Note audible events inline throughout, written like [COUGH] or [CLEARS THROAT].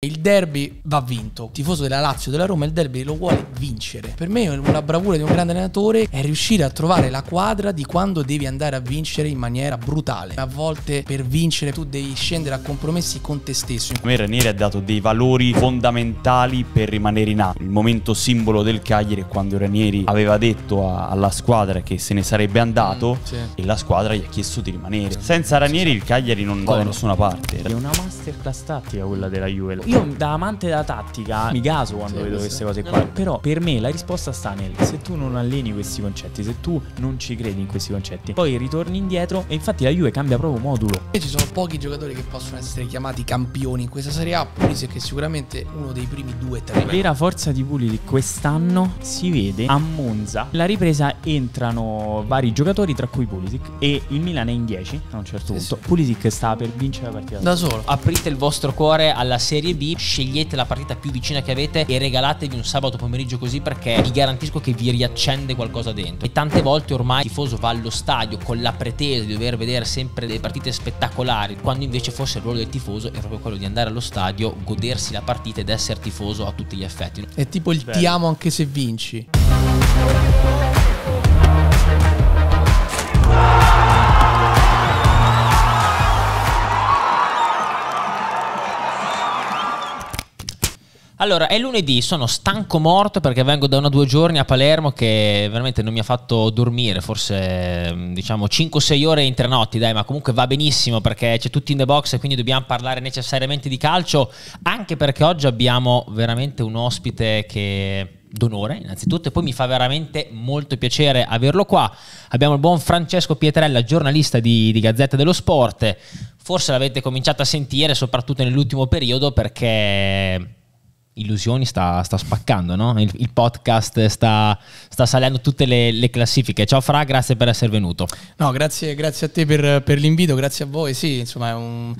Il derby va vinto. Il tifoso della Lazio della Roma il derby lo vuole vincere. Per me la bravura di un grande allenatore è riuscire a trovare la quadra di quando devi andare a vincere in maniera brutale. A volte per vincere tu devi scendere a compromessi con te stesso. Per me Ranieri ha dato dei valori fondamentali per rimanere in A. Il momento simbolo del Cagliari è quando Ranieri aveva detto a, alla squadra che se ne sarebbe andato mm, sì. e la squadra gli ha chiesto di rimanere. Senza Ranieri il Cagliari non va da nessuna parte. È una masterclass tattica quella della Juve io da amante della tattica mi caso quando sì, vedo queste cose qua. Però per me la risposta sta nel se tu non alleni questi concetti, se tu non ci credi in questi concetti, poi ritorni indietro e infatti la Juve cambia proprio modulo. E ci sono pochi giocatori che possono essere chiamati campioni in questa Serie A. Pulisic è sicuramente uno dei primi due tre. La vera forza di Pulisic quest'anno si vede a Monza. La ripresa entrano vari giocatori, tra cui Pulisic, e il Milan è in 10 a un certo punto. Sì, Pulisic sta per vincere la partita. Da solo. Aprite il vostro cuore alla Serie B martedì, scegliete la partita più vicina che avete e regalatevi un sabato pomeriggio così perché vi garantisco che vi riaccende qualcosa dentro. E tante volte ormai il tifoso va allo stadio con la pretesa di dover vedere sempre delle partite spettacolari, quando invece forse il ruolo del tifoso è proprio quello di andare allo stadio, godersi la partita ed essere tifoso a tutti gli effetti. È tipo il Bello. ti amo anche se vinci. Allora, è lunedì, sono stanco morto perché vengo da una o due giorni a Palermo che veramente non mi ha fatto dormire, forse mm, diciamo 5-6 ore in tre notti, dai, ma comunque va benissimo perché c'è tutto in the box e quindi dobbiamo parlare necessariamente di calcio, anche perché oggi abbiamo veramente un ospite che d'onore innanzitutto e poi mi fa veramente molto piacere averlo qua. Abbiamo il buon Francesco Pietrella, giornalista di, di Gazzetta dello Sport. Forse l'avete cominciato a sentire soprattutto nell'ultimo periodo perché Illusioni sta, sta spaccando, no? il, il, podcast sta, sta salendo tutte le, le, classifiche. Ciao Fra, grazie per essere venuto. No, grazie, grazie a te per, per, l'invito, grazie a voi. Sì, insomma, è, un,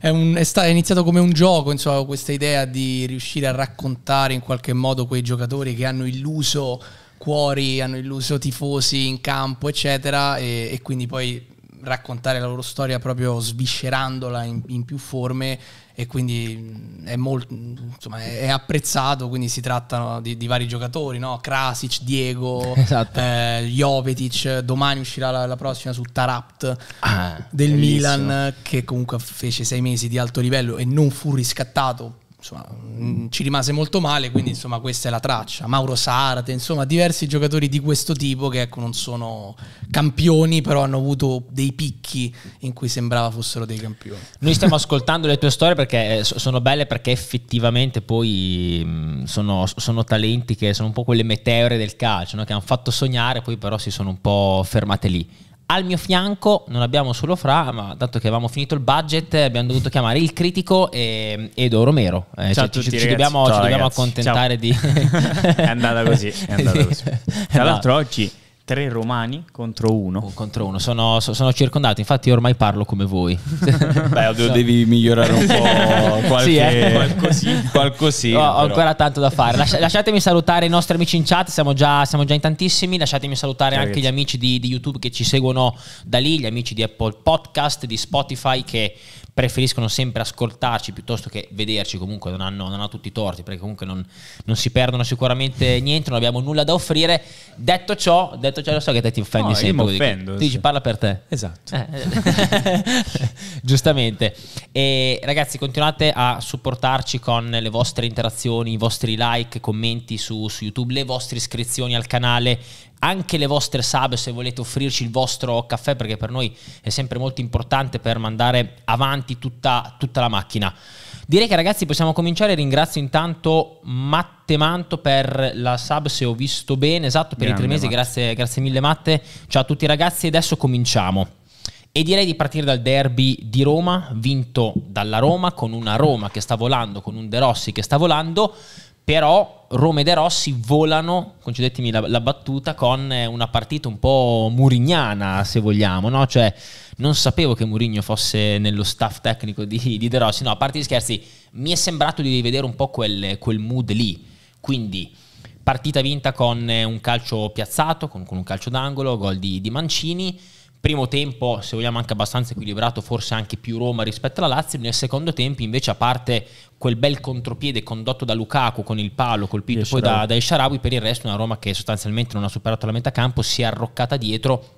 è, un, è, sta, è iniziato come un gioco, insomma, questa idea di riuscire a raccontare in qualche modo quei giocatori che hanno illuso cuori, hanno illuso tifosi in campo, eccetera, e, e quindi poi raccontare la loro storia proprio sviscerandola in, in più forme e quindi mm, è, molto, insomma, è apprezzato, quindi si trattano di, di vari giocatori, no? Krasic, Diego, [LAUGHS] esatto. eh, Jovetic, domani uscirà la, la prossima su Tarapt ah, del bellissimo. Milan che comunque fece sei mesi di alto livello e non fu riscattato insomma, mm, ci rimase molto male, quindi insomma questa è la traccia. Mauro Sarate, insomma diversi giocatori di questo tipo che ecco, non sono campioni, però hanno avuto dei picchi in cui sembrava fossero dei campioni. Noi stiamo ascoltando le tue storie perché eh, sono belle, perché effettivamente poi mm, sono, sono talenti che sono un po' quelle meteore del calcio, no? che hanno fatto sognare, poi però si sono un po' fermate lì. Al mio fianco non abbiamo solo Fra, ma dato che avevamo finito il budget abbiamo dovuto chiamare il critico e Edo Romero. Eh, cioè, tutti, ci, ci, dobbiamo, Ciao, ci dobbiamo accontentare Ciao. di... [LAUGHS] è andata così, è andata [LAUGHS] così. Tra l'altro oggi tre romani contro uno. Un oh, contro uno, sono, sono, circondato, infatti ormai parlo come voi. [LAUGHS] Beh, so. devi migliorare un po' qualche, [LAUGHS] sì, eh? qualcosina. qualcosina no, ho ancora tanto da fare. Lascia, lasciatemi salutare i nostri amici in chat, siamo già, siamo già in tantissimi, lasciatemi salutare Ragazzi. anche gli amici di, di, YouTube che ci seguono da lì, gli amici di Apple Podcast, di Spotify che preferiscono sempre ascoltarci piuttosto che vederci, comunque non hanno, non hanno tutti i torti, perché comunque non, non, si perdono sicuramente niente, non abbiamo nulla da offrire. Detto ciò, detto ciò lo so che te ti offendi no, sempre. Io offendo, ti sì. dici parla per te. Esatto. Eh. eh [LAUGHS] giustamente. E ragazzi, continuate a supportarci con le vostre interazioni, i vostri like, commenti su, su YouTube, le vostre iscrizioni al canale, anche le vostre sub se volete offrirci il vostro caffè perché per noi è sempre molto importante per mandare avanti tutta, tutta la macchina. Direi che ragazzi possiamo cominciare, ringrazio intanto Matte Manto per la sub se ho visto bene, esatto per Grande i tre mesi, grazie, grazie mille Matte, ciao a tutti ragazzi e adesso cominciamo. E direi di partire dal derby di Roma, vinto dalla Roma, con una Roma che sta volando, con un De Rossi che sta volando, però Rome e De Rossi volano, concedetemi la, la, battuta, con eh, una partita un po' murignana, se vogliamo, no? Cioè, non sapevo che Murigno fosse nello staff tecnico di, di De Rossi, no, a parte gli scherzi, mi è sembrato di rivedere un po' quel, quel mood lì, quindi partita vinta con eh, un calcio piazzato, con, con un calcio d'angolo, gol di, di Mancini, primo tempo, se vogliamo, anche abbastanza equilibrato, forse anche più Roma rispetto alla Lazio. Nel secondo tempo, invece, a parte quel bel contropiede condotto da Lukaku con il palo colpito poi da, da Esharawi, per il resto una Roma che sostanzialmente non ha superato la metà campo, si è arroccata dietro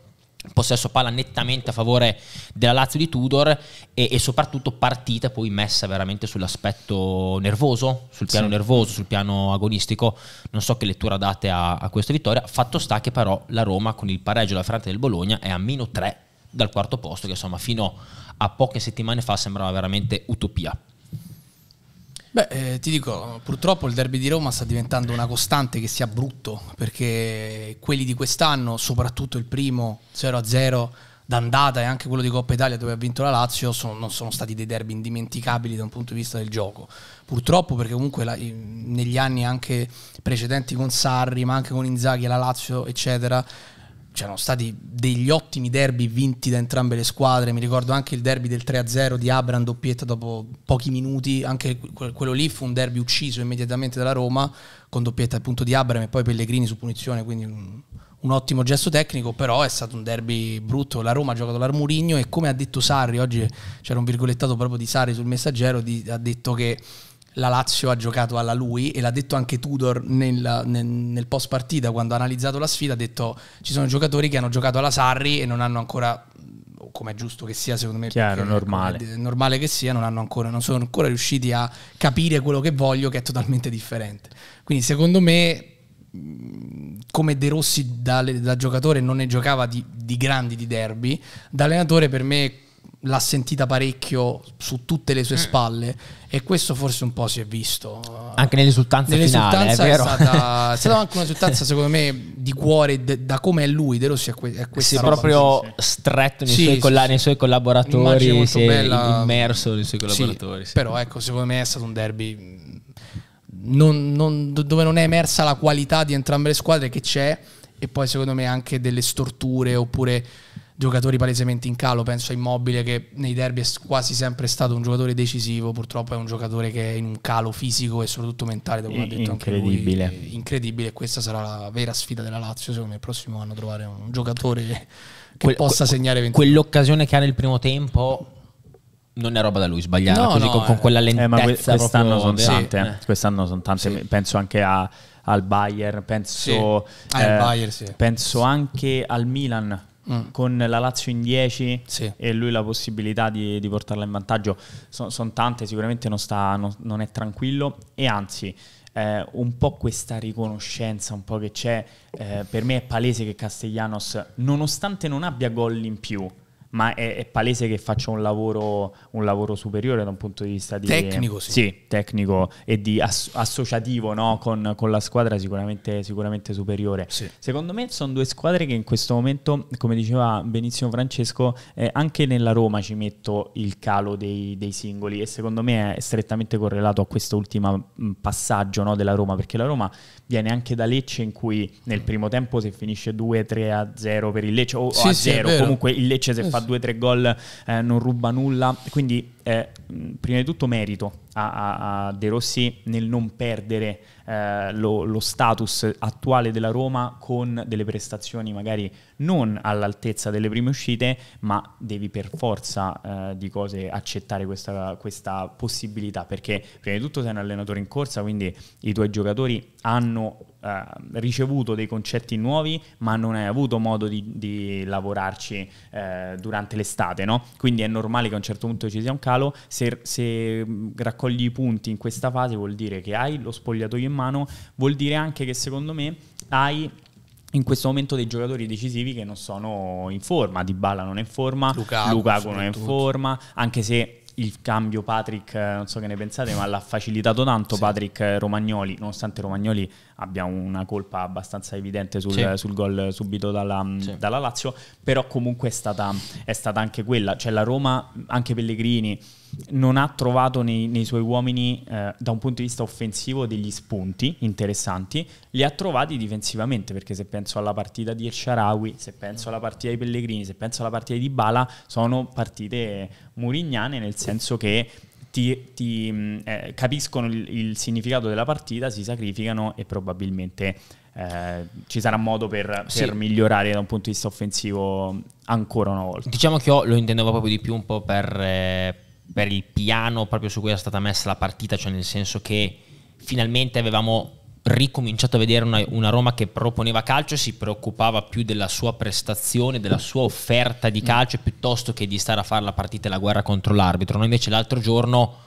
possesso palla nettamente a favore della Lazio di Tudor e, e soprattutto partita poi messa veramente sull'aspetto nervoso, sul piano sì. nervoso, sul piano agonistico, non so che lettura date a, a, questa vittoria, fatto sta che però la Roma con il pareggio alla Frante del Bologna è a meno 3 dal quarto posto che insomma fino a poche settimane fa sembrava veramente utopia. Beh, eh, ti dico, purtroppo il derby di Roma sta diventando una costante che sia brutto, perché quelli di quest'anno, soprattutto il primo 0-0 d'andata e anche quello di Coppa Italia dove ha vinto la Lazio, sono, non sono stati dei derby indimenticabili da un punto di vista del gioco. Purtroppo perché comunque la, negli anni anche precedenti con Sarri, ma anche con Inzaghi, la Lazio, eccetera, c'erano stati degli ottimi derby vinti da entrambe le squadre. Mi ricordo anche il derby del 3-0 di Abram, doppietta dopo pochi minuti. Anche quello lì fu un derby ucciso immediatamente dalla Roma, con doppietta appunto di Abram e poi Pellegrini su punizione. Quindi un, un ottimo gesto tecnico, però è stato un derby brutto. La Roma ha giocato l'Armurigno e come ha detto Sarri, oggi c'era un virgolettato proprio di Sarri sul messaggero, di, ha detto che la Lazio ha giocato alla lui e l'ha detto anche Tudor nel, nel, nel post partita quando ha analizzato la sfida, ha detto ci sono giocatori che hanno giocato alla Sarri e non hanno ancora come è giusto che sia, secondo me, Chiaro, normale. normale. che sia, non, hanno ancora, non, sono ancora riusciti a capire quello che voglio, che è totalmente differente. Quindi, secondo me, come De Rossi da, da giocatore non ne giocava di, di grandi di derby, da allenatore per me l'ha sentita parecchio su tutte le sue mm. spalle e questo forse un po' si è visto anche nell'esultanza finale è, vero? È, stata, [LAUGHS] è stata anche un'esultanza secondo me di cuore de, da come è lui De Rossi è, que- è questa si è proprio sì, stretto nei, sì, suoi, sì, colla- nei suoi collaboratori si è bella. immerso nei suoi collaboratori però ecco secondo me è stato un derby non, non, dove non è emersa la qualità di entrambe le squadre che c'è e poi secondo me anche delle storture oppure giocatori palesemente in calo, penso a Immobile che nei derby è quasi sempre stato un giocatore decisivo, purtroppo è un giocatore che è in un calo fisico e soprattutto mentale, come ha detto incredibile. anche lui, incredibile, questa sarà la vera sfida della Lazio, secondo me il prossimo anno trovare un giocatore che que- possa que- segnare 20 Quell'occasione che ha nel primo tempo non è roba da lui sbagliare no, così no, con, con, eh. quella eh, lentezza eh, quest'anno sono tante, eh. quest'anno sono tante sì. penso anche a, al Bayern penso, sì. eh, ah, Bayern, penso anche al Milan Mm. con la Lazio in 10 sì. e lui la possibilità di, di portarla in vantaggio. So, sono tante, sicuramente non, sta, non, non, è tranquillo e anzi eh, un po' questa riconoscenza un po' che c'è, eh, per me è palese che Castellanos, nonostante non abbia gol in più, ma è, è, palese che faccio un lavoro, un lavoro, superiore da un punto di vista di, tecnico, sì. sì tecnico e di ass- associativo no? con, con, la squadra sicuramente, sicuramente superiore. Sì. Secondo me sono due squadre che in questo momento, come diceva benissimo Francesco, eh, anche nella Roma ci metto il calo dei, dei, singoli e secondo me è strettamente correlato a questo ultimo passaggio no, della Roma, perché la Roma viene anche da Lecce in cui nel primo tempo se finisce 2-3 a 0 per il Lecce o, sì, o a 0, comunque il Lecce se eh, fa fa due o tre gol, eh, non ruba nulla. Quindi, eh, prima di tutto, merito a, a, De Rossi nel non perdere eh, lo, lo, status attuale della Roma con delle prestazioni magari non all'altezza delle prime uscite, ma devi per forza eh, di cose accettare questa, questa, possibilità, perché prima di tutto sei un allenatore in corsa, quindi i tuoi giocatori hanno eh, ricevuto dei concetti nuovi, ma non hai avuto modo di, di lavorarci eh, durante l'estate, no? Quindi è normale che a un certo punto ci sia un calo. Se, se, raccogli i punti in questa fase, vuol dire che hai lo spogliatoio in mano, vuol dire anche che secondo me hai. In questo momento dei giocatori decisivi che non sono in forma, Di Bala non è in forma, Lukaku, Lukaku non è in forma, anche se il cambio Patrick, eh, non so che ne pensate, ma l'ha facilitato tanto sì. Patrick eh, Romagnoli, nonostante Romagnoli abbiamo una colpa abbastanza evidente sul, sì. sul gol subito dalla, mm, sì. dalla, Lazio, però comunque è stata, è stata anche quella, cioè la Roma, anche Pellegrini, non ha trovato nei, nei suoi uomini eh, da un punto di vista offensivo degli spunti interessanti, li ha trovati difensivamente perché se penso alla partita di El se penso alla partita di Pellegrini, se penso alla partita di Bala, sono partite murignane nel senso che ti, ti eh, capiscono il, il, significato della partita, si sacrificano e probabilmente eh, ci sarà modo per, per migliorare da un punto di vista offensivo ancora una volta. Diciamo che io lo intendevo proprio di più un po' per, eh, per il piano proprio su cui è stata messa la partita, cioè nel senso che finalmente avevamo ricominciato a vedere una, una, Roma che proponeva calcio e si preoccupava più della sua prestazione, della sua offerta di mm. calcio piuttosto che di stare a fare la partita e la guerra contro l'arbitro. Noi invece l'altro giorno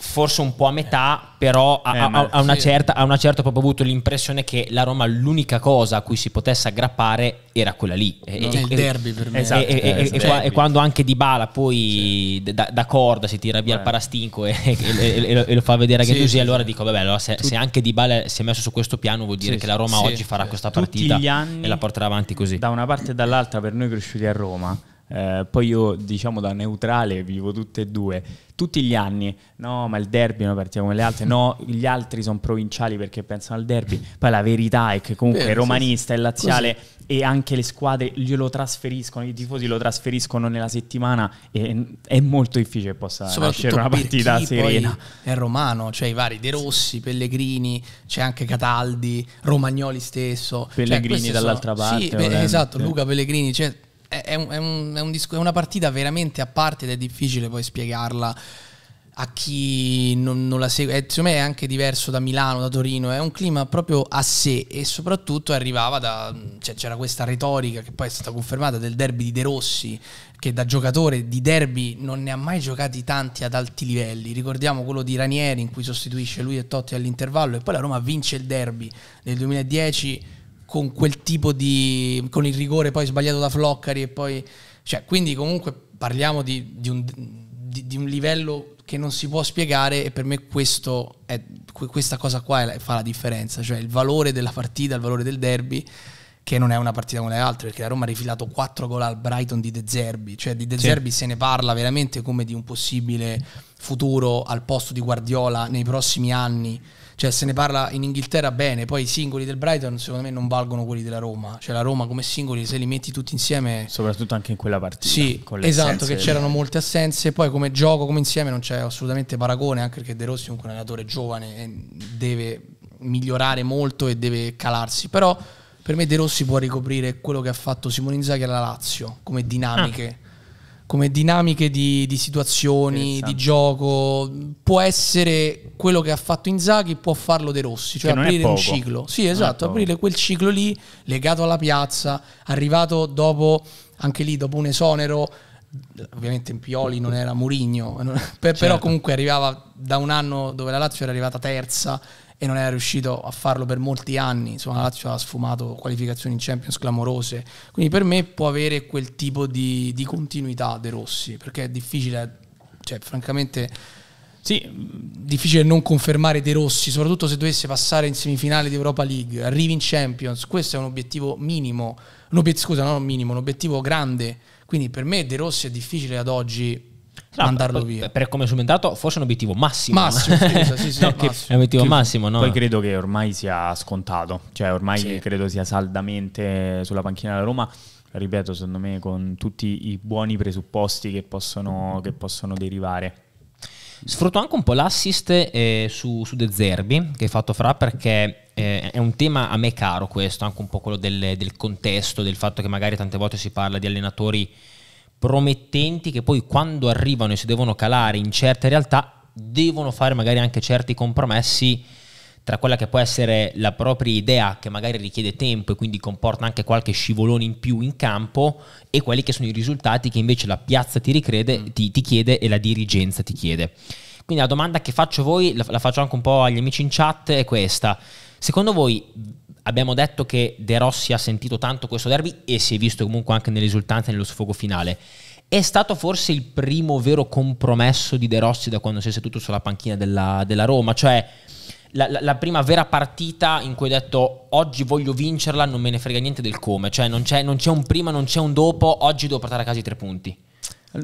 forse un po' a metà, però a, eh, a, a, una, certa, a una certa ho proprio avuto l'impressione che la Roma l'unica cosa a cui si potesse aggrappare era quella lì. E, no, e, il derby per me. Esatto, e, eh, e qua, quando anche Di Bala poi sì. da, da, corda si tira via Beh. il eh. parastinco [LAUGHS] e, lo, fa vedere anche sì, così, allora dico vabbè, allora se, se, anche Di Bala si è messo su questo piano vuol dire che la Roma oggi farà questa partita e la porterà avanti così. Da una parte e dall'altra per noi cresciuti a Roma eh, poi io, diciamo, da neutrale vivo tutte e due. Tutti gli anni, no, ma il derby è partiamo partita come le altre, no, gli altri sono provinciali perché pensano al derby. Poi la verità è che comunque Beh, romanista e laziale così. e anche le squadre glielo trasferiscono, i tifosi lo trasferiscono nella settimana e è molto difficile che possa nascere una partita serena. È romano, cioè i vari De Rossi, Pellegrini, c'è anche Cataldi, Romagnoli stesso. Pellegrini cioè, dall'altra sono, parte. Sì, esatto, Luca Pellegrini, cioè è, un, è, un, è, un disc- è una partita veramente a parte ed è difficile poi spiegarla a chi non, non la segue, eh, secondo me è anche diverso da Milano, da Torino, è un clima proprio a sé e soprattutto arrivava da, cioè, c'era questa retorica che poi è stata confermata del derby di De Rossi, che da giocatore di derby non ne ha mai giocati tanti ad alti livelli, ricordiamo quello di Ranieri in cui sostituisce lui e Totti all'intervallo e poi la Roma vince il derby nel 2010 con quel tipo di... con il rigore poi sbagliato da Floccari e poi... Cioè, quindi comunque parliamo di, di, un, di, di un, livello che non si può spiegare e per me è, questa cosa qua fa la differenza, cioè il valore della partita, il valore del derby che non è una partita come le altre, perché la Roma ha rifilato 4 gol al Brighton di De Zerbi, cioè di De sì. Zerbi se ne parla veramente come di un possibile futuro al posto di Guardiola nei prossimi anni cioè se ne parla in Inghilterra bene, poi i singoli del Brighton secondo me non valgono quelli della Roma, cioè la Roma come singoli se li metti tutti insieme... Soprattutto anche in quella partita. Sì, esatto, che c'erano molte assenze, poi come gioco, come insieme non c'è assolutamente paragone, anche perché De Rossi è un allenatore giovane e deve migliorare molto e deve calarsi, però per me De Rossi può ricoprire quello che ha fatto Simone Inzaghi alla Lazio, come dinamiche. Ah come dinamiche di, di situazioni, di esatto. gioco. Può essere quello che ha fatto Inzaghi, può farlo De Rossi, cioè aprire un ciclo. Sì, esatto, aprire quel ciclo lì legato alla piazza, arrivato dopo, anche lì, dopo un esonero ovviamente in Pioli non era Murigno, [LAUGHS] però certo. comunque arrivava da un anno dove la Lazio era arrivata terza e non era riuscito a farlo per molti anni. Insomma, Lazio ha sfumato qualificazioni in Champions clamorose. Quindi per me può avere quel tipo di, di continuità De Rossi, perché è difficile, cioè francamente... Sì, difficile non confermare De Rossi, soprattutto se dovesse passare in semifinale di Europa League, arrivi in Champions, questo è un obiettivo minimo, un obiettivo, scusa, non un minimo, un obiettivo grande. Quindi per me De Rossi è difficile ad oggi Trump, ah, mandarlo via. Per come subentrato fosse un obiettivo massimo. Massimo, scusa, sì, sì, [LAUGHS] no, massimo. È un obiettivo che, massimo, no? Poi credo che ormai sia scontato, cioè ormai sì. credo sia saldamente sulla panchina della Roma ripeto, secondo me con tutti i buoni presupposti che possono, che possono derivare. Sfrutto anche un po' l'assist eh, su, su De Zerbi che hai fatto Fra perché eh, è un tema a me caro questo, anche un po' quello del, del contesto, del fatto che magari tante volte si parla di allenatori promettenti che poi quando arrivano e si devono calare in certe realtà devono fare magari anche certi compromessi tra quella che può essere la propria idea che magari richiede tempo e quindi comporta anche qualche scivolone in più in campo e quelli che sono i risultati che invece la piazza ti, ricrede, mm. ti, ti chiede e la dirigenza ti chiede. Quindi la domanda che faccio a voi, la, la faccio anche un po' agli amici in chat, è questa. Secondo voi Abbiamo detto che De Rossi ha sentito tanto questo derby e si è visto comunque anche nelle risultanze nello sfogo finale. È stato forse il primo vero compromesso di De Rossi da quando si è seduto sulla panchina della, della Roma, cioè la, la, la, prima vera partita in cui ho detto oggi voglio vincerla, non me ne frega niente del come, cioè non c'è, non c'è un prima, non c'è un dopo, oggi devo portare a casa i tre punti.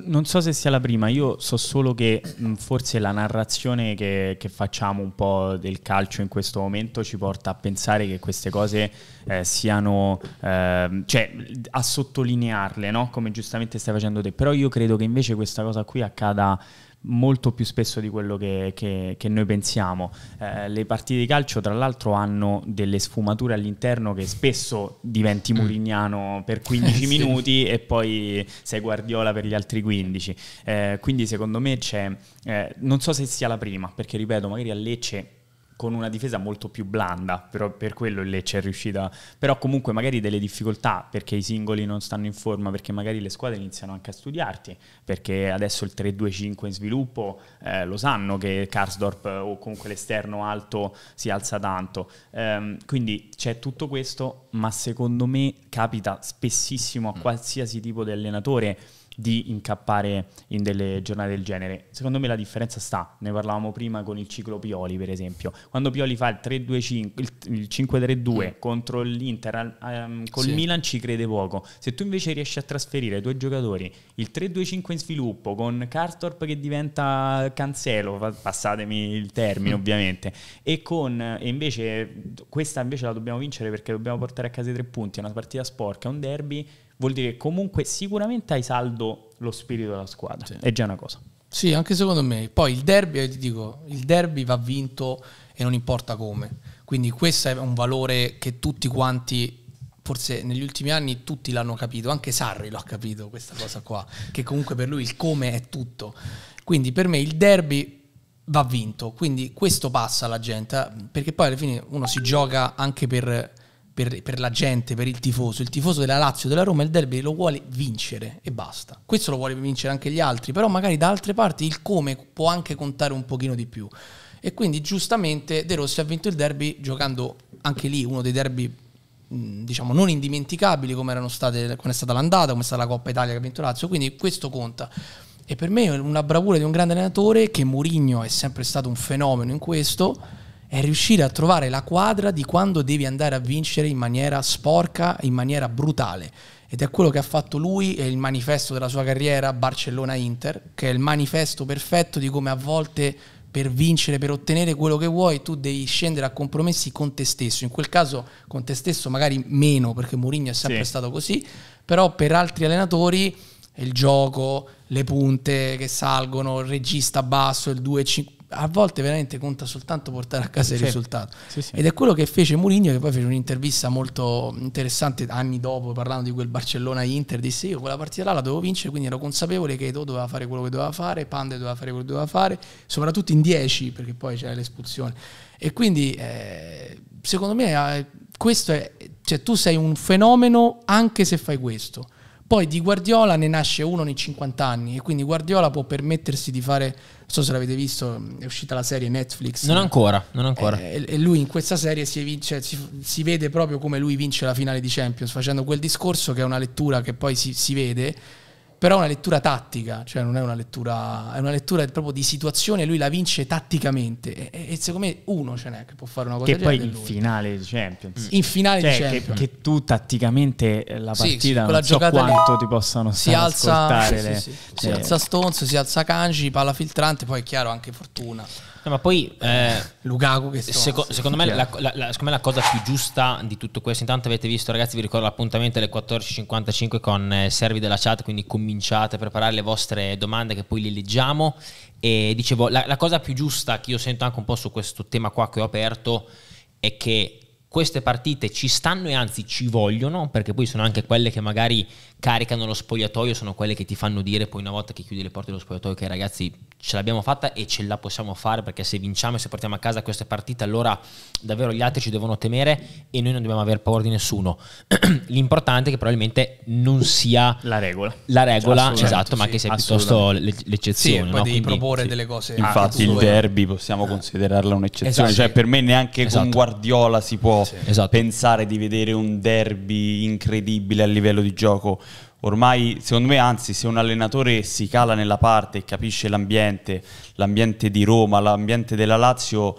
Non so se sia la prima, io so solo che forse la narrazione che, che, facciamo un po' del calcio in questo momento ci porta a pensare che queste cose eh, siano, eh, cioè a sottolinearle, no? come giustamente stai facendo te, però io credo che invece questa cosa qui accada molto più spesso di quello che, che, che noi pensiamo. Eh, le partite di calcio, tra l'altro, hanno delle sfumature all'interno che spesso diventi Murignano mm. per 15 eh, [LAUGHS] minuti sì. e poi sei Guardiola per gli altri 15. Eh, quindi, secondo me, c'è. Eh, non so se sia la prima, perché ripeto, magari a Lecce con una difesa molto più blanda, però per quello il Lecce è riuscita, però comunque magari delle difficoltà perché i singoli non stanno in forma, perché magari le squadre iniziano anche a studiarti, perché adesso il 3-2-5 in sviluppo eh, lo sanno che Karsdorp eh, o comunque l'esterno alto si alza tanto, ehm, quindi c'è tutto questo, ma secondo me capita spessissimo a mm. qualsiasi tipo di allenatore di incappare in delle giornate del genere. Secondo me la differenza sta, ne parlavamo prima con il ciclo Pioli per esempio, quando Pioli fa il 3-2-5, il 5-3-2 mm. contro l'Inter, um, col sì. Milan ci crede poco, se tu invece riesci a trasferire ai tuoi giocatori il 3-2-5 in sviluppo con Cartorp che diventa Cancelo, passatemi il termine mm. ovviamente, e con e invece questa invece la dobbiamo vincere perché dobbiamo portare a casa i tre punti, è una partita sporca, è un derby vuol dire che comunque sicuramente hai saldo lo spirito della squadra. Sì. È già una cosa. Sì, anche secondo me. Poi il derby, eh, ti dico, il derby va vinto e non importa come. Quindi questo è un valore che tutti quanti forse negli ultimi anni tutti l'hanno capito, anche Sarri l'ha capito questa cosa qua, che comunque per lui il come è tutto. Quindi per me il derby va vinto, quindi questo passa alla gente, eh, perché poi alla fine uno si gioca anche per per, per, la gente, per il tifoso. Il tifoso della Lazio, della Roma, il derby lo vuole vincere e basta. Questo lo vuole vincere anche gli altri, però magari da altre parti il come può anche contare un pochino di più. E quindi giustamente De Rossi ha vinto il derby giocando anche lì uno dei derby diciamo non indimenticabili come, erano state, come è stata l'andata, come è stata la Coppa Italia che ha vinto Lazio, quindi questo conta. E per me è una bravura di un grande allenatore che Mourinho è sempre stato un fenomeno in questo è riuscire a trovare la quadra di quando devi andare a vincere in maniera sporca, in maniera brutale. Ed è quello che ha fatto lui e il manifesto della sua carriera Barcellona-Inter, che è il manifesto perfetto di come a volte per vincere, per ottenere quello che vuoi, tu devi scendere a compromessi con te stesso. In quel caso con te stesso magari meno, perché Mourinho è sempre sì. stato così, però per altri allenatori il gioco, le punte che salgono, il regista basso, il 2,5 a volte veramente conta soltanto portare a casa il risultato. Sì, sì. Ed è quello che fece Mourinho, che poi fece un'intervista molto interessante anni dopo, parlando di quel Barcellona-Inter, disse io quella partita là la dovevo vincere, quindi ero consapevole che Edo doveva fare quello che doveva fare, Pande doveva fare quello che doveva fare, soprattutto in 10, perché poi c'era l'espulsione. E quindi, eh, secondo me, eh, questo è, cioè tu sei un fenomeno anche se fai questo. Poi di Guardiola ne nasce uno ogni 50 anni e quindi Guardiola può permettersi di fare, non so se l'avete visto, è uscita la serie Netflix. Non ancora, non ancora. Eh, e, e lui in questa serie si, vince, cioè, si, si, vede proprio come lui vince la finale di Champions, facendo quel discorso che è una lettura che poi si, si vede però è una lettura tattica, cioè non è una lettura, è una lettura proprio di situazione, lui la vince tatticamente e, e secondo me uno ce n'è che può fare una cosa che poi mm. in finale di cioè, Champions. In finale cioè, di Champions. Che, che, tu tatticamente la partita sì, non so quanto lì, ti possano si alza, sì, le, sì, sì, le... si alza Stones, si alza Kanji, palla filtrante, poi è chiaro anche fortuna. No, ma poi eh, Lugago che seco- secondo, me la, la, la, secondo, me la, cosa più giusta di tutto questo, intanto avete visto ragazzi, vi ricordo l'appuntamento alle 14.55 con eh, Servi della chat, quindi cominciate a preparare le vostre domande che poi le leggiamo. E dicevo, la cosa più giusta che io sento anche un po' su questo tema qua che ho aperto è che queste partite ci stanno e anzi ci vogliono, perché poi sono anche quelle che magari caricano lo spogliatoio, sono quelle che ti fanno dire poi una volta che chiudi le porte dello spogliatoio che ragazzi ce l'abbiamo fatta e ce la possiamo fare perché se vinciamo e se portiamo a casa queste partite allora davvero gli altri ci devono temere e noi non dobbiamo aver paura di nessuno. [CLEARS THROAT] L'importante è che probabilmente non sia la regola, la regola esatto, sì, ma che sia piuttosto l'eccezione. Sì, no? Quindi, proporre sì. delle cose. Infatti il derby possiamo eh. considerarla un'eccezione, esatto, cioè per me neanche esatto. con Guardiola si può esatto. pensare di vedere un derby incredibile a livello di gioco ormai secondo me anzi se un allenatore si cala nella parte e capisce l'ambiente, l'ambiente di Roma, l'ambiente della Lazio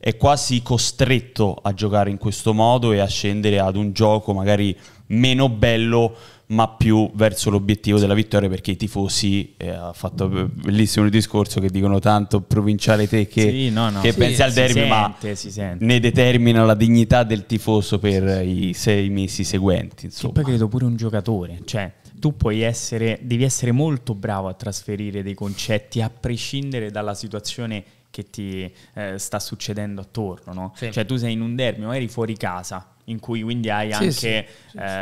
è quasi costretto a giocare in questo modo e a scendere ad un gioco magari meno bello ma più verso l'obiettivo della vittoria perché i tifosi eh, ha fatto bellissimo il discorso che dicono tanto provinciale te che, sì, no, no. che sì, pensi al derby sente, ma ne determina la dignità del tifoso per i sei mesi seguenti insomma. Che poi credo pure un giocatore cioè tu puoi essere, devi essere molto bravo a trasferire dei concetti a prescindere dalla situazione che ti eh, sta succedendo attorno, no? sì. Cioè tu sei in un derby, magari fuori casa, in cui quindi hai sì, anche sì, eh,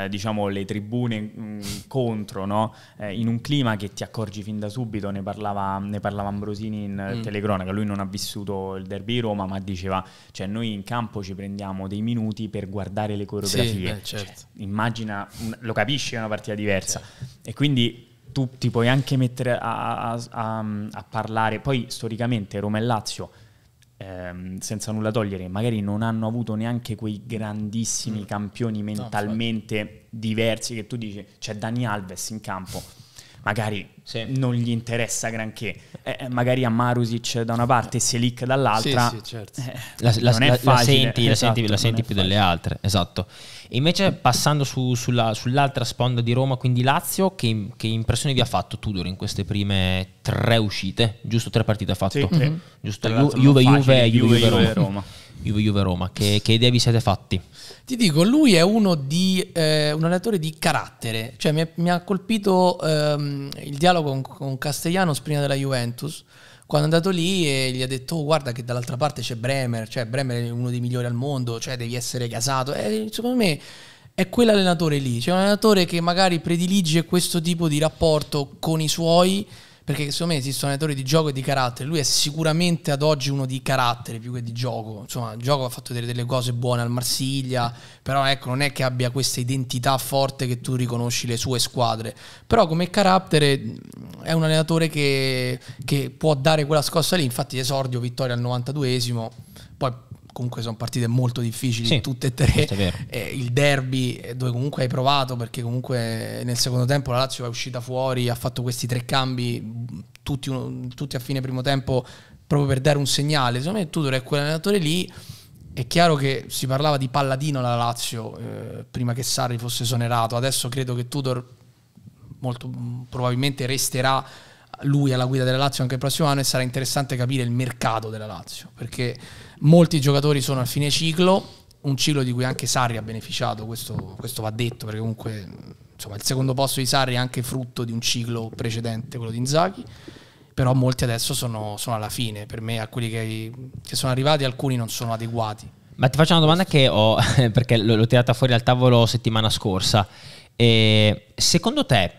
sì. Diciamo, le tribune mh, mm, contro, no? eh, in un clima che ti accorgi fin da subito, ne parlava, ne parlava Ambrosini in mm. telecronaca, lui non ha vissuto il derby Roma, ma diceva, cioè noi in campo ci prendiamo dei minuti per guardare le coreografie, beh, cioè, certo. cioè, immagina, lo capisci, è una partita diversa. E quindi tu ti puoi anche mettere a, a, a, a parlare, poi storicamente Roma e Lazio ehm, senza nulla togliere, magari non hanno avuto neanche quei grandissimi mm. campioni mentalmente no, diversi che tu dici, c'è Dani Alves in campo magari sì. non gli interessa granché. Eh, eh, magari a Marusic da una parte e Selic dall'altra. Sì, sì, certo. eh, la, la, la, la, senti, esatto, senti, senti più facile. delle altre, esatto. E invece passando su, sulla, sull'altra sponda di Roma, quindi Lazio, che, che, impressione vi ha fatto Tudor in queste prime tre uscite? Giusto tre partite ha fatto? Sì, Giusto, Ju- Juve, Juve, Juve, Juve, Juve, Roma. Juve, Juve, Roma. Che, che idea vi siete fatti? Ti dico, lui è di, eh, un allenatore di carattere, cioè mi, mi ha colpito ehm, il dialogo con, con Castellanos prima della Juventus, quando è andato lì e gli ha detto oh, guarda che dall'altra parte c'è Bremer, cioè Bremer è uno dei migliori al mondo, cioè devi essere casato. E secondo me è quell'allenatore lì, cioè un allenatore che magari predilige questo tipo di rapporto con i suoi perché secondo me esistono allenatori di gioco e di carattere. Lui è sicuramente ad oggi uno di carattere più che di gioco. Insomma, il gioco ha fatto vedere delle cose buone al Marsiglia, però ecco, non è che abbia questa identità forte che tu riconosci le sue squadre. Però come carattere è un allenatore che, che può dare quella scossa lì, infatti esordio vittoria al 92esimo, poi comunque sono partite molto difficili sì, tutte e tre. Eh, il derby eh, dove comunque hai provato perché comunque nel secondo tempo la Lazio è uscita fuori, ha fatto questi tre cambi tutti, tutti a fine primo tempo proprio per dare un segnale. Secondo me Tudor è quell'allenatore lì. È chiaro che si parlava di Palladino alla Lazio eh, prima che Sarri fosse esonerato, adesso credo che Tudor molto mm, probabilmente resterà lui alla guida della Lazio anche il prossimo anno e sarà interessante capire il mercato della Lazio, perché molti giocatori sono al fine ciclo, un ciclo di cui anche Sarri ha beneficiato, questo, questo va detto, perché comunque insomma, il secondo posto di Sarri è anche frutto di un ciclo precedente, quello di Inzaghi, però molti adesso sono, sono alla fine, per me a quelli che, che sono arrivati alcuni non sono adeguati. Ma ti faccio una domanda che ho, [LAUGHS] perché l'ho tirata fuori al tavolo settimana scorsa. E secondo te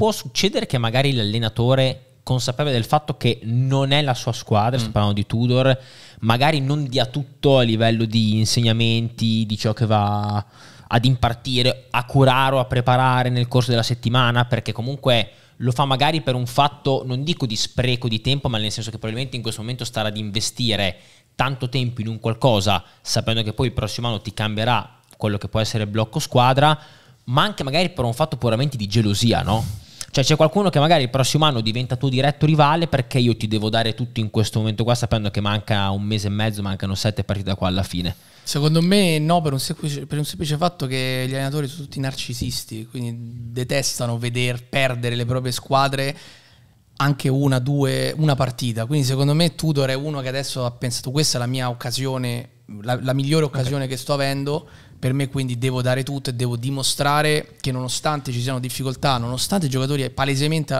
può succedere che magari l'allenatore consapevole del fatto che non è la sua squadra, mm. sto parlando di Tudor, magari non dia tutto a livello di insegnamenti, di ciò che va ad impartire, a curare o a preparare nel corso della settimana, perché comunque lo fa magari per un fatto, non dico di spreco di tempo, ma nel senso che probabilmente in questo momento starà ad investire tanto tempo in un qualcosa, sapendo che poi il prossimo anno ti cambierà quello che può essere blocco squadra, ma anche magari per un fatto puramente di gelosia, no? Cioè c'è qualcuno che magari il prossimo anno diventa tuo diretto rivale perché io ti devo dare tutto in questo momento qua sapendo che manca un mese e mezzo, mancano sette partite da qua alla fine. Secondo me no, per un, semplice, per un semplice fatto che gli allenatori sono tutti narcisisti, quindi detestano veder perdere le proprie squadre anche una, due, una partita. Quindi secondo me Tudor è uno che adesso ha pensato questa è la mia occasione, la, la migliore occasione okay. che sto avendo per me quindi devo dare tutto e devo dimostrare che nonostante ci siano difficoltà, nonostante i giocatori palesemente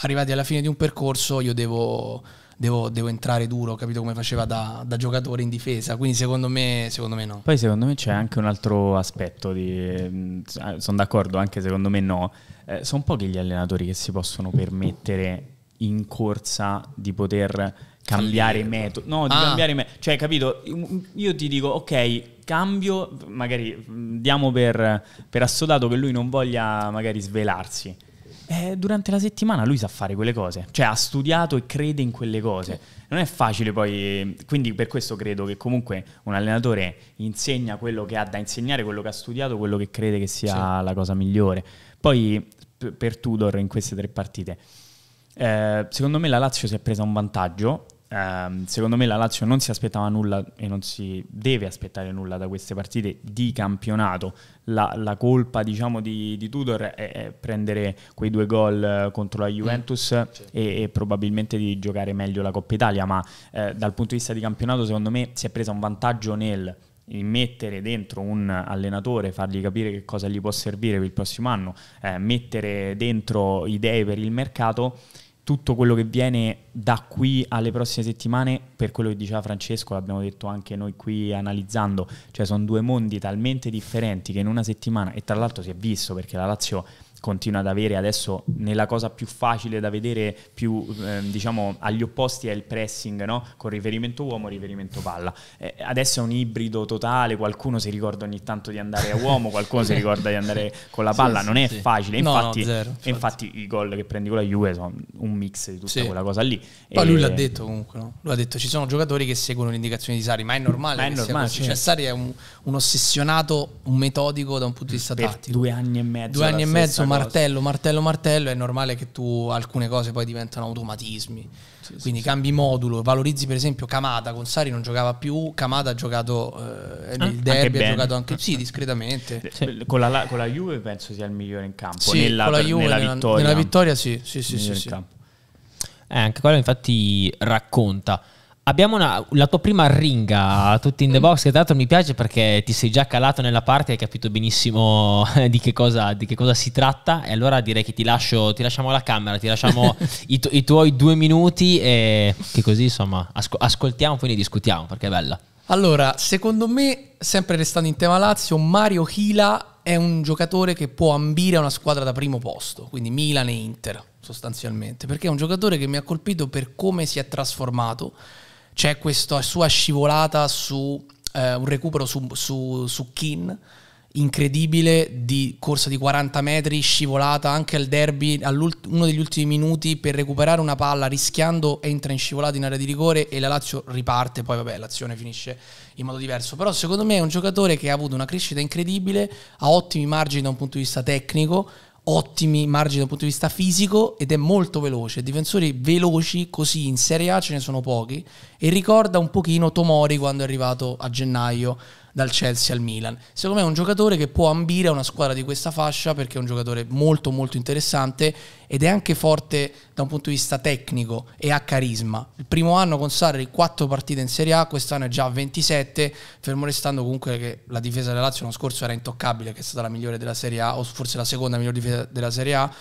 arrivati alla fine di un percorso, io devo, devo, devo entrare duro, capito come faceva da, da giocatore in difesa. Quindi secondo me, secondo me, no. Poi secondo me c'è anche un altro aspetto, di, mm, sono d'accordo, anche secondo me no. Eh, sono pochi gli allenatori che si possono permettere in corsa di poter cambiare metodo. No, di ah. cambiare metodo. Cioè, capito? Io ti dico, ok, cambio, magari mm, diamo per, per assodato che lui non voglia magari svelarsi. Eh, durante la settimana lui sa fare quelle cose, cioè ha studiato e crede in quelle cose. Non è facile poi, quindi per questo credo che comunque un allenatore insegna quello che ha da insegnare, quello che ha studiato, quello che crede che sia sì. la cosa migliore. Poi per Tudor in queste tre partite, eh, secondo me la Lazio si è presa un vantaggio ehm, secondo me la Lazio non si aspettava nulla e non si deve aspettare nulla da queste partite di campionato. La, la colpa diciamo, di, di, Tudor è, è, prendere quei due gol eh, contro la mm. Juventus mm, sì. e, e, probabilmente di giocare meglio la Coppa Italia, ma eh, dal punto di vista di campionato secondo me si è presa un vantaggio nel mettere dentro un allenatore, fargli capire che cosa gli può servire per il prossimo anno, eh, mettere dentro idee per il mercato tutto quello che viene da qui alle prossime settimane, per quello che diceva Francesco, l'abbiamo detto anche noi qui analizzando, cioè sono due mondi talmente differenti che in una settimana, e tra l'altro si è visto perché la Lazio continua ad avere adesso nella cosa più facile da vedere, più eh, diciamo agli opposti è il pressing, no? con riferimento uomo, riferimento palla. Eh, adesso è un ibrido totale, qualcuno si ricorda ogni tanto di andare a uomo, qualcuno si ricorda di andare con la palla, sì, non è sì. facile, infatti, no, zero, infatti. i gol che prendi con la Juve sono un mix di tutta quella cosa lì. Poi e... lui l'ha detto comunque, no? lui ha detto ci sono giocatori che seguono le indicazioni di Sari, ma è normale, ma è normale cioè, cioè, certo. Sari è un, un, ossessionato, un metodico da un punto di vista per tattico. Due anni e mezzo. Due anni e mezzo martello, martello, martello, è normale che tu alcune cose poi diventano automatismi. Sì, Quindi sì, cambi sì. modulo, valorizzi per esempio Kamada, con Sari non giocava più, Kamada ha giocato eh, il derby, ha giocato anche sì, [LAUGHS] discretamente. Eh, con la, con, la, Juve penso sia il migliore in campo, sì, nella, con la Juve, nella, nella vittoria. Nella vittoria sì, sì, sì, sì, sì. Eh, anche quello infatti racconta Abbiamo una, la tua prima ringa, tutti in the box, che tra l'altro mi piace perché ti sei già calato nella parte e hai capito benissimo eh, di che, cosa, di che, cosa, si tratta e allora direi che ti, lascio, ti lasciamo la camera, ti lasciamo [LAUGHS] i, tu, i, tuoi due minuti e che così insomma asco, ascoltiamo poi ne discutiamo perché è bella. Allora, secondo me, sempre restando in tema Lazio, Mario Chila è un giocatore che può ambire a una squadra da primo posto, quindi Milan e Inter sostanzialmente, perché è un giocatore che mi ha colpito per come si è trasformato c'è questa sua scivolata su eh, un recupero su, su, su Kin incredibile di corsa di 40 metri, scivolata anche al derby, uno degli ultimi minuti per recuperare una palla, rischiando entra in scivolata in area di rigore e la Lazio riparte, poi vabbè l'azione finisce in modo diverso, però secondo me è un giocatore che ha avuto una crescita incredibile, ha ottimi margini da un punto di vista tecnico, ottimi margini dal punto di vista fisico ed è molto veloce. Difensori veloci così in Serie A ce ne sono pochi e ricorda un pochino Tomori quando è arrivato a gennaio dal Chelsea al Milan. Secondo me è un giocatore che può ambire a una squadra di questa fascia perché è un giocatore molto molto interessante ed è anche forte da un punto di vista tecnico e ha carisma. Il primo anno con Sarri 4 partite in Serie A, quest'anno è già a 27, fermo restando comunque che la difesa della Lazio l'anno scorso era intoccabile, che è stata la migliore della Serie A o forse la seconda migliore difesa della Serie A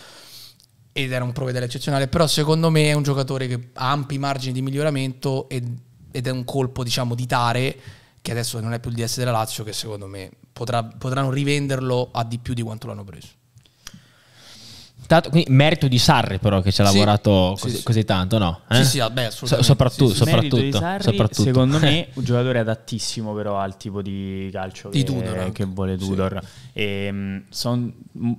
ed era un provedello eccezionale, però secondo me è un giocatore che ha ampi margini di miglioramento ed, ed è un colpo diciamo di tare che adesso non è più il DS della Lazio, che secondo me potrà, potranno rivenderlo a di più di quanto l'hanno preso stato quindi, merito di Sarri, però, che ci ha lavorato sì, così, sì. così, tanto, no? Eh? Sì, sì, vabbè, assolutamente. So, soprattutto, soprattutto, Sarri, soprattutto, Secondo me, [LAUGHS] un giocatore adattissimo, però, al tipo di calcio di che, Tudor, che vuole Tudor. Ehm, sono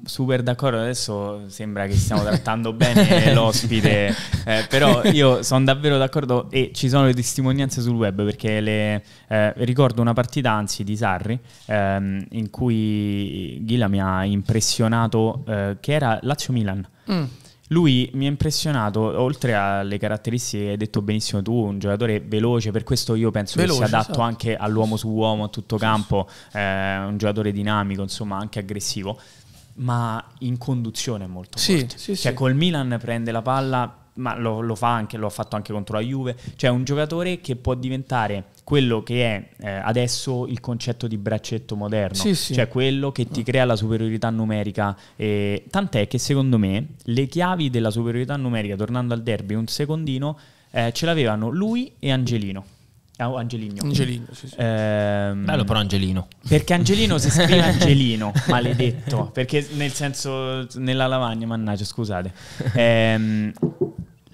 super d'accordo. Adesso sembra che stiamo trattando [LAUGHS] bene l'ospite, eh, però io sono davvero d'accordo. E ci sono le testimonianze sul web perché le, eh, ricordo una partita, anzi, di Sarri, ehm, in cui Ghila mi ha impressionato, eh, che era Lazio Milan Milan. Mm. Lui mi ha impressionato, oltre alle caratteristiche che hai detto benissimo tu, un giocatore veloce, per questo io penso veloce, che sia adatto so. Esatto. anche all'uomo su uomo, a tutto campo, eh, un giocatore dinamico, insomma anche aggressivo, ma in conduzione è molto sì, forte. Sì, cioè sì. col Milan prende la palla ma lo, lo, fa anche, lo ha fatto anche contro la Juve, cioè un giocatore che può diventare quello che è eh, adesso il concetto di braccetto moderno, sì, sì. cioè quello che ti crea la superiorità numerica, eh, tant'è che secondo me le chiavi della superiorità numerica, tornando al derby un secondino, eh, ce l'avevano lui e Angelino. Ah, Angelino. Angeligno. sì, sì. Ehm, Bello però Angelino. Perché Angelino si scrive [LAUGHS] Angelino, maledetto. Perché nel senso, nella lavagna, mannaggia, scusate. Ehm,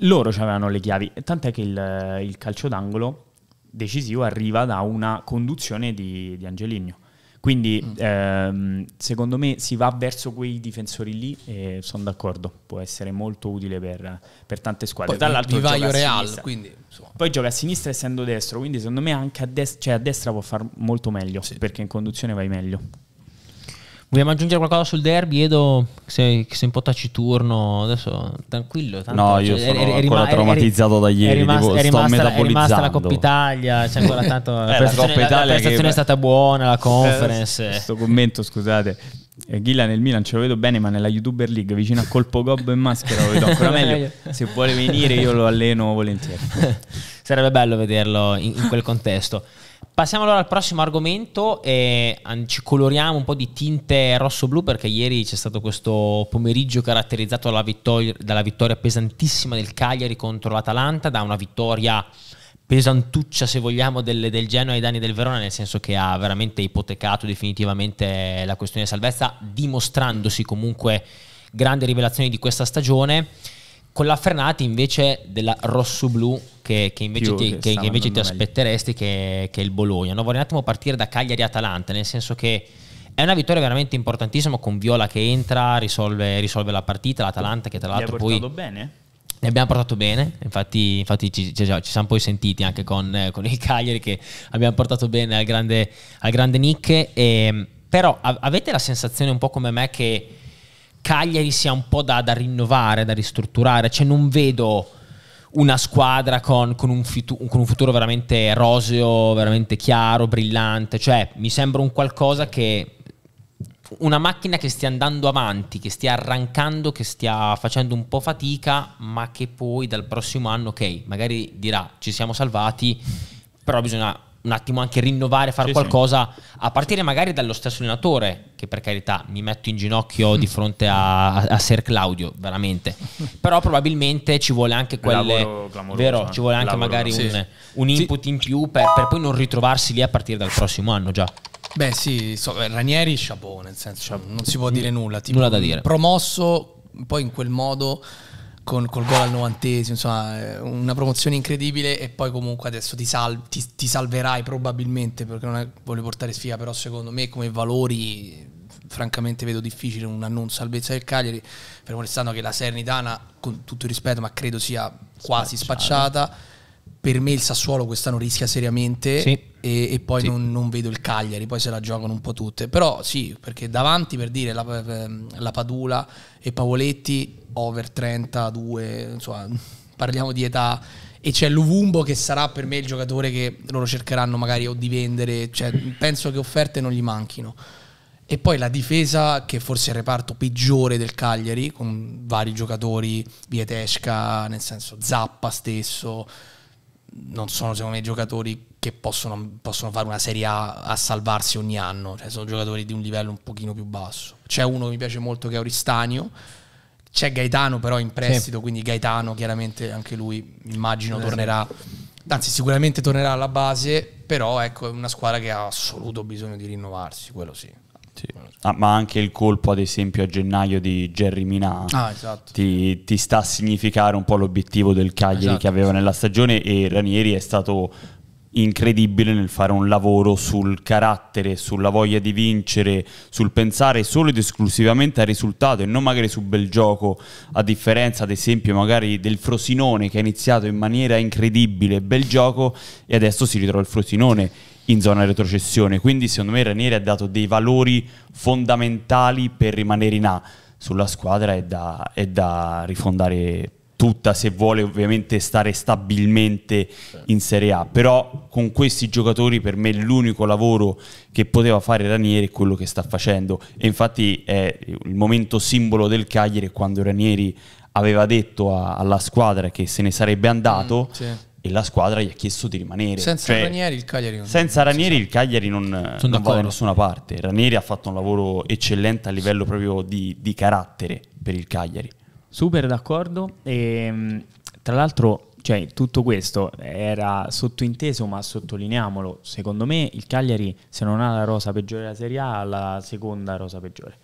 loro avevano le chiavi, tant'è che il, il, calcio d'angolo decisivo arriva da una conduzione di, di Angeligno. Quindi mm. ehm, secondo me si va verso quei difensori lì e sono d'accordo, può essere molto utile per, per tante squadre. Poi, Dall'altro vivaio Real, quindi Insomma. Poi gioca a sinistra essendo destro, quindi secondo me anche a, dest- cioè a destra può far molto meglio, sì. perché in conduzione vai meglio. Vogliamo aggiungere qualcosa sul derby? Edo, sei, sei un po' taciturno, adesso tranquillo. Tanto, no, io cioè, sono è, è ancora rima- traumatizzato è, da ieri, è rimasto, tipo, è rimasta, è rimasta la Coppa Italia, cioè ancora [LAUGHS] tanto, eh, la, prestazione, la, la prestazione che... è stata buona, la [LAUGHS] eh, conference. Eh, questo commento, scusate, Ghilla nel Milan ce lo vedo bene, ma nella YouTuber League vicino a Colpo Gobbo e Maschera lo vedo ancora [LAUGHS] meglio. Se vuole venire io lo alleno volentieri. [LAUGHS] Sarebbe bello vederlo in, in quel contesto. Passiamo allora al prossimo argomento e ci coloriamo un po' di tinte rosso-blu perché ieri c'è stato questo pomeriggio caratterizzato dalla vittoria, dalla vittoria pesantissima del Cagliari contro l'Atalanta, da una vittoria pesantuccia, se vogliamo, del, del Genoa ai danni del Verona, nel senso che ha veramente ipotecato definitivamente la questione di salvezza, dimostrandosi comunque grande rivelazione di questa stagione. Con la Fernati invece della rosso-blu che, che, invece, ti, che, che invece ti, aspetteresti che, è il Bologna. No, vorrei un attimo partire da Cagliari-Atalanta, nel senso che è una vittoria veramente importantissima con Viola che entra, risolve, risolve la partita, l'Atalanta che tra l'altro poi... bene? Ne abbiamo portato bene, infatti, infatti ci, ci, ci, siamo poi sentiti anche con, eh, con, il Cagliari che abbiamo portato bene al grande, al grande Nick. E, ehm, però a, avete la sensazione un po' come me che Cagliari sia un po' da, da rinnovare, da ristrutturare? Cioè non vedo una squadra con, con, un fitu- con, un futuro veramente roseo, veramente chiaro, brillante. Cioè mi sembra un qualcosa che una macchina che stia andando avanti, che stia arrancando, che stia facendo un po' fatica, ma che poi dal prossimo anno, ok, magari dirà ci siamo salvati, però bisogna un attimo anche rinnovare, fare sì, qualcosa, sì. a partire magari dallo stesso allenatore, che per carità mi metto in ginocchio di fronte a, a Ser Claudio, veramente. Però probabilmente ci vuole anche quelle... Vero, eh. ci vuole anche magari sì. un, un, input in più per, per poi non ritrovarsi lì a partire dal prossimo anno già. Beh, sì, so, eh, Ranieri chapeau, nel senso, cioè, non si può dire nulla. Tipo, nulla da dire. Promosso poi in quel modo con, col gol al novantesimo, insomma, eh, una promozione incredibile e poi comunque adesso ti, sal, ti, ti salverai probabilmente perché non è, voglio portare sfiga, però secondo me come valori francamente vedo difficile una non salvezza del Cagliari, fermo restando che la Sernitana, con tutto il rispetto, ma credo sia quasi spacciata, spacciata per me il Sassuolo quest'anno rischia seriamente sì. e, e, poi sì. non, non, vedo il Cagliari, poi se la giocano un po' tutte. Però sì, perché davanti per dire la, ehm, la Padula e Pavoletti over 32, insomma, [LAUGHS] parliamo di età e c'è Luvumbo che sarà per me il giocatore che loro cercheranno magari o di vendere, cioè, penso che offerte non gli manchino. E poi la difesa, che forse è il reparto peggiore del Cagliari, con vari giocatori, Vietesca, nel senso Zappa stesso, non sono secondo me giocatori che possono, possono fare una Serie A a salvarsi ogni anno, cioè, sono giocatori di un livello un pochino più basso. C'è uno che mi piace molto che è Auristanio, c'è Gaetano però in prestito, sì. quindi Gaetano chiaramente anche lui immagino eh, tornerà, anzi sicuramente tornerà alla base, però ecco è una squadra che ha assoluto bisogno di rinnovarsi, quello sì. Sì. Ah, ma anche il colpo, ad esempio, a gennaio di Jerry Minà ah, esatto. ti, ti, sta a significare un po' l'obiettivo del Cagliari esatto, che aveva esatto. nella stagione e Ranieri è stato incredibile nel fare un lavoro sul carattere, sulla voglia di vincere, sul pensare solo ed esclusivamente al risultato e non magari su bel gioco, a differenza ad esempio magari del Frosinone che ha iniziato in maniera incredibile, bel gioco e adesso si ritrova il Frosinone in zona retrocessione. Quindi, secondo me, Ranieri ha dato dei valori fondamentali per rimanere in A. Sulla squadra è da, è da rifondare tutta se vuole ovviamente stare stabilmente in Serie A, però con questi giocatori per me l'unico lavoro che poteva fare Ranieri è quello che sta facendo e infatti è il momento simbolo del Cagliari quando Ranieri aveva detto a, alla squadra che se ne sarebbe andato, mm, sì e la squadra gli ha chiesto di rimanere. Senza cioè, Ranieri il Cagliari non, senza Ranieri il Cagliari non, non va da nessuna parte. Ranieri ha fatto un lavoro eccellente a livello proprio di, di carattere per il Cagliari. Super d'accordo. E, ehm, tra l'altro, cioè, tutto questo era sottointeso, ma sottolineiamolo, secondo me il Cagliari se non ha la rosa peggiore della Serie A ha la seconda rosa peggiore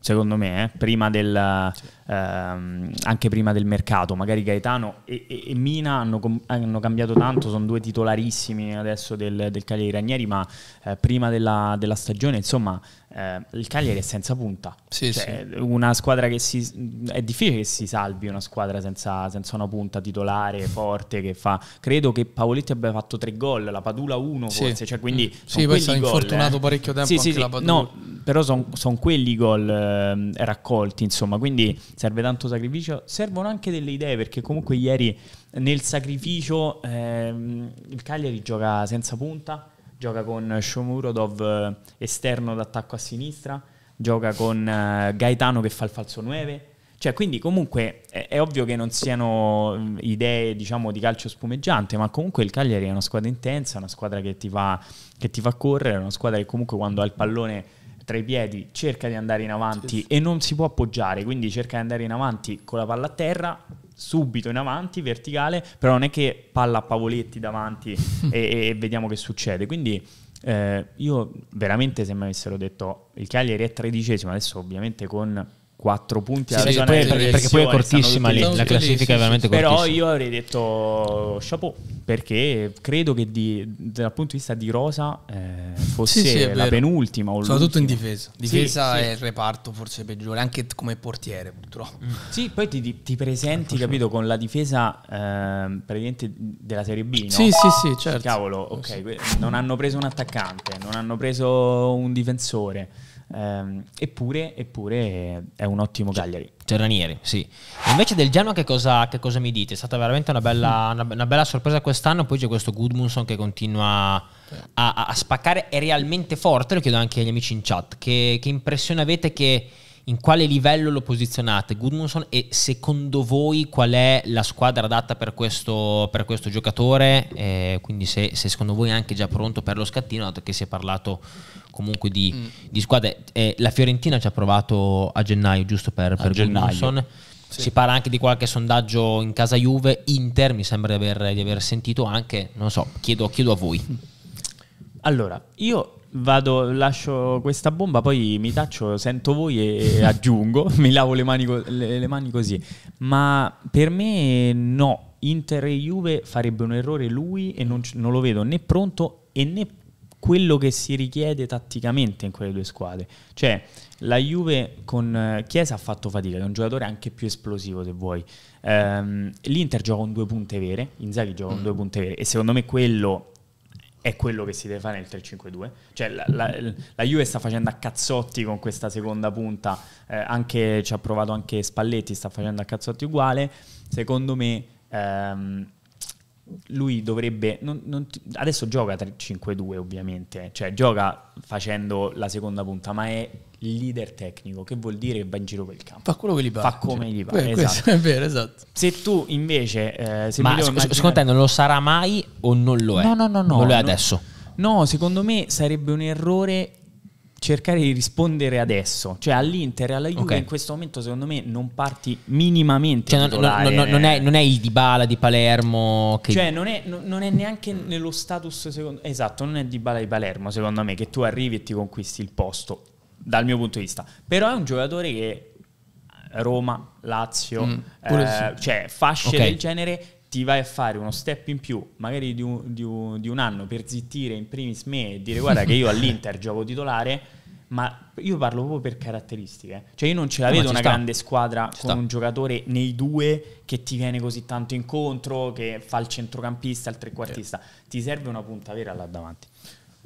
secondo me, eh? prima del, sì. ehm, anche prima del mercato. Magari Gaetano e, e, e Mina hanno, com- hanno, cambiato tanto, sono due titolarissimi adesso del, del Cagliari Ranieri, ma eh, prima della, della, stagione, insomma, eh, il Cagliari è senza punta. Sì, cioè, sì. Una squadra che si, è difficile che si salvi una squadra senza, senza, una punta titolare forte che fa. Credo che Paoletti abbia fatto tre gol, la Padula uno sì. forse. Cioè, quindi mm. sì, poi è stato eh. infortunato eh. parecchio tempo sì, sì, No, però sono son quelli gol eh, raccolti, insomma, quindi serve tanto sacrificio, servono anche delle idee perché comunque ieri nel sacrificio ehm, il Cagliari gioca senza punta gioca con Shomurodov eh, esterno d'attacco a sinistra, gioca con eh, Gaetano che fa il falso 9. Cioè, quindi comunque è, è, ovvio che non siano mm, idee, diciamo, di calcio spumeggiante, ma comunque il Cagliari è una squadra intensa, una squadra che ti, fa, che ti fa correre, una squadra che comunque quando ha il pallone tra i piedi cerca di andare in avanti sì. e non si può appoggiare, quindi cerca di andare in avanti con la palla a terra, subito in avanti, verticale, però non è che palla a pavoletti davanti [LAUGHS] e, e, vediamo che succede. Quindi eh, io veramente se mi avessero detto il Cagliari è tredicesimo, adesso ovviamente con 4 punti sì, alla sì, poi, perché, poi è cortissima lì, la classifica è veramente cortissima. Però io avrei detto chapeau, perché credo che di, dal punto di vista di Rosa eh, fosse sì, la penultima. O Soprattutto in difesa. Difesa è il reparto forse peggiore, anche come portiere purtroppo. Mm. Sì, poi ti, ti presenti, capito, con la difesa eh, praticamente della Serie B, no? Sì, sì, sì, certo. Cavolo, ok, non hanno preso un attaccante, non hanno preso un difensore Ehm, eppure, eppure, è un ottimo Cagliari. Cioè, Terranieri, sì. Invece del Genoa che cosa, che cosa mi dite? È stata veramente una bella, mm. una, una bella, sorpresa quest'anno, poi c'è questo Goodmunson che continua a, a, spaccare, è realmente forte, lo chiedo anche agli amici in chat, che, che impressione avete che in quale livello lo posizionate Goodmanson e secondo voi qual è la squadra adatta per questo, per questo giocatore? Eh, quindi se, se, secondo voi è anche già pronto per lo scattino, dato che si è parlato comunque di, mm. di squadre. Eh, la Fiorentina ci ha provato a gennaio, giusto per, per Goodmanson. Sì. Si parla anche di qualche sondaggio in casa Juve, Inter mi sembra di aver, di aver sentito anche, non so, chiedo, chiedo a voi. Allora, io vado, lascio questa bomba, poi mi taccio, sento voi e [LAUGHS] aggiungo, mi lavo le mani, le, le mani, così. Ma per me no, Inter e Juve farebbe un errore lui e non, non lo vedo né pronto e né quello che si richiede tatticamente in quelle due squadre. Cioè, la Juve con eh, Chiesa ha fatto fatica, è un giocatore anche più esplosivo se vuoi. Um, L'Inter gioca con due punte vere, Inzaghi gioca con mm. due punte vere e secondo me quello è quello che si deve fare nel 3-5-2. Cioè, la, la, la, Juve sta facendo a cazzotti con questa seconda punta, eh, anche, ci ha provato anche Spalletti, sta facendo a cazzotti uguale. Secondo me, ehm, lui dovrebbe. Non, non, adesso gioca 3-5-2, ovviamente, cioè gioca facendo la seconda punta, ma è leader tecnico, che vuol dire che va in giro per il campo. Fa quello che gli pare. Fa come gli pare. Beh, esatto. è vero, esatto. Se tu invece... Eh, se Ma sc- immaginare... secondo te non lo sarà mai o non lo è? No, no, no. no non lo è no, adesso. No, secondo me sarebbe un errore cercare di rispondere adesso, cioè all'Inter e alla Juve okay. in questo momento secondo me non parti minimamente. Cioè, non, non, non, è, non, è, il Dybala di Palermo che... Cioè non è, è neanche nello status secondo... Esatto, non è Dybala di Palermo secondo me che tu arrivi e ti conquisti il posto dal mio punto di vista. Però è un giocatore che Roma, Lazio, mm, eh, sì. cioè fasce okay. del genere ti vai a fare uno step in più, magari di un, di un, di un anno, per zittire in primis me e dire guarda che io all'Inter [LAUGHS] gioco titolare, ma io parlo proprio per caratteristiche. Eh. Cioè io non ce la eh, vedo una sta. grande squadra ci con sta. un giocatore nei due che ti viene così tanto incontro, che fa il centrocampista, il trequartista. Sì. Eh. Ti serve una punta vera là davanti.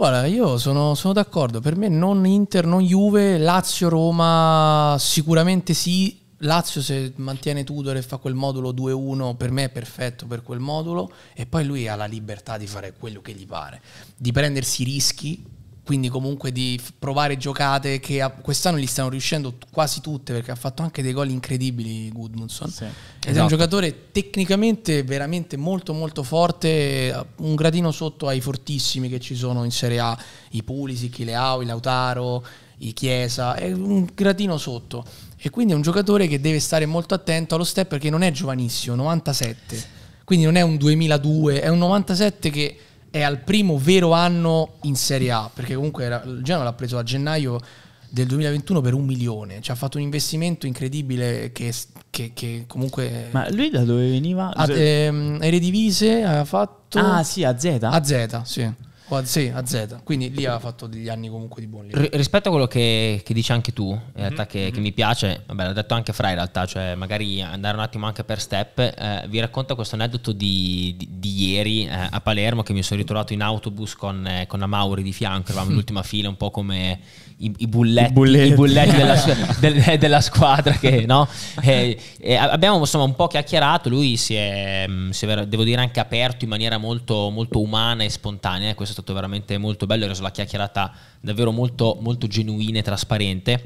Guarda, io sono, sono, d'accordo, per me non Inter, non Juve, Lazio, Roma sicuramente sì, Lazio se mantiene Tudor e fa quel modulo 2-1 per me è perfetto per quel modulo e poi lui ha la libertà di fare quello che gli pare, di prendersi rischi quindi comunque di provare giocate che quest'anno gli stanno riuscendo quasi tutte perché ha fatto anche dei gol incredibili Goodmanson sì, ed esatto. è un esatto. giocatore tecnicamente veramente molto molto forte un gradino sotto ai fortissimi che ci sono in Serie A i Pulisic, i Leao, i Lautaro i Chiesa è un gradino sotto e quindi è un giocatore che deve stare molto attento allo step perché non è giovanissimo 97 quindi non è un 2002 è un 97 che è al primo vero anno in Serie A, perché comunque era, il Genoa l'ha preso a gennaio del 2021 per un milione, cioè ha fatto un investimento incredibile che, che, che comunque... Ma lui da dove veniva? Ad, ehm, Eredivise aveva fatto... Ah sì, a Z? A Z, sì. O a, sì, a Z. Quindi lì ha fatto degli anni comunque di buon livello. R- rispetto a quello che, che, dici anche tu, in mhm, realtà che, mm-hmm. che mi piace, vabbè, l'ha detto anche Fra in realtà, cioè magari andare un attimo anche per step, eh, vi racconto questo aneddoto di, di, di ieri eh, a Palermo che mi sono ritrovato in autobus con, eh, con Amauri di fianco, eravamo mm. [LAUGHS] l'ultima fila un po' come i, i, bulletti, I bulletti. I bulletti della, [LAUGHS] del, della, squadra. Che, no? e, eh, e eh, abbiamo insomma un po' chiacchierato, lui si è, mm, si è, devo dire, anche aperto in maniera molto, molto umana e spontanea. Questo è stato veramente molto bello, ha reso la chiacchierata davvero molto, molto genuina e trasparente.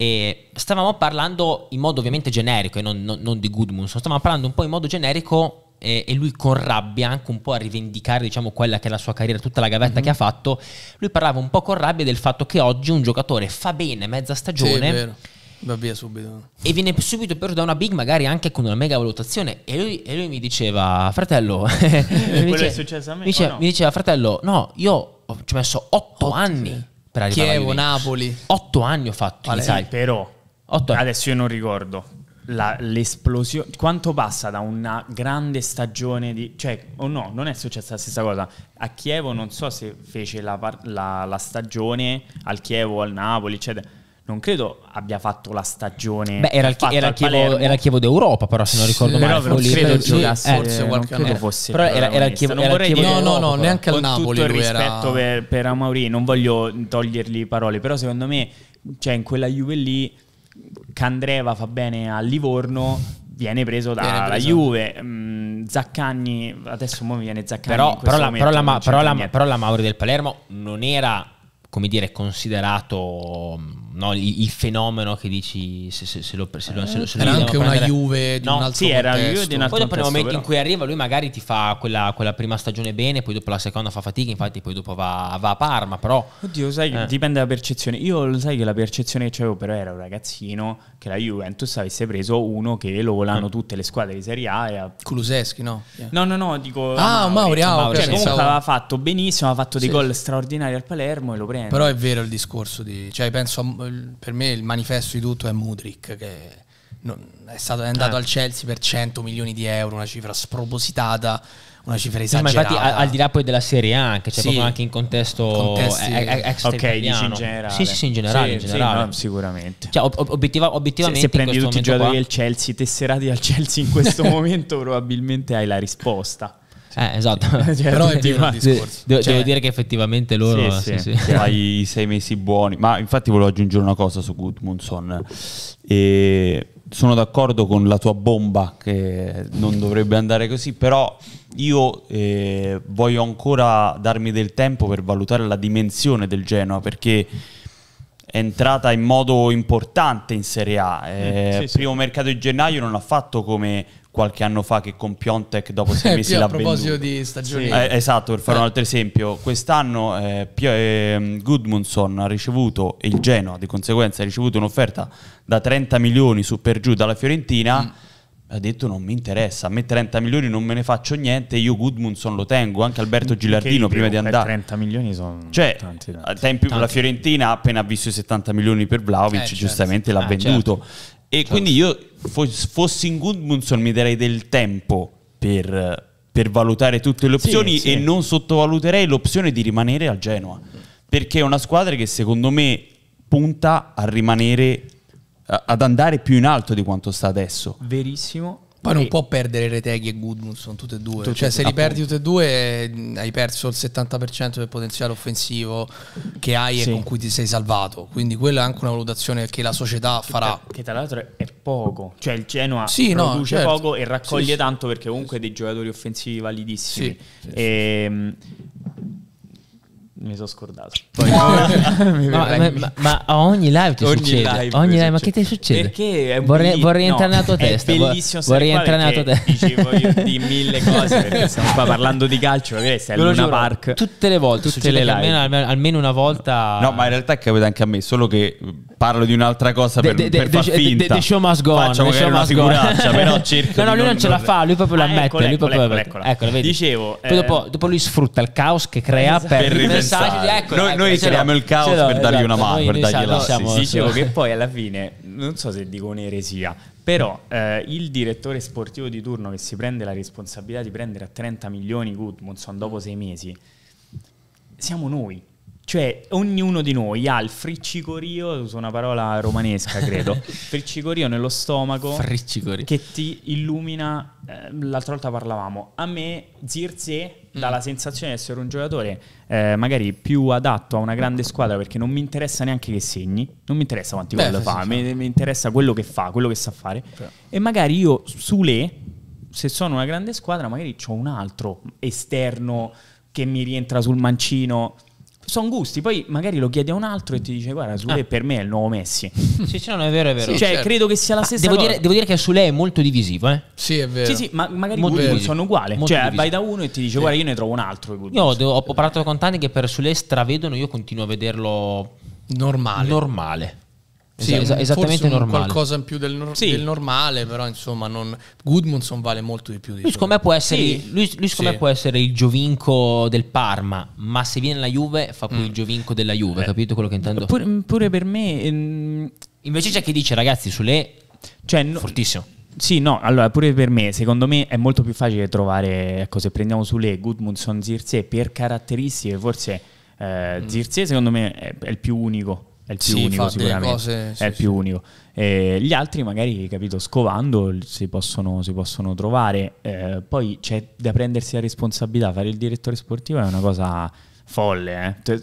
E stavamo parlando in modo ovviamente generico e non, non, non di Goodmunson, stavamo parlando un po' in modo generico eh, e lui con rabbia, anche un po' a rivendicare diciamo, quella che è la sua carriera, tutta la gavetta mm-hmm. che mhm. ha fatto, lui parlava un po' con rabbia del fatto che oggi un giocatore fa bene mezza stagione. Sì, Va via subito. E viene subito preso da una big, magari anche con una mega valutazione. E lui, e lui mi diceva, fratello. [LAUGHS] mi Quello dice, è successo a me. Mi, dice, no? mi diceva, fratello, no, io ci ho messo otto anni per arrivare Chievo, a Napoli. Otto anni ho fatto, vale. sai. Però, otto adesso io non ricordo la, l'esplosione. Quanto passa da una grande stagione di. cioè, o oh no, non è successa la stessa cosa. A Chievo non so se fece la, la, la stagione al Chievo, al Napoli, eccetera non credo abbia fatto la stagione. Beh, era, il, era, Chievo, era Chievo, d'Europa, però se non ricordo male. Però non credo lì, giocasse, eh, forse qualche non credo fosse. Però era, era Chievo, non vorrei Chievo No, no, no, neanche al Napoli. Con tutto il rispetto per, per Amauri, non voglio togliergli parole, però secondo me, cioè in quella Juve lì Candreva fa bene a Livorno, viene preso dalla Juve. Mm, Zaccagni, adesso mi viene Zaccagni. Però, però, la, però, la, ma, però la, Mauri del Palermo non era, come dire, considerato mm, no, il, il, fenomeno che dici se, se, se lo, se lo, se lo, se era anche una prendere. Juve di no, un altro sì, era Juve di un altro poi dopo nel momento però. in cui arriva lui magari ti fa quella, quella, prima stagione bene poi dopo la seconda fa fatica infatti poi dopo va, va a Parma però oddio sai eh. dipende dalla percezione io lo sai che la percezione che avevo però era un ragazzino che la Juventus avesse preso uno che lo volano mm. tutte le squadre di Serie A e a... Kuluseschi no? Yeah. no no no dico ah Mauri, ah, Mauri. Cioè, comunque aveva fatto benissimo ha fatto dei sì. gol straordinari al Palermo e lo prende però è vero il discorso di cioè penso a per me il manifesto di tutto è Mudrik, che è, stato, è andato eh. al Chelsea per 100 milioni di euro, una cifra spropositata una cifra esagerata. No, ma infatti, al, al, di là poi della Serie A, anche, cioè sì. anche in contesto ex extra ok, in generale. Sì, sì, sì, in generale, sì, in generale. Sì, no, sicuramente. Cioè, ob- obiettiva, obiettivamente se, se prendi tutti i giocatori del Chelsea tesserati al Chelsea in questo [LAUGHS] momento, probabilmente hai la risposta. Eh, esatto. [LAUGHS] Cioè, Però è pieno il discorso. De- cioè, devo dire che effettivamente loro sì, sì, sì. sì. hai i sei mesi buoni. Ma infatti volevo aggiungere una cosa su Gudmundsson. E sono d'accordo con la tua bomba che non dovrebbe andare così, però io eh, voglio ancora darmi del tempo per valutare la dimensione del Genoa perché è entrata in modo importante in Serie A. Eh, eh sì, primo mercato di gennaio non ha fatto come qualche anno fa che con Piontek dopo sei [LAUGHS] mesi l'ha venduto. A proposito di stagione. Sì. Eh, esatto, per fare eh. un altro esempio, quest'anno eh, Pio, eh, Goodmanson ha ricevuto, e il Genoa di conseguenza ha ricevuto un'offerta da 30 milioni su per giù dalla Fiorentina, mm. ha detto non mi interessa, a me 30 milioni non me ne faccio niente, io Goodmanson lo tengo, anche Alberto Gilardino prima di andare. 30 milioni sono cioè, tanti, tanti. Tempi, tanti. La Fiorentina ha appena visto i 70 milioni per Vlaovic, eh, certo. giustamente certo. l'ha ah, venduto. Certo. E certo. quindi io fossi in Goodmunson mi darei del tempo per, per valutare tutte le opzioni sì, sì. e non sottovaluterei l'opzione di rimanere al Genoa. Perché è una squadra che secondo me punta a rimanere ad andare più in alto di quanto sta adesso. Verissimo, poi non può perdere Reteghi e Goodmanson, tutte e due. Tutti cioè, se li appunto. perdi tutti e due, hai perso il 70% del potenziale offensivo che hai sì. e con cui ti sei salvato. Quindi quella è anche una valutazione che la società farà. Che, tra l'altro è poco. Cioè, il Genoa sì, produce no, certo. poco e raccoglie sì, tanto perché comunque dei giocatori offensivi validissimi. E, ehm, mi sono scordato. Poi, no, [LAUGHS] ma, ma, ma, a ogni live ti ogni succede. Live ogni live, ma che ti succede? Perché è vorrei, bellissimo. vorrei entrare nella tua testa. Bellissimo vorrei entrare nella tua testa. Dicevo io [LAUGHS] di mille cose perché stiamo qua parlando di calcio, magari stai al Luna Park. Tutte le volte, tutte le live. Almeno, almeno, una volta. No, ma in realtà capita anche a me, solo che parlo di un'altra cosa per, per de, far finta. The, the show must go Faccio the show una figuraccia, però [LAUGHS] cerco No, no, lui non, ce la fa, lui proprio la ah, mette, ecco, ecco, ecco, Dicevo, dopo lui sfrutta il caos che crea esatto. per riprendere messaggi, ecco, noi, ecco, noi creiamo il caos per dargli esatto. una mano, per dargli la siamo, Dicevo che poi alla fine, non so se dico un'eresia, però eh, il direttore sportivo di turno che si prende la responsabilità di prendere a 30 milioni Goodmanson dopo sei mesi, siamo noi cioè, ognuno di noi ha il friccicorio, uso una parola romanesca, [LAUGHS] credo, friccicorio nello stomaco friccicorio. che ti illumina. Eh, l'altra volta parlavamo, a me Zirze mm. dà la sensazione di essere un giocatore eh, magari più adatto a una grande squadra perché non mi interessa neanche che segni, non mi interessa quanti Beh, gol fa, Mi, mi, interessa quello che fa, quello che sa fare. Sì. E magari io su Le, se sono una grande squadra, magari ho un altro esterno che mi rientra sul mancino sono gusti, poi magari lo chiedi a un altro e ti dice guarda, Sule ah. per me è il nuovo Messi. Sì, sì, non è vero, è vero. Sì, cioè, certo. credo che sia la stessa devo cosa. Dire, devo dire che Sule è molto divisivo, eh. Sì, è vero. Sì, sì, ma magari molto i sono uguali. Molto cioè, divisivo. vai da uno e ti dice sì. guarda, io ne trovo un altro. Io devo, ho parlato con tanti che per Sule stravedono, io continuo a vederlo normale. Normale. Sì, es- esatto. esattamente un, normale. Qualcosa in più del, nor- sì. del, normale, però insomma, non... Goodmanson vale molto di più. Di lui, secondo può, essere, sì. lui, lui sì. può essere il giovinco del Parma, ma se viene la Juve fa poi mm. il giovinco della Juve, eh. capito quello che intendo? Pure, pure per me... Ehm... Invece c'è chi dice ragazzi, sulle... Cioè, no... Fortissimo. Sì, no, allora pure per me, secondo me è molto più facile trovare, ecco, se prendiamo sulle Goodmundson Zirze, per caratteristiche, forse eh, mm. Zirze secondo me è, è il più unico è il più sì, unico sicuramente, cose, sì, è il più sì. unico. e gli altri magari, capito, scovando si possono, si possono trovare, eh, poi c'è da prendersi la responsabilità, fare il direttore sportivo è una cosa folle, eh?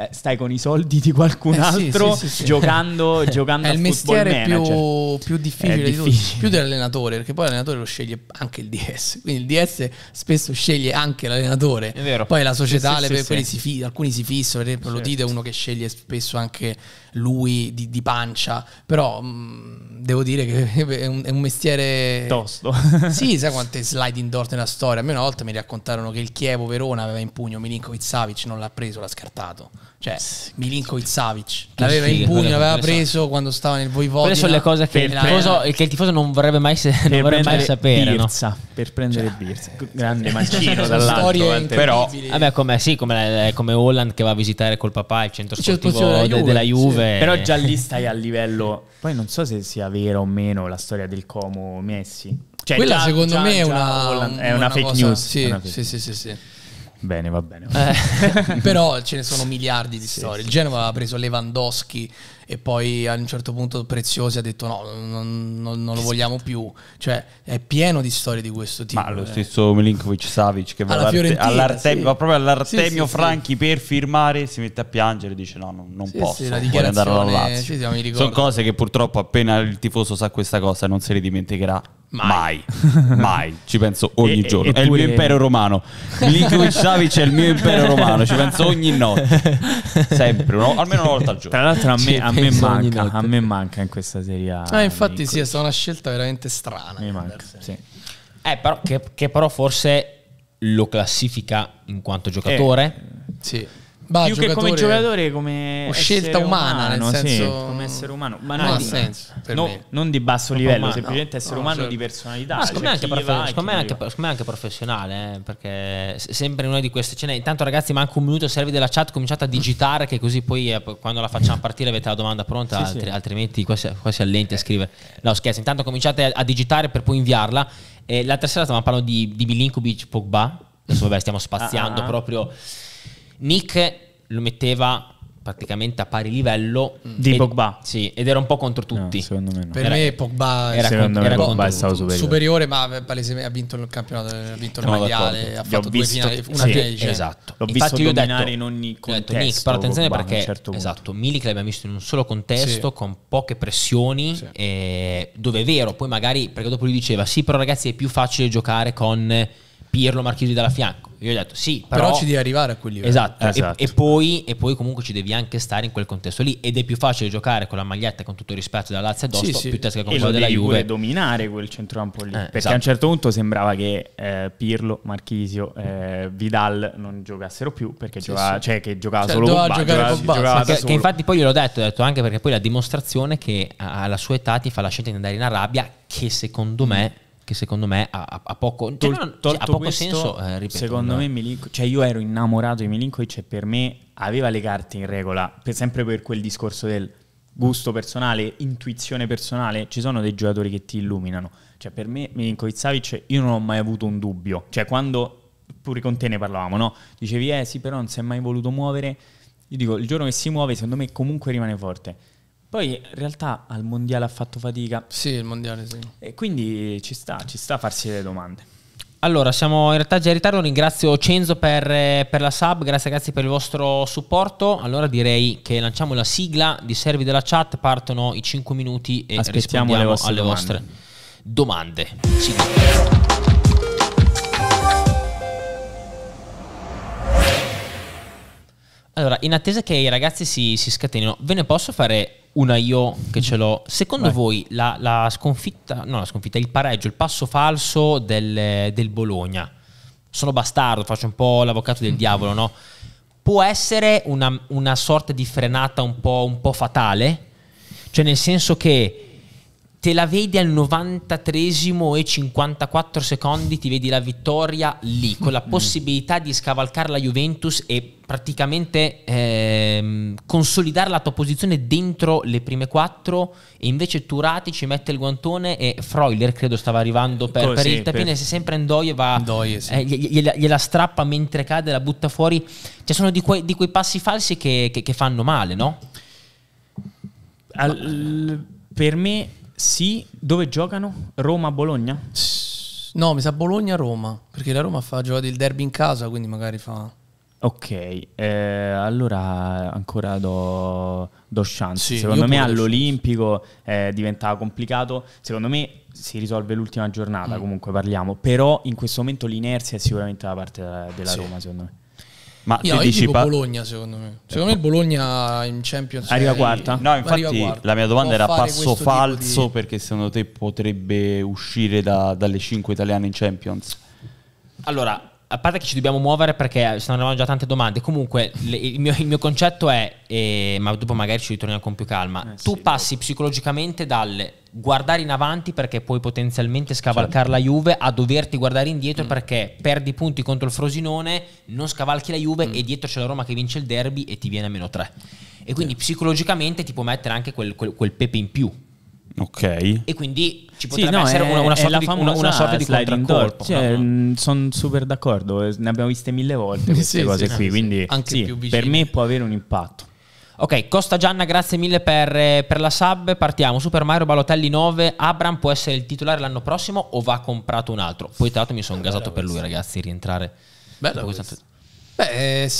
Eh, stai con i soldi di qualcun eh, altro sì, sì, sì, giocando, [LAUGHS] giocando è il mestiere più, più, difficile, è difficile. Di più dell'allenatore, perché poi l'allenatore lo sceglie anche il DS, quindi il DS spesso sceglie anche l'allenatore, poi la società, le, si fi, alcuni si fissano, per esempio certo. Lodito è uno che sceglie spesso anche lui di, di pancia, però mh, mm, devo dire che [LAUGHS] è un, è un mestiere tosto. [LAUGHS] sì, sai quante sliding door nella storia, a me una volta mi raccontarono che il Chievo Verona aveva in pugno Milinkovic Savic, non l'ha preso, l'ha scartato. Cioè, Milinkovic Savic l'aveva in pugno, l'aveva preso quando stava nel Voivodina. Quelle sono le cose che il, tifoso, che il, tifoso, non vorrebbe mai, se, non vorrebbe mai sapere. no? Per prendere cioè, Birza, grande [LAUGHS] mancino cioè, dall'altro. Eh. Però, vabbè, come, sì, come, come, Holland che va a visitare col papà il centro sportivo della, Juve, della Juve. Sì. Però già lì stai a livello. Poi non so se sia vera o meno la storia del Como Messi. Cioè, Quella già, secondo già, me è, una, Holland, è una, una, fake cosa, news. Sì, una fake sì, news. sì, sì, sì. Bene, va bene. Eh, [LAUGHS] però ce ne sono miliardi di sì, storie. Il Genova ha preso Lewandowski e poi a un certo punto Preziosi ha detto no, non, non, non lo vogliamo più. Cioè è pieno di storie di questo tipo. Ma lo eh. stesso Milinkovic Savic che va, all'arte- sì. va proprio all'Artemio sì, Franchi per firmare si mette a piangere e dice no, non, non posso, sì, la andare alla Lazio. Sono cose che purtroppo appena il tifoso sa questa cosa non se le dimenticherà Mai. Mai. [LAUGHS] Mai. Ci penso ogni e, giorno. E, è pure... il mio impero romano. Milinkovic [LAUGHS] Savic è il mio impero romano. Ci penso ogni notte. [LAUGHS] Sempre, no? almeno una volta al giorno. Tra l'altro a me, a me, manca, a me manca, in questa serie Ah, infatti sì, è stata una scelta veramente strana. Mi manca, sì. eh, però, che, che, però forse lo classifica in quanto giocatore. Eh, sì bah, più che come giocatore, come scelta umana, umano, nel senso, sì. come essere umano, ma non, senso, no, non di basso non livello, semplicemente no, essere no, umano cioè, di certo. personalità. Ma secondo, cioè, me, anche profe- anche, anche professionale, eh, perché sempre una di queste cene. Intanto, ragazzi, manca un minuto, servi della chat, cominciate a digitare, che così poi eh, quando la facciamo partire avete la domanda pronta, sì, altri, sì. altrimenti qua si, qua si allenta e scrive. No, scherzo, intanto cominciate a, digitare per poi inviarla. Eh, l'altra sera stavamo parlando di, di Milinkovic Pogba. Adesso vabbè, stiamo ah, ah, spaziando ah. proprio Nick lo metteva praticamente a pari livello di Pogba. Sì, ed era un po' contro tutti. No, secondo me no. Per era, me Pogba era, secondo era me Pogba è stato superiore. superiore, ma palesemente ha vinto il campionato, ha vinto il no, mondiale, ha fatto due visto, finali, una sì, finale, Esatto. L'ho Infatti visto io dominare detto, in ogni eh, contesto. Detto, Nick, però attenzione Pogba, perché certo esatto, Milik l'abbiamo visto in un solo contesto sì. con poche pressioni sì. eh, dove è vero, poi magari perché dopo lui diceva "Sì, però ragazzi è più facile giocare con Pirlo Marchesi dalla fianco. Io gli ho detto sì, però, però ci devi arrivare a quel livello. Esatto, esatto. E, e, poi, e, poi, comunque ci devi anche stare in quel contesto lì ed è più facile giocare con la maglietta con tutto il rispetto della Lazio addosso sì, sì. piuttosto che con quella della Juve. E dominare quel centrocampo lì, eh, perché esatto. a un certo punto sembrava che eh, Pirlo, Marchisio, eh, Vidal non giocassero più perché sì, giocava, Cioè, che giocava cioè, solo con Baccio, giocava, con giocava che, che, infatti poi gliel'ho detto, ho detto anche perché poi la dimostrazione che alla sua età ti fa la scelta di andare in Arabia che secondo me che secondo me ha, ha poco, cioè, non, cioè, ha poco questo, senso. Eh, ripeto, secondo no? me Milinko, cioè io ero innamorato di Milinkovic e per me aveva le carte in regola, per, sempre per quel discorso del gusto personale, intuizione personale, ci sono dei giocatori che ti illuminano. Cioè per me Milinkovic Savic io non ho mai avuto un dubbio, cioè quando pure con te ne parlavamo, no? Dicevi "Eh sì, però non si è mai voluto muovere". Io dico "Il giorno che si muove, secondo me comunque rimane forte". Poi in realtà al mondiale ha fatto fatica. Sì, il mondiale sì. E quindi ci sta, ci sta a farsi le domande. Allora, siamo in realtà già in ritardo, ringrazio Cenzo per, per, la sub, grazie ragazzi per il vostro supporto. Allora direi che lanciamo la sigla di Servi della chat, partono i 5 minuti e Aspettiamo rispondiamo vostre alle domande. vostre domande. Sigla. Allora, in attesa che i ragazzi si, si scatenino, ve ne posso fare una io che ce l'ho. Secondo Vai. voi la, la, sconfitta, no la sconfitta, il pareggio, il passo falso del, del Bologna, sono bastardo, faccio un po' l'avvocato del mm. diavolo, no? Può essere una, una sorta di frenata un po', un po' fatale? Cioè nel senso che te la vedi al 93 e 54 secondi, ti vedi la vittoria lì, con la mm. possibilità di scavalcare la Juventus e praticamente ehm, consolidare la tua posizione dentro le prime quattro e invece Turati ci mette il guantone e Freuler credo stava arrivando per, per il tapino se sempre Ndoye va Ndoye, eh, sì. eh, gliela, gliela, strappa mentre cade la butta fuori cioè sono di, que, di quei passi falsi che, che, che fanno male no? Al, per me sì, dove giocano? Roma-Bologna? No, mi sa Bologna-Roma, perché la Roma fa giocare il derby in casa, quindi magari fa... Ok, eh, allora ancora do, do chance. Sì, Secondo me all'Olimpico eh, diventava complicato. Secondo me si risolve l'ultima giornata, mm. comunque parliamo. Però in questo momento l'inerzia è sicuramente da parte della, eh, della sì. Roma, secondo me. Ma io, io dici pa- Bologna, secondo me. Secondo me il Bologna in Champions League arriva quarta. No, infatti quarta. la mia domanda Può era passo falso di... perché secondo te potrebbe uscire da, dalle 5 italiane in Champions? Allora, a parte che ci dobbiamo muovere perché stanno arrivando già tante domande. Comunque, le, il, mio, il, mio, concetto è, eh, ma dopo magari ci ritorniamo con più calma. Eh tu sì, passi no. psicologicamente dalle guardare in avanti perché puoi potenzialmente certo. scavalcare certo. la Juve, a doverti guardare indietro mm. perché perdi punti contro il Frosinone, non scavalchi la Juve mm. e dietro c'è la Roma che vince il derby e ti viene a meno 3. E quindi yeah. psicologicamente ti può mettere anche quel, quel, quel pepe in più. Ok. E quindi ci potrebbe sì, no, essere è, una, una, sorta di, una, una, sorta di, contraccolpo. Cioè, no? Mm, Sono super d'accordo, eh, ne abbiamo viste mille volte [LAUGHS] queste sì, cose sì, qui, quindi anche più per me può avere un impatto. Ok, Costa Gianna, grazie mille per, eh, per, la sub. Partiamo. Super Mario Balotelli 9. Abram può essere il titolare l'anno prossimo o va comprato un altro? Poi, tra l'altro, mi sono gasato per lui, ragazzi. Rientrare. Bello. Beh, eh,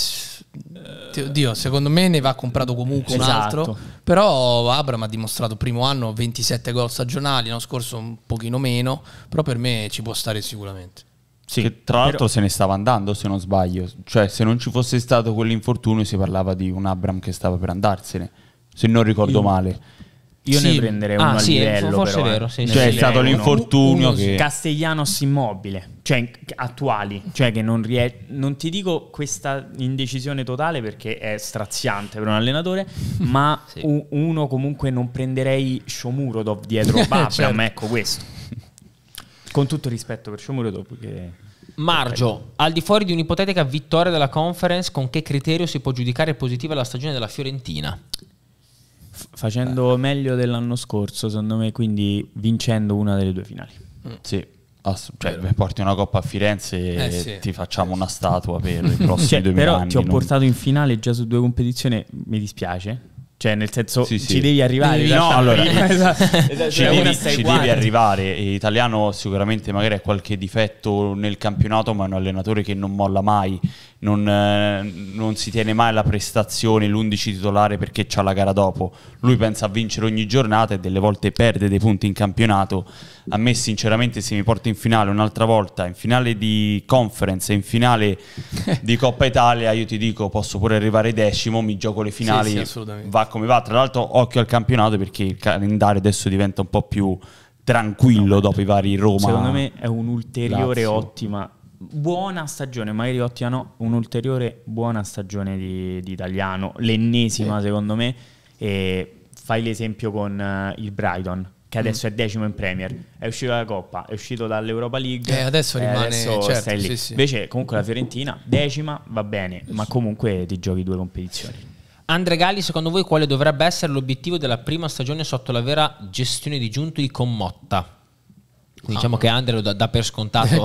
oddio, secondo me ne va comprato comunque esatto. un altro. Però Abram ha dimostrato primo anno 27 gol stagionali, l'anno scorso un pochino meno, però per me ci può stare sicuramente. Sì, che tra l'altro però... se ne stava andando, se non sbaglio. Cioè, se non ci fosse stato quell'infortunio, si parlava di un Abram che stava per andarsene, se non ricordo io... male. Io sì. ne prenderei uno ah, a livello, forse però, è vero. Eh. Sì, cioè, è stato l'infortunio che... Castellanos immobile, cioè attuali, cioè che non, rie... non ti dico questa indecisione totale perché è straziante per un allenatore, ma [LAUGHS] sì. uno comunque non prenderei Shomurodov dietro [LAUGHS] Babram, certo. ecco questo. Con tutto rispetto per Sciomuro dopo che... Margio, al di fuori di un'ipotetica vittoria della conference, con che criterio si può giudicare positiva la stagione della Fiorentina? F- facendo Beh. meglio dell'anno scorso, secondo me, quindi vincendo una delle due finali. Mm. Sì, Ass- cioè, porti una coppa a Firenze eh, e sì. ti facciamo una statua per [LAUGHS] i prossimi cioè, due anni. Però ti ho non... portato in finale già su due competizioni, mi dispiace, cioè, nel senso, sì, sì. [LAUGHS] Esatto. ci devi arrivare. Devi no, allora, esatto. Esatto. ci, devi, ci devi, arrivare. italiano sicuramente magari ha qualche difetto nel campionato, ma è un allenatore che non molla mai, non, eh, non si tiene mai la prestazione, l'11 titolare perché c'ha la gara dopo. Lui pensa a vincere ogni giornata e delle volte perde dei punti in campionato. A me sinceramente se mi porta in finale un'altra volta, in finale di conference, in finale di [LAUGHS] Coppa Italia, io ti dico posso pure arrivare decimo, mi gioco le finali, sì, sì, va come va. Tra l'altro, occhio al campionato perché il calendario adesso diventa un po' più tranquillo dopo i vari Roma. Secondo me è un'ulteriore Lazio. ottima buona stagione, magari ottima no, un'ulteriore buona stagione di, di italiano, l'ennesima sì. secondo me. E fai l'esempio con uh, il Brighton. Che mm. adesso mm. è decimo in Premier, è uscito dalla Coppa, è uscito dall'Europa League. E eh, adesso rimane adesso certo, sì, sì. Invece, comunque, la Fiorentina, decima va bene, ma comunque ti giochi due competizioni. Andre Galli, secondo voi quale dovrebbe essere l'obiettivo della prima stagione sotto la vera gestione di giunto di Commotta? Quindi ah. diciamo no. che Andre lo dà, dà per scontato.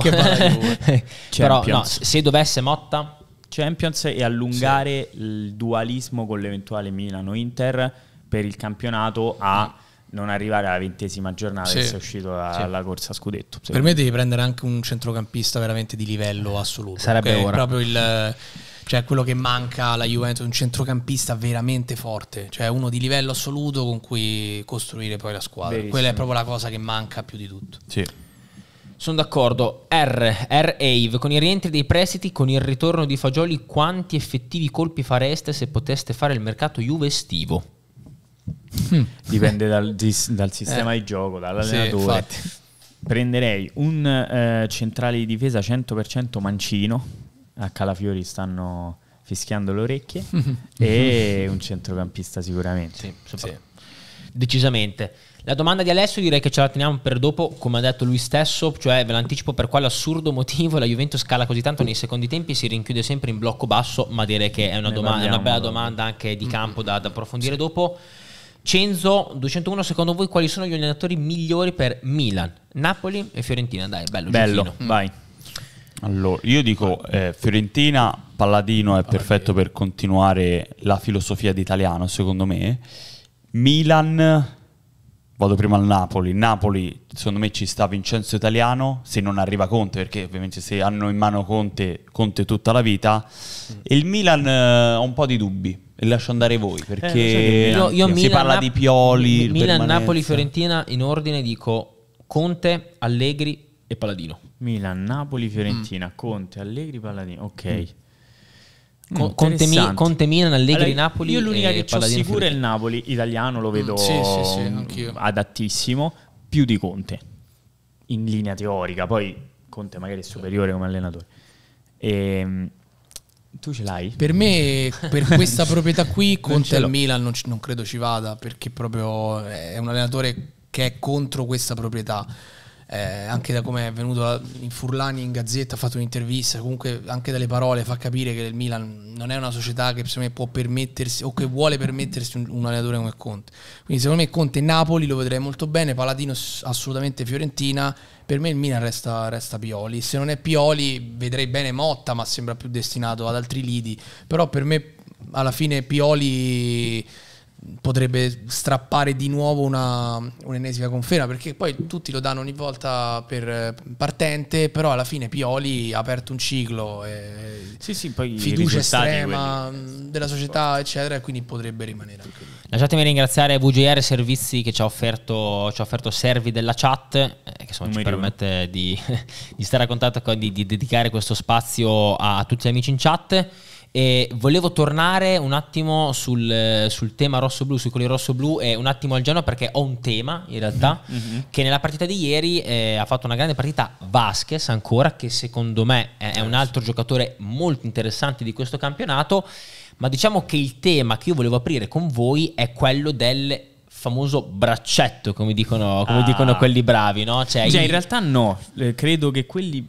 [LAUGHS] [LAUGHS] Però no, se dovesse Motta... Champions e allungare sì. il dualismo con l'eventuale Milano-Inter per il campionato a non arrivare alla ventesima giornata sì. che sei uscito dalla sì. corsa a scudetto. Per me devi prendere anche un centrocampista veramente di livello assoluto. Sarebbe ora. Proprio il cioè, quello che manca alla Juventus è un centrocampista veramente forte, cioè uno di livello assoluto con cui costruire poi la squadra. Verissimo. Quella è proprio la cosa che manca più di tutto. Sì. Sono d'accordo. R, R. Ave, con i rientri dei prestiti, con il ritorno di Fagioli, quanti effettivi colpi fareste se poteste fare il mercato Juve estivo? Hmm. [LAUGHS] Dipende dal, dal eh. sistema eh. di gioco, dall'allenatore. Sì, Prenderei un eh, centrale di difesa 100% mancino a Calafiori stanno fischiando le orecchie [LAUGHS] mhm. e un centrocampista sicuramente. Sì, sì. Decisamente. La domanda di Alessio direi che ce la teniamo per dopo, come ha detto lui stesso, cioè ve l'anticipo per quale assurdo motivo la Juventus scala così tanto nei secondi tempi, si rinchiude sempre in blocco basso, ma direi che è una, doma- è una bella domanda anche di campo da, da approfondire sì. dopo. Cenzo 201, secondo voi quali sono gli allenatori migliori per Milan, Napoli e Fiorentina? Dai, bello. Bello, Gifino. vai. Allora, io dico eh, Fiorentina, Palladino è perfetto per continuare la filosofia di italiano, secondo me. Milan, vado prima al Napoli. Napoli, secondo me ci sta Vincenzo Italiano, se non arriva Conte, perché ovviamente se hanno in mano Conte, Conte tutta la vita. Mm. E il Milan eh, ho un po' di dubbi. E lascio andare voi eh, perché eh, so io, io si parla di Pioli. Milan, Napoli, Fiorentina in ordine dico Conte, Allegri e Paladino. Milan, Napoli, Fiorentina, mm. Conte, Allegri, Palladini. Ok. Mm. mm. Con, Conte, Conte, Milan, Allegri, allora, Napoli. Io l'unica che ho sicuro è il Napoli italiano, lo mm, vedo mm, sì, sì, sì, adattissimo, più di Conte, in linea teorica. Poi Conte magari è superiore come allenatore. E, ehm, tu ce l'hai? Per me, per [LAUGHS] questa proprietà qui, Conte al Milan non, non credo ci vada, perché proprio è un allenatore che è contro questa proprietà eh, anche da come è venuto in Furlani in Gazzetta, ha fatto un'intervista, comunque anche dalle parole fa capire che il Milan non è una società che secondo me può permettersi o che vuole permettersi un, un allenatore come Conte. Quindi secondo me Conte Napoli lo vedrei molto bene, Paladino assolutamente Fiorentina, per me il Milan resta, resta Pioli, se non è Pioli vedrei bene Motta, ma sembra più destinato ad altri lidi, però per me alla fine Pioli potrebbe strappare di nuovo una, un'ennesima conferma perché poi tutti lo danno ogni volta per eh, partente però alla fine Pioli ha aperto un ciclo sì, sì, fiducia estrema quelli. della società eccetera e quindi potrebbe rimanere anche lui lasciatemi ringraziare VGR Servizi che ci ha offerto, ci ha offerto Servi della chat eh, che insomma, ci permette di, [LAUGHS] di, stare a contatto con, di, di dedicare questo spazio a, a tutti gli amici in chat e volevo tornare un attimo sul, sul tema rosso-blu, sui colori rosso-blu e un attimo al Genoa perché ho un tema in realtà mm-hmm, mm-hmm. che nella partita di ieri eh, ha fatto una grande partita Vasquez ancora che secondo me è, è un altro giocatore molto interessante di questo campionato ma diciamo che il tema che io volevo aprire con voi è quello del famoso braccetto, come dicono, come ah. dicono quelli bravi, no? Cioè, cioè in realtà no, eh, credo che quelli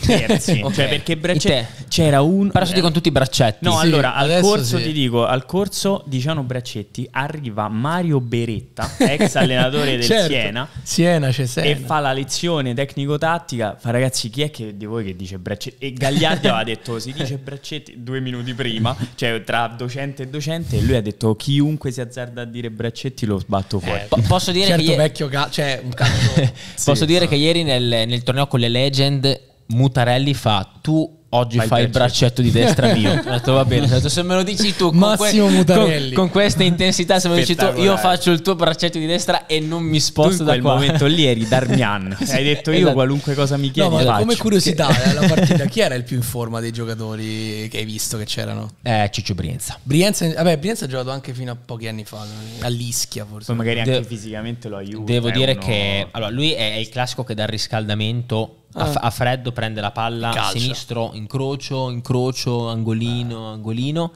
Terzi. [LAUGHS] Cioè, perché braccetti c'era un. Parassati con tutti i braccetti. No, sì, allora al corso sì. ti dico: al corso diciamo Braccetti arriva Mario Beretta, ex [LAUGHS] allenatore del certo. Siena. Siena Cesena. E fa la lezione tecnico-tattica. Fa ragazzi, chi è che di voi che dice braccetti? E Gagliardi aveva detto: si dice braccetti due minuti prima, cioè tra docente e docente. E lui ha detto: chiunque si azzarda a dire braccetti lo sbatto fuori. Eh, posso dire certo che. Ieri... vecchio, ca- cioè un [LAUGHS] sì, posso dire che ieri nel, nel torneo con le legend Mutarelli fa tu oggi fai, fai il braccetto di destra mio. [LAUGHS] detto va bene, detto, se me lo dici tu con, que- con, con questa intensità, se me lo dici tu, io faccio il tuo braccetto di destra e non mi sposto tu da quel qua. momento lì eri Darmian. [LAUGHS] sì, Hai detto io esatto. qualunque cosa mi chiedi. No, ma come curiosità, alla partita, [LAUGHS] chi era il più in forma dei giocatori che hai visto che c'erano? Eh, Ciccio Brienza. Brienza, vabbè, Brienza ha giocato anche fino a pochi anni fa, all'Ischia forse. Poi magari anche De- fisicamente lo aiuta. Devo dire uno... che allora, lui è il classico che dal riscaldamento a, f- eh. a, freddo prende la palla Calcia. sinistro, incrocio, incrocio, angolino, eh. angolino.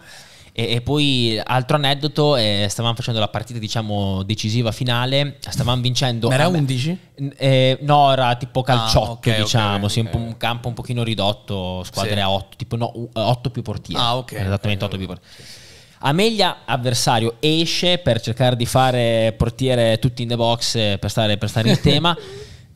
E, e poi altro aneddoto, eh, stavamo facendo la partita diciamo decisiva finale, stavamo vincendo... Ma era 11? Eh, no, era tipo ah, calciotto ah, okay, diciamo, okay, sì, okay. un campo un pochino ridotto, squadre sì. a 8, tipo no, 8 eh, più portiere. Ah ok. Esattamente 8 più portiere. Sì. Ameglia, avversario, esce per cercare di fare portiere tutti in the box per stare, per stare in [LAUGHS] tema.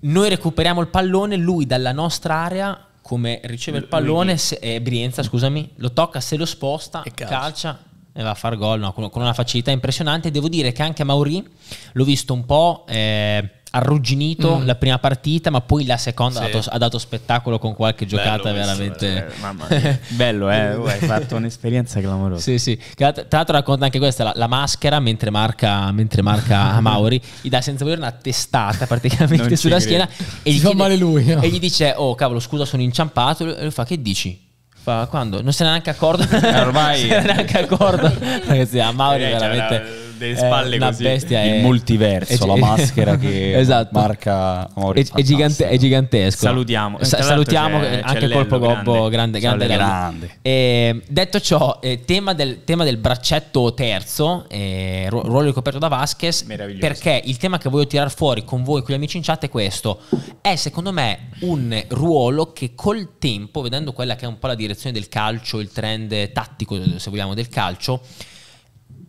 Noi recuperiamo il pallone, lui dalla nostra area come riceve il pallone, se, eh, Brienza scusami, lo tocca, se lo sposta, e calcia. calcia e va a far gol no, con, con, una facilità impressionante. Devo dire che anche Maurì l'ho visto un po'... Eh, arrugginito mm. la prima partita, ma poi la seconda sì. ha, dato, ha, dato, spettacolo con qualche giocata bello veramente. Questo, eh, mamma mia. [LAUGHS] bello, eh? hai fatto un'esperienza clamorosa. Sì, sì. Tra l'altro racconta anche questa: la, la maschera mentre marca, mentre marca [LAUGHS] Mauri, gli dà senza volere una testata praticamente non sulla schiena. E gli, chiede, male lui, no? e gli dice: Oh, cavolo, scusa, sono inciampato. E lui fa: Che dici? Fa, quando? Non se ne è neanche accorto. Eh, ormai. non [LAUGHS] se ne è neanche accorto. Ragazzi, a Mauri eh, cioè, veramente delle spalle eh, la così. bestia il è multiverso, è, la maschera che [LAUGHS] esatto. marca È, è, gigante, è, gigantesco. Salutiamo, Sa- salutiamo c'è, anche c'è Corpo Gobbo, grande, grande. grande, grande. Eh, detto ciò, eh, tema, del, tema, del, braccetto terzo, eh, ruolo ricoperto da Vasquez, perché il tema che voglio tirare fuori con voi, con gli amici in chat, è questo. È secondo me un ruolo che col tempo, vedendo quella che è un po' la direzione del calcio, il trend tattico, se vogliamo, del calcio,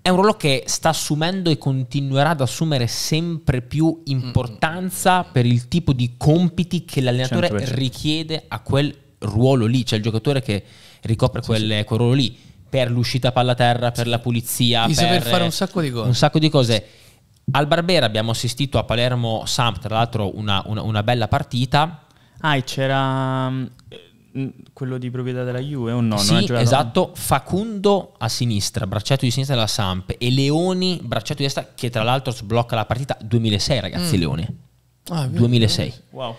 è un ruolo che sta assumendo e continuerà ad assumere sempre più mm, mm, mm. importanza per il tipo di compiti che l'allenatore 100%. richiede a quel ruolo lì, cioè il giocatore che ricopre sì, quel, sì. quel, ruolo lì per l'uscita palla terra, per la pulizia, di per fare un sacco di cose. Un sacco di cose. Al Barbera abbiamo assistito a Palermo Samp, tra l'altro una, una, una bella partita. Ah, c'era quello di proprietà della Juve o no? Sì, esatto, Facundo a sinistra, bracciato di sinistra della Samp e Leoni, bracciato di destra, che tra l'altro sblocca la partita 2006 ragazzi, mm. Leoni. Ah, 2006. Wow.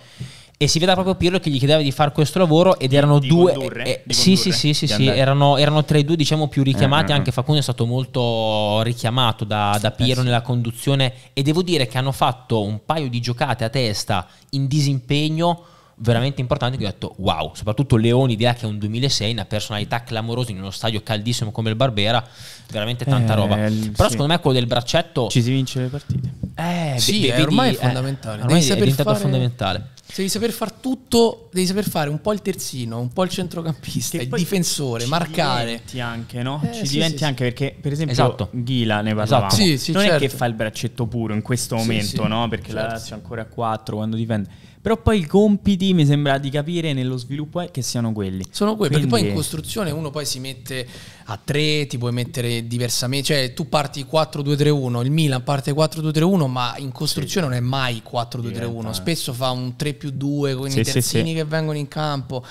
E si vede proprio Pirlo che gli chiedeva di fare questo lavoro ed erano di due... Condurre, eh, condurre, sì, sì, sì, sì, sì erano, erano, tra i due diciamo più richiamati, eh, eh, eh, anche Facundo è stato molto richiamato da, da eh, Pirlo eh, nella conduzione e devo dire che hanno fatto un paio di giocate a testa in disimpegno veramente importante che ho detto wow, soprattutto Leoni di là che è un 2006, una personalità clamorosa in uno stadio caldissimo come il Barbera, veramente tanta eh, roba. Però sì. secondo me quello del braccetto... Ci si vince le partite. Eh, sì, be- be- ormai di, è eh, fondamentale. Eh, ormai devi è diventato fare... fondamentale. Devi saper fare tutto, devi saper fare un po' il terzino, un po' il centrocampista, il difensore, marcare. Ci diventi anche, no? Eh, ci sì, diventi sì, anche perché, per esempio, esatto. Ghila ne esatto. parlavamo. Esatto. non certo. è che certo. fa il braccetto puro in questo momento, no? Perché certo. la Lazio è ancora a 4 quando difende però poi i compiti mi sembra di capire nello sviluppo che siano quelli. Sono quelli, Quindi... perché poi in costruzione uno poi si mette a tre, ti puoi mettere diversamente, cioè tu parti 4-2-3-1, il Milan parte 4-2-3-1, ma in costruzione sì. non è mai 4-2-3-1, Diventa. spesso fa un 3 più 2 con sì, i terzini sì, che vengono in campo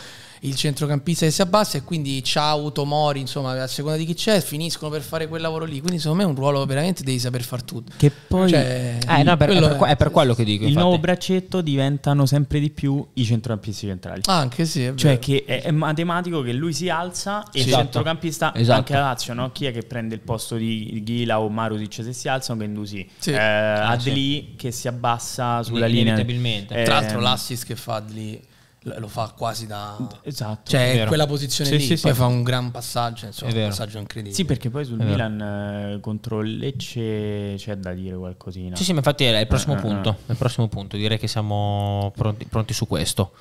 il centrocampista che si abbassa e quindi Ciao, Tomori, insomma, a seconda di chi c'è, finiscono per fare quel lavoro lì. Quindi secondo me è un ruolo veramente devi saper far tutto. Che poi cioè, eh, no, per, è, per, è, per, quello che dico. Il infatti. nuovo braccetto diventano sempre di più i centrocampisti centrali. Ah, anche sì, è cioè che è, è, matematico che lui si alza e sì, il esatto. centrocampista esatto. anche a Lazio, no? Chi è che prende il posto di Ghila o Marusic se si alzano? Gendusi, sì. eh, ah, Adli sì. che si abbassa sulla linea. Eh, Tra l'altro l'assist che fa Adli lo fa quasi da esatto cioè quella posizione sì, lì sì, poi sì. fa un gran passaggio insomma, cioè, un passaggio incredibile sì perché poi sul è Milan vero. Eh, contro Lecce c'è da dire qualcosina sì sì ma infatti è il prossimo, eh, eh, eh. punto, eh. il prossimo punto direi che siamo pronti, pronti su questo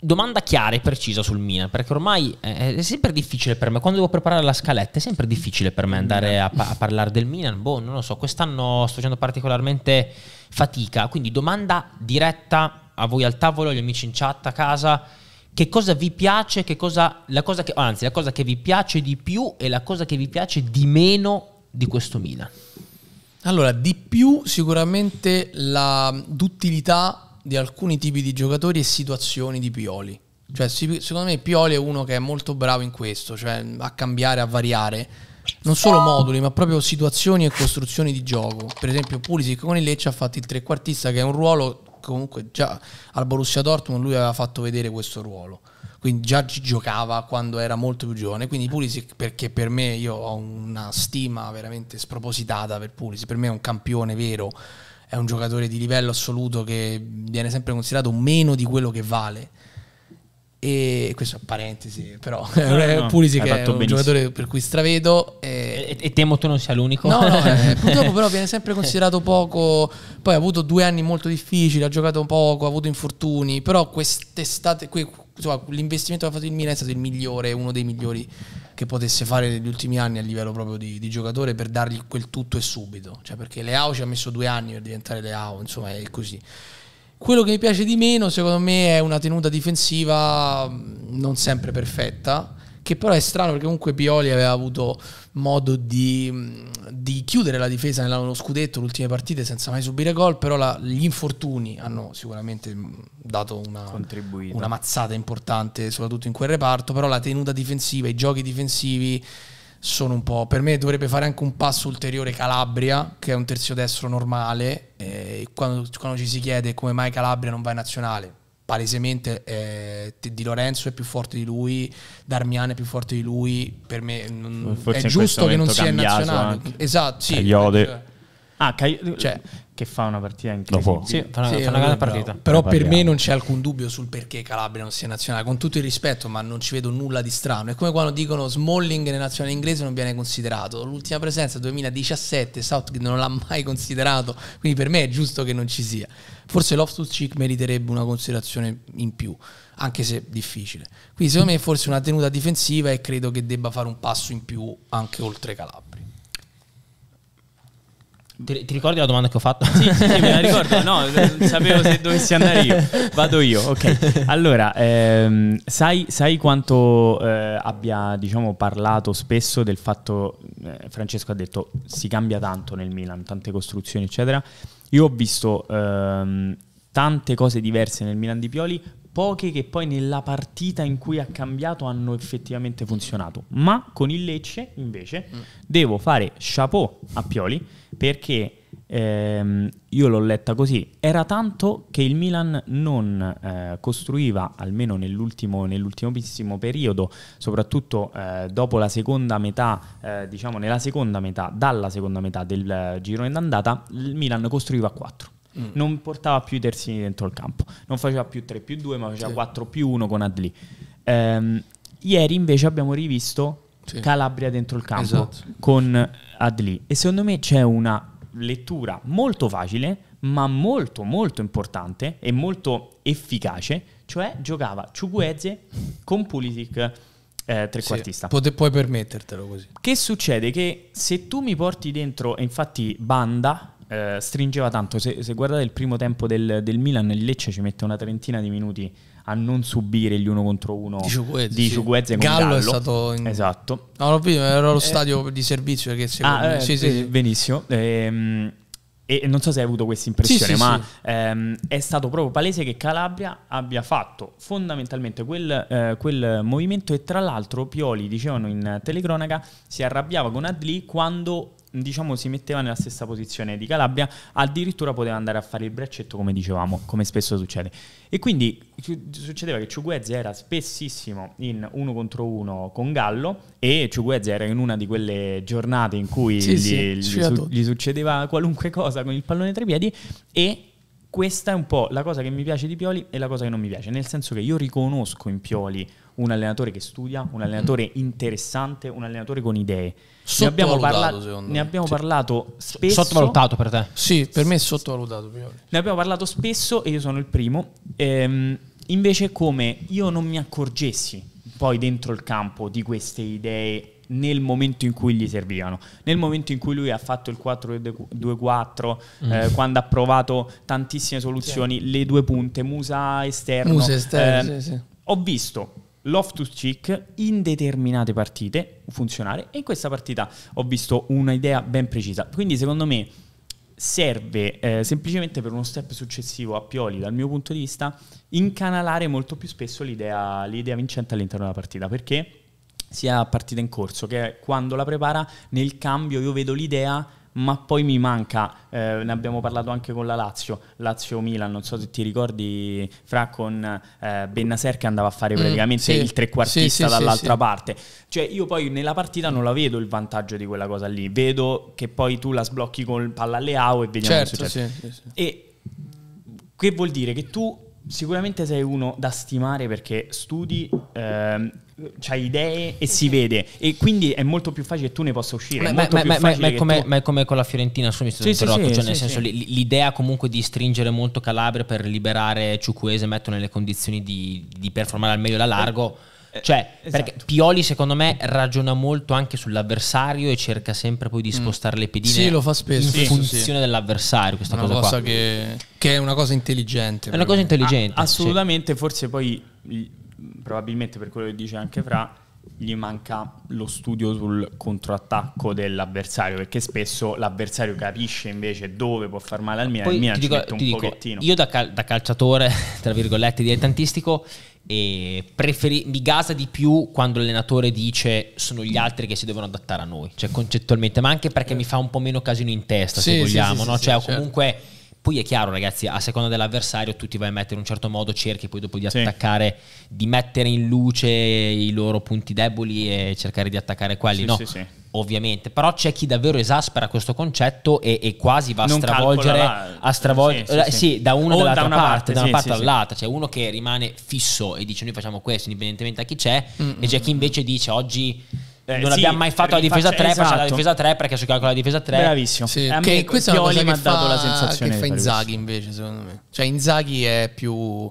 domanda chiara e precisa sul Milan, perché ormai è sempre difficile per me, quando devo preparare la scaletta è sempre difficile per me andare mm. a, a parlare del Milan, boh, non lo so, quest'anno sto facendo particolarmente fatica, quindi domanda diretta a voi al tavolo, agli amici in chat a casa, che cosa vi piace, cosa, la cosa che, anzi la cosa che vi piace di più e la cosa che vi piace di meno di questo Milan. Allora, di più sicuramente la duttilità di alcuni tipi di giocatori e situazioni di Pioli. Cioè, secondo me Pioli è uno che è molto bravo in questo, cioè a cambiare, a variare non solo moduli, ma proprio situazioni e costruzioni di gioco. Per esempio, Pulisic con il Lecce ha fatto il trequartista, che è un ruolo comunque già al Borussia Dortmund lui aveva fatto vedere questo ruolo quindi già giocava quando era molto più giovane. Quindi Pulisic, perché per me io ho una stima veramente spropositata per Pulisic, per me è un campione vero, è un giocatore di livello assoluto che viene sempre considerato meno di quello che vale. E questo è parentesi, però eh, no, no, [LAUGHS] no Pulisic è un benissimo. giocatore per cui stravedo. E... E, e, temo tu non sia l'unico. No, no [LAUGHS] eh, purtroppo però viene sempre considerato poco. Poi ha avuto due anni molto difficili, ha giocato poco, ha avuto infortuni, però quest'estate, qui, insomma, l'investimento che ha fatto il Milan è stato il migliore, uno dei migliori che potesse fare negli ultimi anni a livello proprio di, di giocatore per dargli quel tutto e subito. Cioè, perché Leao ci ha messo due anni per diventare Leao, insomma è così. Quello che mi piace di meno, secondo me, è una tenuta difensiva mm, non sempre perfetta. Che però è strano perché comunque Pioli aveva avuto modo di, mm, di chiudere la difesa nello scudetto, le ultime partite, senza mai subire gol. Però la, gli infortuni hanno sicuramente mm, dato una, una mazzata importante, soprattutto in quel reparto. Però la tenuta difensiva, i giochi difensivi sono un po'. Per me dovrebbe fare anche un passo ulteriore Calabria, che è un terzio destro normale. Eh, quando, quando, ci si chiede come mai Calabria non va in nazionale, palesemente eh, Di Lorenzo è più forte di lui, Darmian è più forte di lui. Per me non, mm, è giusto che non sia in nazionale. Anche. Esatto, sì. Cioè, Iode. Cioè, Ah, Caio... cioè, che fa una partita incredibile. Sì, fa una, sì, fa una grande partita. Bravo. Però per me non c'è alcun dubbio sul perché Calabria non sia nazionale, con tutto il rispetto, ma non ci vedo nulla di strano. È come quando dicono Smalling nella nazionale inglese non viene considerato. L'ultima presenza 2017 Southgate non l'ha mai considerato, quindi per me è giusto che non ci sia. Forse Loftus Cheek meriterebbe una considerazione in più, anche se difficile. Quindi secondo me forse una tenuta difensiva e credo che debba fare un passo in più anche oltre Calabria. Ti, ti, ricordi la domanda che ho fatto? Sì, sì, me la ricordo, no, sapevo se dovessi andare io. Vado io, ok. Allora, ehm, sai, sai, quanto eh, abbia diciamo, parlato spesso del fatto, eh, Francesco ha detto, si cambia tanto nel Milan, tante costruzioni, eccetera. Io ho visto ehm, tante cose diverse nel Milan di Pioli, poche che poi nella partita in cui ha cambiato hanno effettivamente funzionato. Ma con il Lecce, invece, mm. devo fare chapeau a Pioli perché ehm, io l'ho letta così. Era tanto che il Milan non eh, costruiva, almeno nell'ultimo, nell'ultimissimo periodo, soprattutto eh, dopo la seconda metà, eh, diciamo nella seconda metà, dalla seconda metà del eh, girone d'andata, il Milan costruiva a 4 Mm. Non portava più i terzini dentro il campo. Non faceva più 3 più 2, ma faceva sì. 4 più 1 con Adli. Ehm, ieri invece abbiamo rivisto sì. Calabria dentro il campo esatto. con Adli. E secondo me c'è una lettura molto facile, ma molto molto importante e molto efficace, cioè giocava Ciugueze con Pulisic eh, trequartista. Sì, puoi permettertelo così. Che succede? Che se tu mi porti dentro, e infatti Banda eh, stringeva tanto. Se, se, guardate il primo tempo del, del, Milan, il Lecce ci mette una trentina di minuti a non subire gli uno contro uno di Ciuguezze, di Gallo, Gallo, è stato in... esatto. No, l'ho visto, ero allo eh, stadio di servizio perché ah, eh, sì, sì, eh, sì, benissimo. Ehm, e non so se hai avuto questa impressione, sì, ma sì. Ehm, è stato proprio palese che Calabria abbia fatto fondamentalmente quel, eh, quel, movimento e tra l'altro Pioli, dicevano in telecronaca, si arrabbiava con Adli quando diciamo, si metteva nella stessa posizione di Calabria, addirittura poteva andare a fare il braccetto come dicevamo, come spesso succede. E quindi succedeva che Ciuguez era spessissimo in uno contro uno con Gallo e Ciuguez era in una di quelle giornate in cui sì, gli, sì, gli, su, gli succedeva qualunque cosa con il pallone tra i piedi e questa è un po' la cosa che mi piace di Pioli e la cosa che non mi piace, nel senso che io riconosco in Pioli un allenatore che studia, un allenatore mm. interessante, un allenatore con idee. Ne abbiamo, parla- ne abbiamo sì. parlato spesso. Sottovalutato per te? Sì, per me è sottovalutato. Ne abbiamo parlato spesso e io sono il primo. Ehm, invece come io non mi accorgessi poi dentro il campo di queste idee nel momento in cui gli servivano. Nel momento in cui lui ha fatto il 4-2-4, mm. eh, quando ha provato tantissime soluzioni, sì. le due punte, musa esterno. Musa esterno, eh, sì, sì. Ho visto to Cheek in determinate partite funzionare e in questa partita ho visto un'idea ben precisa. Quindi secondo me serve eh, semplicemente per uno step successivo a Pioli dal mio punto di vista incanalare molto più spesso l'idea, l'idea vincente all'interno della partita perché sia a partita in corso che quando la prepara nel cambio io vedo l'idea ma poi mi manca, eh, ne abbiamo parlato anche con la Lazio, Lazio-Milan, non so se ti ricordi, fra con eh, Bennaser che andava a fare mm, praticamente mm, sì. il trequartista sì, sì, dall'altra parte. Cioè io poi nella partita non la vedo il vantaggio di quella cosa lì, vedo che poi tu la sblocchi con palla alle AO e vediamo certo, che succede. E che vuol dire che tu sicuramente sei uno da stimare perché studi, ehm, hai idee e si vede e quindi è molto più facile che tu ne possa uscire. Ma, è, come, con la Fiorentina, su mi sì, sì, cioè sì, nel senso l'idea comunque di stringere molto Calabria per liberare Ciucuese, e metterlo nelle condizioni di, di performare al meglio da largo. Beh eh, cioè, eh, esatto. perché Pioli secondo me ragiona molto anche sull'avversario e cerca sempre poi di spostare mm. le pedine sì, lo fa spesso. in funzione sì, dell'avversario, questa una cosa, cosa che, che, è una cosa intelligente. È una cosa intelligente. Ah, assolutamente, sì. forse poi probabilmente per quello che dice anche Fra gli manca lo studio sul controattacco dell'avversario perché spesso l'avversario capisce invece dove può far male al Milan Poi, il Milan dico, un dico, pochettino io da, cal- da, calciatore tra virgolette dilettantistico e preferi- mi gasa di più quando l'allenatore dice sono gli altri che si devono adattare a noi, cioè concettualmente, ma anche perché mi fa un po' meno casino in testa, sì, se vogliamo, sì, sì, no? cioè certo. comunque certo. poi è chiaro ragazzi, a seconda dell'avversario tu ti vai a mettere in un certo modo, cerchi poi dopo di attaccare, di mettere in luce i loro punti deboli e cercare di attaccare quelli, Sì, no? ovviamente, però c'è chi davvero esaspera questo concetto e, e quasi va a stravolgere, la, a stravolgere sì, sì, eh, sì. da una, o da una parte, da una parte all'altra, c'è cioè uno che rimane fisso e dice noi facciamo questo indipendentemente da chi c'è mm-hmm. e c'è chi invece dice oggi eh, non sì, abbiamo mai fatto la difesa 3, esatto. facciamo la esatto. difesa 3 perché si calcola la difesa 3. Bravissimo. Sì, eh, che questa è una cosa che mi ha dato la sensazione che fa Inzaghi invece, secondo me. Cioè Inzaghi è più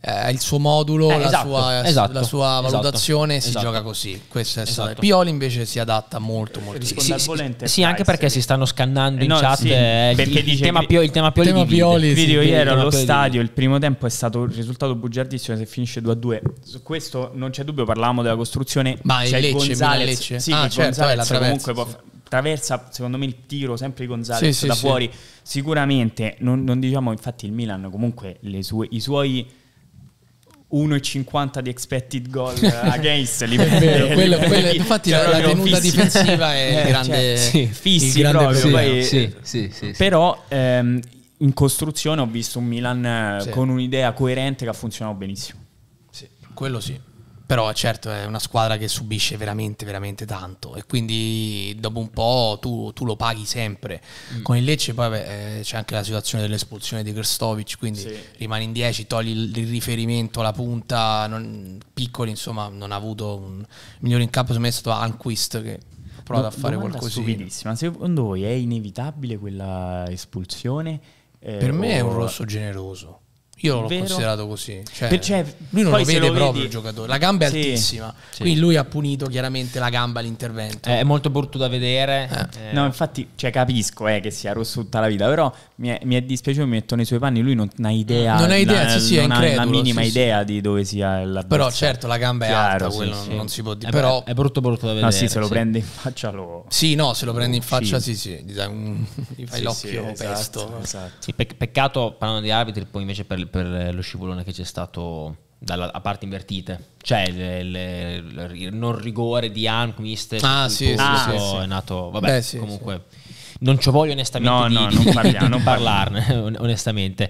eh, il suo modulo, eh, la, esatto, sua, esatto, la, sua, esatto, valutazione esatto, si gioca così. Questa è esatto. Pioli invece si adatta molto, molto. Risponde sì, Sì, sì anche perché si stanno scannando eh, in no, chat. Sì, eh, perché il, il, tema Pioli, il tema Pioli, tema Pioli sì, video ieri allo stadio, il primo tempo è stato un risultato bugiardissimo se finisce 2-2. a Su questo non c'è dubbio, parlavamo della costruzione. Ma c'è Lecce, Gonzalez, Lecce. Sì, ah, certo, eh, Gonzalez la comunque può traversa secondo me il tiro sempre di Gonzalez sì, da sì, fuori sì. sicuramente non, non, diciamo infatti il Milan comunque sue, i suoi 1,50 di expected goal [LAUGHS] against Liverpool. quello, quello, infatti cioè la, la tenuta fissi. difensiva è [LAUGHS] eh, cioè, grande, cioè, sì, fissi grande proprio poi, eh, sì, sì, sì, però ehm, in costruzione ho visto un Milan eh, con un'idea coerente che ha funzionato benissimo Sì, quello sì però certo è una squadra che subisce veramente, veramente tanto e quindi dopo un po' tu, tu lo paghi sempre. Mm. Con il Lecce poi vabbè, eh, c'è anche la situazione dell'espulsione di Krstovic, quindi sì. rimani in 10, togli il riferimento, alla punta, non, piccoli insomma non ha avuto un migliore in campo, secondo me è stato Anquist che ha provato Do- a fare qualcosa. Ma secondo voi è inevitabile quella espulsione? Eh, per me o... è un rosso generoso. Io l'ho Vero? considerato così. Cioè, cioè, lui non lo vede lo proprio il giocatore. La gamba è sì, altissima. Sì. Quindi lui ha punito chiaramente la gamba all'intervento. è molto brutto da vedere. Eh. Eh. No, infatti, cioè, capisco eh, che sia rosso tutta la vita. Però mi è, mi è dispiaciuto, mi metto nei suoi panni. Lui non ha idea. Non ha idea, la, sì, sì, non è ha la minima idea di dove sia la Però, certo, la gamba è Chiaro, alta, quello non si può dire. È, però... è brutto brutto da vedere. No, sì, se lo prende in faccia lo. Sì, no, se lo prende in faccia, sì, sì. Gli fai l'occhio esatto, pesto. Esatto. Peccato, parlando di arbitri, poi invece per il per eh, lo scivolone che c'è stato dalla, a parte invertite, cioè il non rigore di Anquist. Ah, sì, sì, sì, è nato. Vabbè, Beh, sì, comunque sì. non ci voglio onestamente no, di, no, non parliamo, [LAUGHS] non parlarne, onestamente.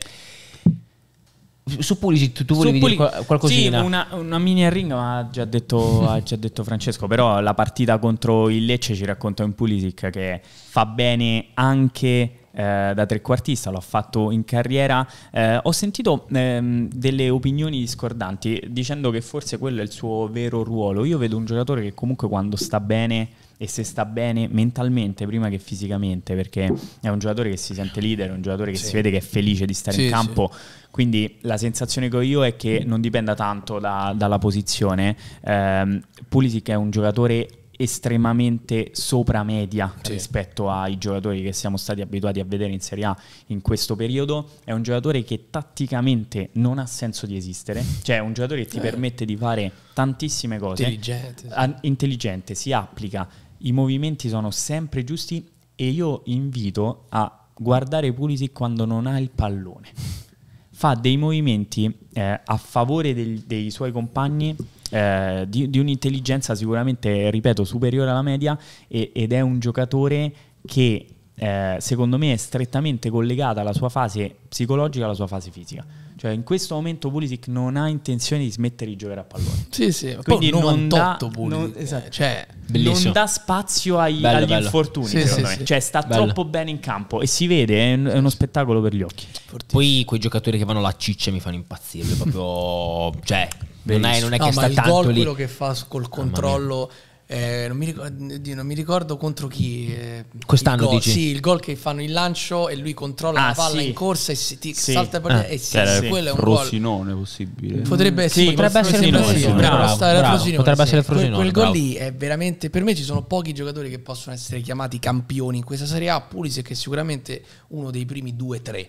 Su Pulisic tu, tu volevi Pulisic, dire qual- qualcosina? Sì, una, una mini ring ha già, detto, ha già detto Francesco, però la partita contro il Lecce ci racconta in Pulisic che fa bene anche eh, da trequartista, l'ho fatto in carriera. Eh, ho sentito ehm, delle opinioni discordanti dicendo che forse quello è il suo vero ruolo. Io vedo un giocatore che comunque quando sta bene e se sta bene mentalmente prima che fisicamente, perché è un giocatore che si sente leader, è un giocatore che sì. si vede che è felice di stare sì, in campo. Sì. Quindi la sensazione che ho io è che non dipenda tanto da, dalla posizione. Eh, Pulisic è un giocatore estremamente sopra media sì. rispetto ai giocatori che siamo stati abituati a vedere in Serie A in questo periodo. È un giocatore che tatticamente non ha senso di esistere, [LAUGHS] cioè è un giocatore che ti eh. permette di fare tantissime cose. Intelligente. Sì. A- intelligente, si applica, i movimenti sono sempre giusti e io invito a guardare Pulisic quando non ha il pallone. [LAUGHS] Fa dei movimenti eh, a favore del, dei suoi compagni eh, di, di, un'intelligenza sicuramente, ripeto, superiore alla media e, ed è un giocatore che eh, secondo me è strettamente collegata alla sua fase psicologica e alla sua fase fisica. Cioè in questo momento Pulisic non ha intenzione di smettere di giocare a pallone. Sì, sì, quindi Poi non dà, non, esatto, eh, cioè, non dà spazio ai, bello, agli bello. infortuni, sì, sì, sì. Cioè sta bello. troppo bene in campo e si vede, è, uno spettacolo per gli occhi. Fortissimo. Poi quei giocatori che vanno la ciccia mi fanno impazzire, proprio [LAUGHS] cioè non è, non è no, che sta il tanto gol, lì. quello che fa col controllo. Eh, non, mi ricordo, non, mi ricordo, contro chi. Eh, Quest'anno il gol, dici? Sì, il gol che fanno il lancio e lui controlla ah, la palla sì. in corsa e si, ti sì. salta per ah, e si, sì, sì. quello è un Frosinone gol. possibile. Potrebbe, sì, potrebbe essere Frosinone. Frosinone. Bravo, potrebbe essere Frosinone. quel gol lì è veramente per me ci sono pochi giocatori che possono essere chiamati campioni in questa Serie A, Pulisic è sicuramente uno dei primi 2-3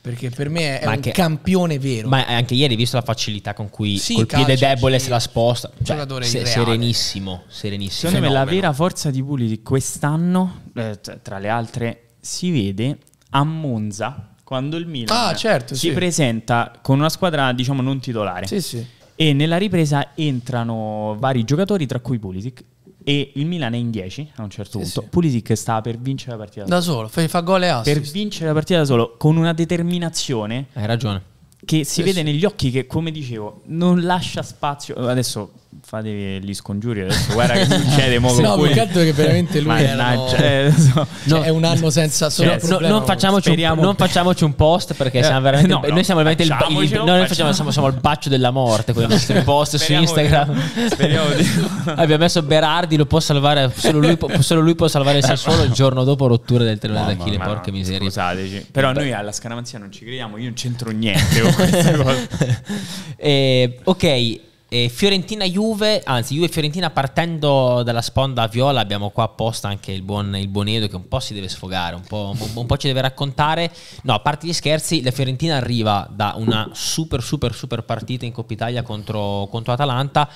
perché per me è ma un anche, campione vero. Ma anche ieri, visto la facilità con cui sì, col calcio, piede debole sì. se la sposta, cioè, se, serenissimo, serenissimo. Secondo me la vera forza di Puliti quest'anno, eh, tra le altre, si vede a Monza quando il Milan ah, certo, si sì. presenta con una squadra diciamo non titolare. Sì, sì. E nella ripresa entrano vari giocatori, tra cui Pulisic, e il Milan è in 10 a un certo punto. Sì, Pulisic sta per vincere la partita da, da solo, fa, fa gol e assist. Per vincere la partita da solo con una determinazione. Hai ragione. Che si sì, vede negli occhi che, come dicevo, non lascia spazio. Adesso fatevi gli scongiuri adesso guarda che succede mo [LAUGHS] no più che altro che veramente lui Mannaggia, erano, eh, cioè, no, è un anno senza eh, solo cioè, no, non, facciamoci un, non, facciamoci un, post perché eh, siamo veramente no, il, noi siamo veramente il, il, noi facciamo, siamo, siamo, il bacio della morte con i nostri post su Instagram speriamo di [LAUGHS] abbiamo messo Berardi lo può salvare solo lui, solo lui può salvare il eh, Sassuolo il giorno dopo rottura del tendine d'Achille porca miseria scusateci però noi alla scaramanzia non ci crediamo io non c'entro niente con queste [LAUGHS] cose ok e Fiorentina-Juve, anzi Juve-Fiorentina partendo dalla sponda viola abbiamo qua apposta anche il buon, il buon Edo che un po' si deve sfogare, un po', un, un po', ci deve raccontare. No, a parte gli scherzi, la Fiorentina arriva da una super super super partita in Coppa Italia contro, contro Atalanta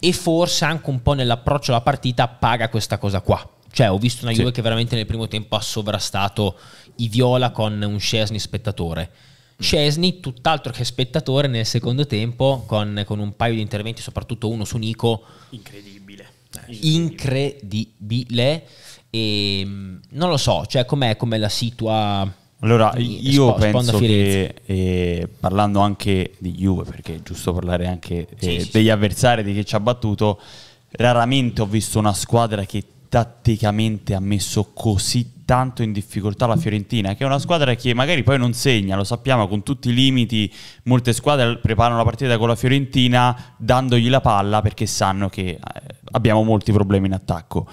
e forse anche un po' nell'approccio alla partita paga questa cosa qua. Cioè ho visto una Juve che veramente nel primo tempo ha sovrastato i viola con un Scesni spettatore Scesni, tutt'altro che spettatore nel secondo tempo, con, con un paio di interventi, soprattutto uno su Nico. Incredibile. Eh, incredibile. E, ehm, non lo so, cioè com'è, com'è la situa... Allora, io penso che eh, parlando anche di Juve, perché è giusto parlare anche eh, sì, degli sì. avversari di chi ci ha battuto, raramente ho visto una squadra che tatticamente ha messo così tanto in difficoltà la Fiorentina, che è una squadra che magari poi non segna, lo sappiamo, con tutti i limiti, molte squadre preparano la partita con la Fiorentina dandogli la palla perché sanno che eh, abbiamo molti problemi in attacco.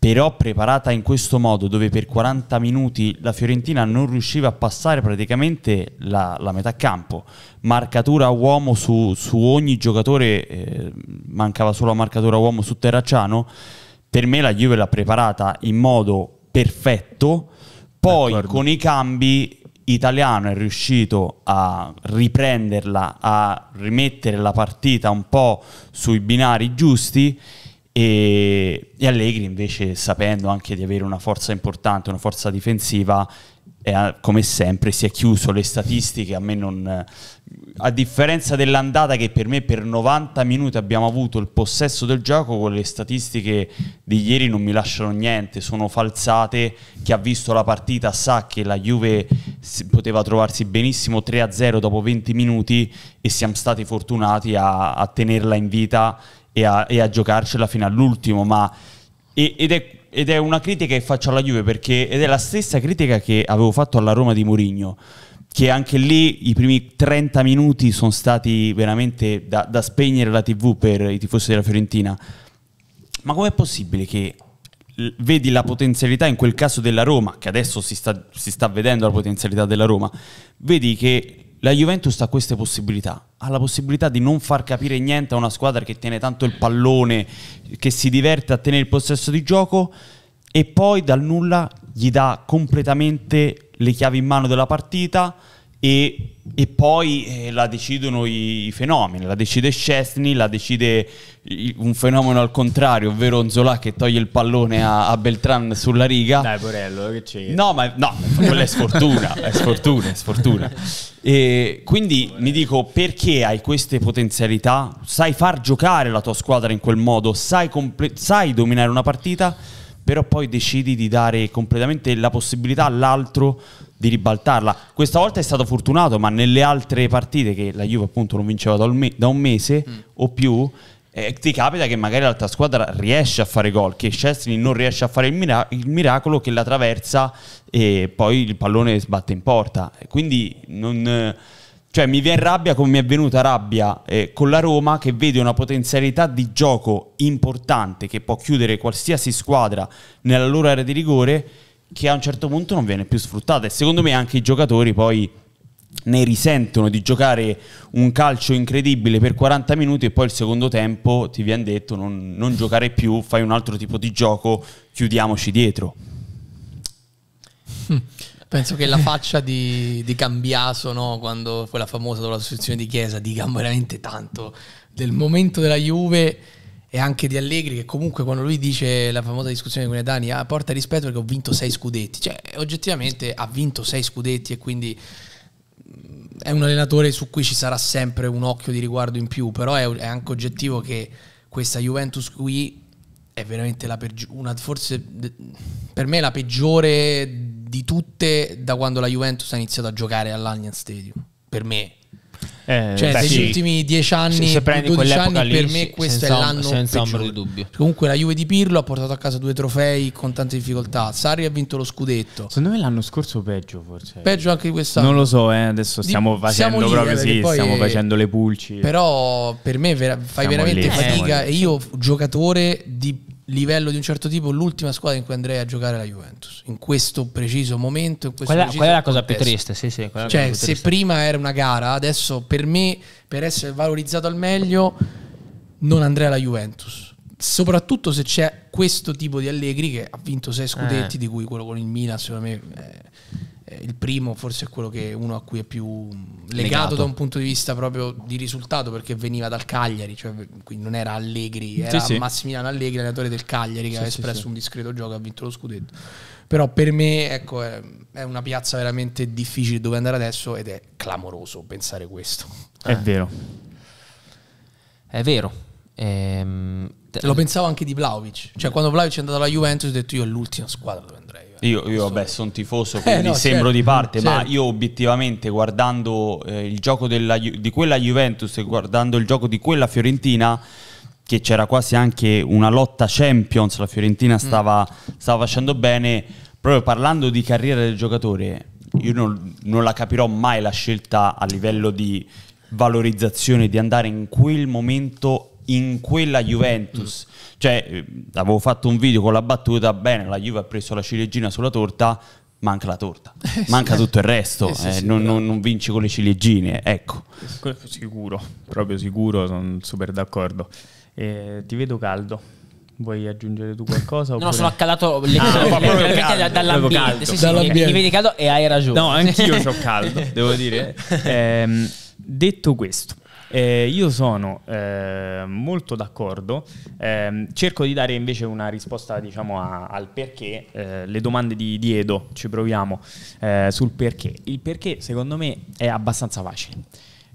Però preparata in questo modo, dove per 40 minuti la Fiorentina non riusciva a passare praticamente la, la metà campo, marcatura uomo su, su ogni giocatore, eh, mancava solo la marcatura uomo su Terracciano, per me la Juve l'ha preparata in modo perfetto, poi D'accordo. con i cambi italiano è riuscito a riprenderla, a rimettere la partita un po' sui binari giusti e, Allegri invece sapendo anche di avere una forza importante, una forza difensiva, e come sempre si è chiuso le statistiche a me non a differenza dell'andata che per me per 90 minuti abbiamo avuto il possesso del gioco con le statistiche di ieri non mi lasciano niente sono falsate chi ha visto la partita sa che la Juve poteva trovarsi benissimo 3-0 dopo 20 minuti e siamo stati fortunati a, a tenerla in vita e a, e a giocarcela fino all'ultimo ma ed è ed è una critica che faccio alla Juve perché ed è la stessa critica che avevo fatto alla Roma di Mourinho che anche lì i primi 30 minuti sono stati veramente da, da spegnere la tv per i tifosi della Fiorentina ma com'è possibile che vedi la potenzialità in quel caso della Roma, che adesso si sta, si sta, vedendo la potenzialità della Roma, vedi che la Juventus ha queste possibilità, ha la possibilità di non far capire niente a una squadra che tiene tanto il pallone, che si diverte a tenere il possesso di gioco e poi dal nulla gli dà completamente le chiavi in mano della partita e, e poi eh, la decidono i, i, fenomeni, la decide Scesni, la decide un fenomeno al contrario, ovvero Onzola che toglie il pallone a, a Beltran sulla riga. Dai Borello, che c'è? No, ma no, quella è sfortuna, è sfortuna, è sfortuna. E quindi Borello. mi dico, perché hai queste potenzialità? Sai far giocare la tua squadra in quel modo? sai, comple- sai dominare una partita? però poi decidi di dare completamente la possibilità all'altro di ribaltarla. Questa volta è stato fortunato, ma nelle altre partite che la Juve appunto non vinceva da un, me da un mese mm. o più, eh, ti capita che magari l'altra squadra riesce a fare gol, che Szczesny non riesce a fare il, mira il, miracolo che la traversa e poi il pallone sbatte in porta. Quindi non, cioè, mi viene rabbia come mi è venuta rabbia eh, con la Roma che vede una potenzialità di gioco importante che può chiudere qualsiasi squadra nella loro area di rigore che a un certo punto non viene più sfruttata e secondo me anche i giocatori poi ne risentono di giocare un calcio incredibile per 40 minuti e poi il secondo tempo ti viene detto non, non giocare più, fai un altro tipo di gioco, chiudiamoci dietro. Hm. Penso che la faccia di, di Cambiaso, no? quando quella famosa della sostituzione di Chiesa, dica veramente tanto del momento della Juve e anche di Allegri che comunque quando lui dice la famosa discussione con i Dani ah, porta rispetto perché ho vinto sei scudetti cioè oggettivamente ha vinto sei scudetti e quindi mm, è un allenatore su cui ci sarà sempre un occhio di riguardo in più però è, è anche oggettivo che questa Juventus qui è veramente la peggiore forse per me la peggiore di tutte da quando la Juventus ha iniziato a giocare all'Allianz Stadium per me eh, cioè, beh, negli sì. ultimi dieci anni, se, se 12 anni, lì, per me questo è l'anno senza ombra di dubbio. Comunque la Juve di Pirlo ha portato a casa due trofei con tante difficoltà. Sarri ha vinto lo scudetto. Secondo me l'anno scorso peggio forse. Peggio anche quest'anno. Non lo so, eh, adesso stiamo di, facendo lì, proprio eh, sì, stiamo eh, facendo le pulci. Però per me vera, fai siamo veramente lì, fatica e io giocatore di livello di un certo tipo l'ultima squadra in cui andrei a giocare la Juventus in questo preciso momento in questo quella, preciso quella è la cosa più triste sì, sì, cioè se triste. prima era una gara adesso per me per essere valorizzato al meglio non andrei alla Juventus soprattutto se c'è questo tipo di Allegri che ha vinto sei scudetti eh. di cui quello con il Milan secondo me è eh, eh, il primo forse è quello che uno a cui è più mm, legato, legato, da un punto di vista proprio di risultato perché veniva dal Cagliari, cioè quindi non era Allegri, era sì, sì. Massimiliano Allegri, allenatore del Cagliari che sì, aveva espresso un discreto gioco e ha vinto lo scudetto. Però per me ecco, è una piazza veramente difficile dove andare adesso ed è clamoroso pensare questo. È eh. vero. È vero. Ehm... Lo pensavo anche di Vlaovic, cioè quando Vlaovic è andato alla Juventus ho detto io è l'ultima squadra dove andrei io, io vabbè, sono tifoso, eh, quindi eh, no, sembro certo, di parte, certo. ma io obiettivamente guardando eh, il gioco della, di quella Juventus e guardando il gioco di quella Fiorentina, che c'era quasi anche una lotta Champions, la Fiorentina mm. stava, mm. stava facendo bene, proprio parlando di carriera del giocatore, io non, non la capirò mai la scelta a livello di valorizzazione di andare in quel momento in quella Juventus. Mm. Cioè, avevo fatto un video con la battuta, bene, la Juve ha preso la ciliegina sulla torta, manca la torta, eh, [LAUGHS] manca sì, tutto il resto, eh, sì, eh, sì, non, non, non, vinci con le ciliegine, ecco. Sicuro, proprio sicuro, sono super d'accordo. Eh, ti vedo caldo. Vuoi aggiungere tu qualcosa? Oppure... No, sono accalato letteralmente ah, dall'ambiente. Sì, sì, dall'ambiente. Mi vedi caldo e hai ragione. No, anch'io ho caldo, [LAUGHS] devo dire. Ehm, detto questo, eh, io sono eh, molto d'accordo, eh, cerco di dare invece una risposta diciamo, a, al perché, eh, le domande di, di, Edo, ci proviamo eh, sul perché. Il perché secondo me è abbastanza facile.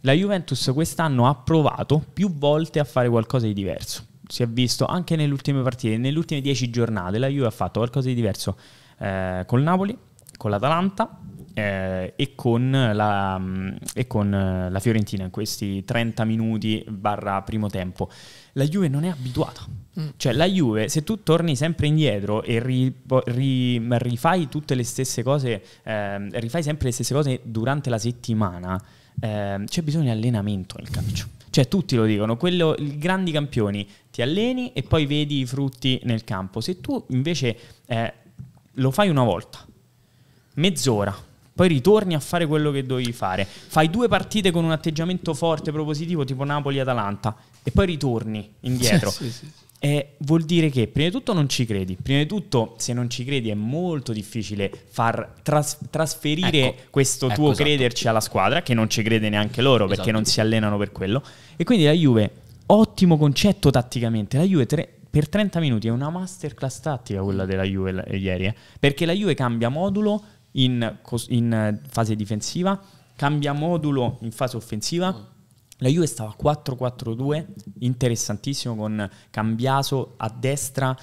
La Juventus quest'anno ha provato più volte a fare qualcosa di diverso, si è visto anche nelle ultime partite, nelle ultime dieci giornate la Juve ha fatto qualcosa di diverso eh, col Napoli, con l'Atalanta eh, e, con la, mm, e, con eh, la, Fiorentina in questi 30 minuti barra primo tempo. La Juve non è abituata. Mm. Cioè la Juve, se tu torni sempre indietro e ri, ri, rifai tutte le stesse cose, eh, rifai sempre le stesse cose durante la settimana, eh, c'è bisogno di allenamento nel calcio. Cioè, tutti lo dicono, quello, i grandi campioni ti alleni e poi vedi i frutti nel campo. Se tu invece eh, lo fai una volta, mezz'ora, poi ritorni a fare quello che dovevi fare. Fai due partite con un atteggiamento forte, propositivo, tipo Napoli-Atalanta, e poi ritorni indietro. [LAUGHS] sì, sì, sì. Eh, vuol dire che prima di tutto non ci credi, prima di tutto se non ci credi è molto difficile far tras- trasferire ecco, questo ecco tuo esatto. crederci alla squadra, che non ci crede neanche loro perché esatto. non si allenano per quello. E quindi la Juve, ottimo concetto tatticamente, la Juve tre- per 30 minuti è una masterclass tattica quella della Juve l- ieri, eh? perché la Juve cambia modulo in, in eh, fase difensiva, cambia modulo in fase offensiva. La Juve stava 4-4-2, interessantissimo con Cambiaso a destra.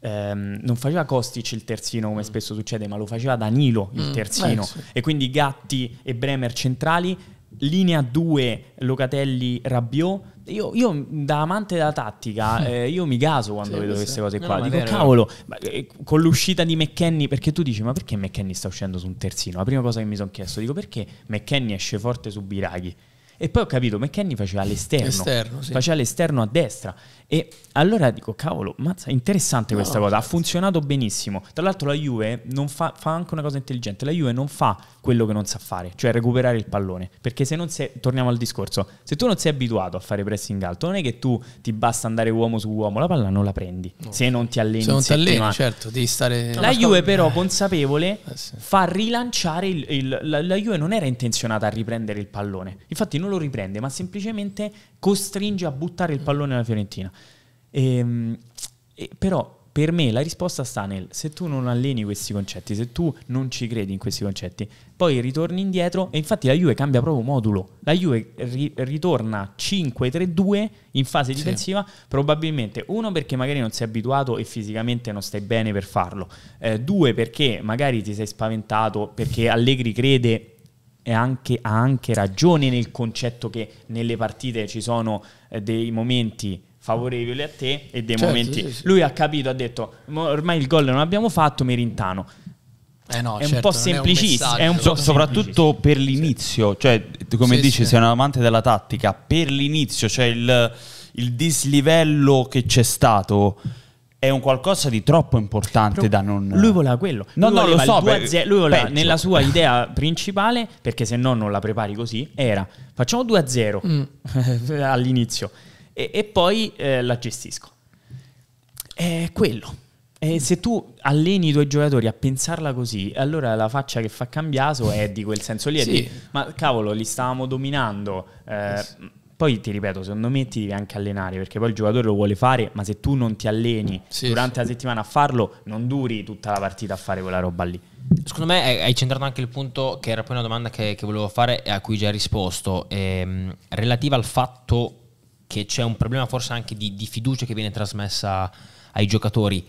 Ehm, non faceva Kostic il terzino come mm. spesso succede, ma lo faceva Danilo il mm. terzino. Mm, E quindi Gatti e Bremer centrali, linea 2 Locatelli Rabiot, io, io, da amante della tattica, [LAUGHS] eh, io mi caso quando sì, vedo queste cose qua. No, no, Dico, vero, cavolo, eh, con l'uscita di McKenny, perché tu dici, ma perché McKenny sta uscendo su un terzino? La prima cosa che mi sono chiesto, dico, perché McKenny esce forte su Biraghi? E poi ho capito, McKenny faceva all'esterno, Esterno, sì. faceva all'esterno a destra. E allora dico, cavolo, mazza, interessante questa no, cosa, ha funzionato benissimo. Tra l'altro la Juve fa, fa, anche una cosa intelligente, la Juve non fa quello che non sa fare, cioè recuperare il pallone, perché se non sei, torniamo al discorso, se tu non sei abituato a fare pressing alto, non è che tu ti basta andare uomo su uomo, la palla non la prendi, no. se non ti alleni. Se non ti alleni, certo, devi stare... La Juve però eh, consapevole eh, sì. fa rilanciare il, il la, la Juve non era intenzionata a riprendere il pallone, infatti non lo riprende, ma semplicemente costringe a buttare il pallone alla Fiorentina. E, ehm, e, però per me la risposta sta nel se tu non alleni questi concetti, se tu non ci credi in questi concetti, poi ritorni indietro e infatti la Juve cambia proprio modulo. La Juve ri- ritorna 5-3-2 in fase sì. difensiva, probabilmente uno perché magari non sei abituato e fisicamente non stai bene per farlo, eh, due perché magari ti sei spaventato perché Allegri crede anche, ha anche ragione nel concetto che nelle partite ci sono eh, dei momenti favorevoli a te e dei certo, momenti. Sì, sì. Lui ha capito, ha detto ormai il gol non abbiamo fatto, Merintano. Eh no, è, certo, un è, un po' semplicissimo, soprattutto per l'inizio, cioè come sì, dici sei un amante della tattica, per l'inizio, cioè il, il dislivello che c'è stato è un qualcosa di troppo importante Però da non. Lui voleva quello. No, lui no, lo so. Per... Ze- lui voleva, nella sua [LAUGHS] idea principale, perché se no non la prepari così, era facciamo 2 0 mm. [LAUGHS] all'inizio e, e poi eh, la gestisco. È quello. E se tu alleni i tuoi giocatori a pensarla così, allora la faccia che fa cambiato è di quel senso lì. Sì. Di, ma cavolo, li stavamo dominando. Eh, eh sì. Poi ti ripeto, secondo me ti devi anche allenare perché poi il giocatore lo vuole fare, ma se tu non ti alleni sì, durante la settimana a farlo, non duri tutta la partita a fare quella roba lì. Secondo me hai centrato anche il punto che era poi una domanda che, che volevo fare e a cui già hai risposto, ehm, relativa al fatto che c'è un problema forse anche di, di fiducia che viene trasmessa ai giocatori.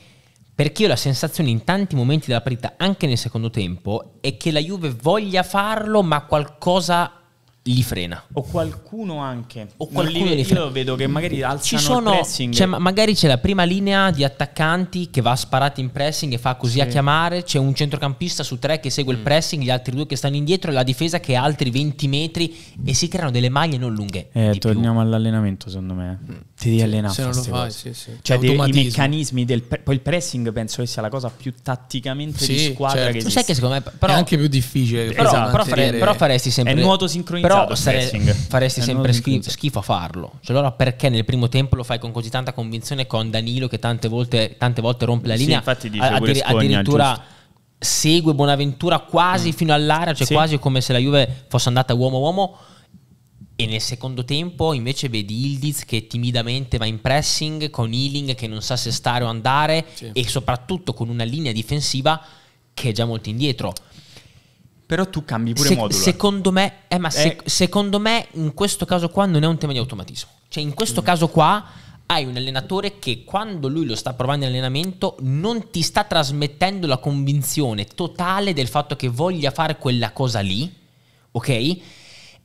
Perché io ho la sensazione in tanti momenti della partita, anche nel secondo tempo, è che la Juve voglia farlo, ma qualcosa li frena. O qualcuno anche. O qualcuno li, frena. Io vedo che magari alzano Ci sono, il pressing. Cioè, magari c'è la prima linea di attaccanti che va a sparare in pressing e fa così sì. a chiamare, c'è un centrocampista su tre che segue mm. il pressing, gli altri due che stanno indietro e la difesa che ha altri 20 metri e si creano delle maglie non lunghe. Eh, torniamo più. all'allenamento secondo me. Mm. Ti devi allenare. Se non lo fai, sì, sì. Cioè dei, i meccanismi del... Pre- poi il pressing penso che sia la cosa più tatticamente sì, di squadra certo. che esiste. Sai che secondo me... Però, è anche più difficile. Però, esatto. però, fare, però faresti sempre... È nuoto sincronizzato. Però però sare- faresti eh, sempre schif- schifo a farlo. Cioè, allora perché nel primo tempo lo fai con così tanta convinzione con Danilo che tante volte, tante volte rompe la linea? Sì, dice, addir- Spogna, addirittura... segue Bonaventura quasi mm. fino all'area, cioè sì. quasi come se la Juve fosse andata uomo a uomo. E nel secondo tempo invece vedi Ildiz che timidamente va in pressing con Ealing che non sa se stare o andare sì. e soprattutto con una linea difensiva che è già molto indietro. Però tu cambi pure se, modulo. Eh. Secondo me, eh, ma se, eh. secondo me in questo caso qua non è un tema di automatismo. Cioè in questo mm. caso qua hai un allenatore che quando lui lo sta provando in allenamento non ti sta trasmettendo la convinzione totale del fatto che voglia fare quella cosa lì, ok?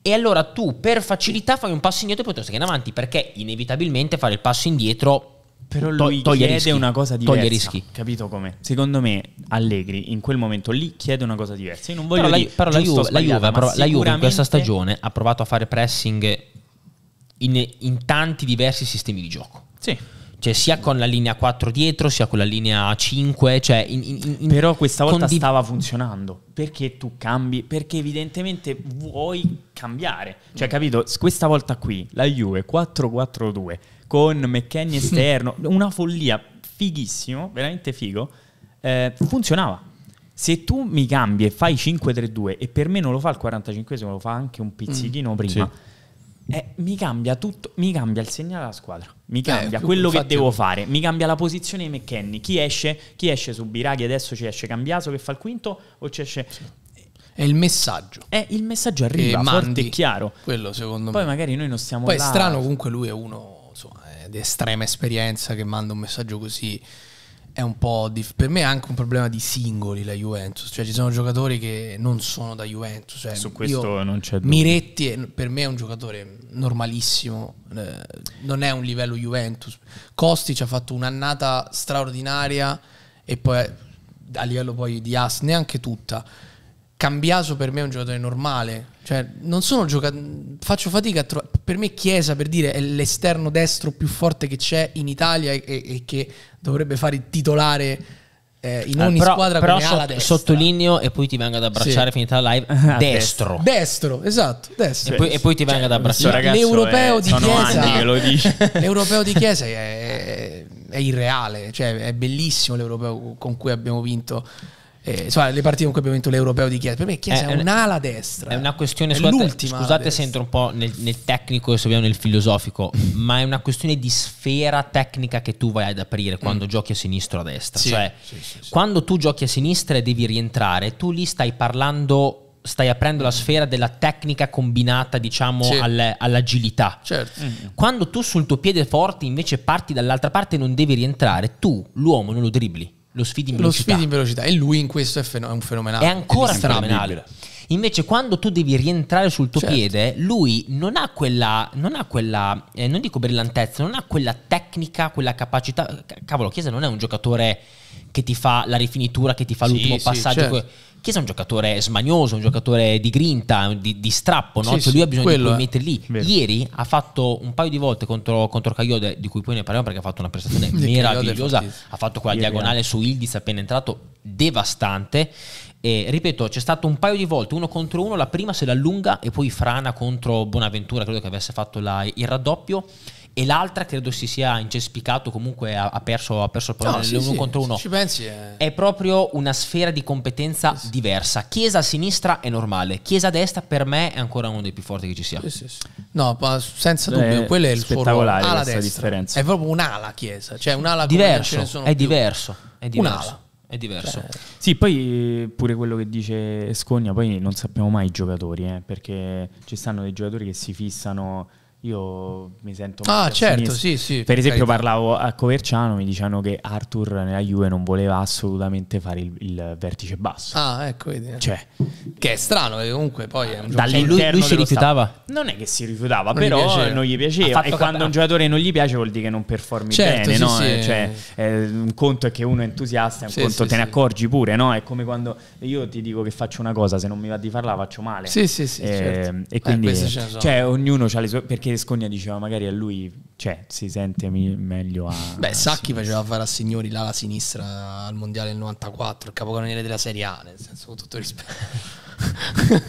E allora tu per facilità fai un passo indietro e piuttosto che in avanti, perché inevitabilmente fare il passo indietro però lui to- chiede rischi. una cosa diversa. Toglie rischi. Capito come? Secondo me Allegri in quel momento lì chiede una cosa diversa. Io non voglio però dire, la, però la Juve, la, Juve, però la Juve in questa stagione ha provato a fare pressing in, in tanti diversi sistemi di gioco. Sì cioè sia con la linea 4 dietro sia con la linea 5 cioè in, in, in però questa volta condiv- stava funzionando perché tu cambi perché evidentemente vuoi cambiare cioè capito questa volta qui la Juve 4-4-2 con McKenny [LAUGHS] esterno, una follia, fighissimo, veramente figo, eh, funzionava. Se tu mi cambi e fai 5-3-2 e per me non lo fa il 45esimo, lo fa anche un pizzichino mm, prima. Sì. Eh, mi cambia tutto, mi cambia il segnale alla squadra, mi eh, cambia eh, quello infatti... che devo fare, mi cambia la posizione di McKenny. Chi esce, chi esce su Biraghi adesso ci esce Cambiaso che fa il quinto o ci esce... Sì. È il messaggio. È eh, il messaggio arriva, e forte e chiaro. Quello secondo Poi me. Poi magari noi non stiamo Poi là. è strano comunque lui è uno insomma, è di estrema esperienza che manda un messaggio così è un po' dif- per me è anche un problema di singoli la Juventus, cioè ci sono giocatori che non sono da Juventus, cioè, su questo non c'è dubbio. Miretti è, per me è un giocatore normalissimo, eh, non è un livello Juventus. Costi ci ha fatto un'annata straordinaria e poi a livello poi di As neanche tutta Cambiaso per me è un giocatore normale, cioè non sono giocatore. faccio fatica a trovare, per me Chiesa per dire è l'esterno destro più forte che c'è in Italia e, e che dovrebbe fare il titolare eh, in eh, ogni ah, però, squadra però come so- ala destra. sottolineo e poi ti vengo ad abbracciare sì. finita la live [LAUGHS] ah, destro destro esatto destro. E, poi, e poi ti vengo cioè, ad abbracciare ragazzo, l'europeo, eh, di Chiesa, [LAUGHS] l'europeo di Chiesa è, è irreale cioè è bellissimo l'europeo con cui abbiamo vinto eh, insomma, le partite con cui abbiamo vinto l'europeo di Chiesa. Per me Chiesa eh, è, è un'ala destra. È una questione, è scusate, scusate se entro un po' nel, nel tecnico e se abbiamo nel filosofico, [LAUGHS] ma è una questione di sfera tecnica che tu vai ad aprire quando mm. giochi a sinistra o a destra. Sì, cioè, sì, sì, quando tu giochi a sinistra e devi rientrare, tu lì stai parlando stai aprendo la mm. sfera della tecnica combinata, diciamo, sì. al, all'agilità. Certo. Mm. Quando tu sul tuo piede forte invece parti dall'altra parte e non devi rientrare, tu l'uomo non lo dribbli lo sfidi in velocità. Lo sfidi in velocità e lui in questo è, fen- è un fenomenale. È ancora è fenomenale. Invece quando tu devi rientrare sul tuo certo. piede, lui non ha quella, non, ha quella eh, non dico brillantezza, non ha quella tecnica, quella capacità. Cavolo, Chiesa non è un giocatore che ti fa la rifinitura, che ti fa sì, l'ultimo sì, passaggio. Certo. Que- Chiesa è un giocatore smanioso, un giocatore di grinta, di, di strappo, no? sì, cioè lui ha bisogno di mettere lì. Vero. Ieri ha fatto un paio di volte contro, contro Cagliode, di cui poi ne parliamo perché ha fatto una prestazione [LAUGHS] meravigliosa, ha fatto quella Ieri diagonale eh. su Ildiz appena entrato, devastante. E, ripeto, c'è stato un paio di volte, uno contro uno, la prima se l'allunga e poi frana contro Bonaventura, credo che avesse fatto la, il raddoppio e l'altra credo si sia incespicato comunque ha, perso, ha perso il pallone no, sì, sì, contro uno ci pensi è... Eh. è... proprio una sfera di competenza sì, diversa Chiesa a sinistra è normale Chiesa a destra per me è ancora uno dei più forti che ci sia no senza Beh, dubbio quello è il suo ruolo ala destra differenza. è proprio un'ala Chiesa cioè un'ala diverso, è diverso è diverso un'ala è diverso. Cioè. Sì, poi eh, pure quello che dice Scogna, poi non sappiamo mai i giocatori, eh, perché ci stanno dei giocatori che si fissano io mi sento Ah, certo, sì, sì. Per esempio carità. parlavo a Coverciano, mi dicevano che Arthur nella Juve non voleva assolutamente fare il, il vertice basso. Ah, ecco, vedi. Eh. Cioè, che è strano, che comunque poi è un cioè, lui, lui si rifiutava. Stato. Non è che si rifiutava, non però gli non gli piaceva e quando a un giocatore non gli piace vuol dire che non performi certo, bene, sì, no? Sì. Eh, cioè, eh, un conto è che uno è entusiasta, un sì, conto te ne accorgi pure, no? È come quando io ti dico che faccio una cosa, se non mi va di farla faccio male. Sì, sì, sì, eh, certo. E quindi eh, cioè ognuno ha le sue perché Scogna diceva magari a lui cioè, si sente meglio a... Beh, Sacchi sinistra. faceva fare a Signori l'ala sinistra al Mondiale del 94, il capocannoniere della Serie A, nel senso con tutto rispetto.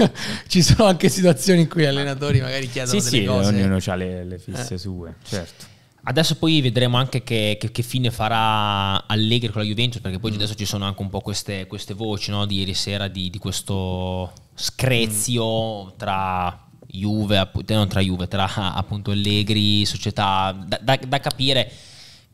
[LAUGHS] Ci sono anche situazioni in cui gli allenatori magari chiedono sì, delle sì, cose. ognuno ha le, le, eh. fisse eh. sue, certo. Adesso poi vedremo anche che, che, che, fine farà Allegri con la Juventus, perché poi mm. adesso ci sono anche un po' queste, queste voci no, di ieri sera di, di questo screzio mm. tra Juve, non tra Juve, tra [LAUGHS] appunto Allegri, società, da, da, da capire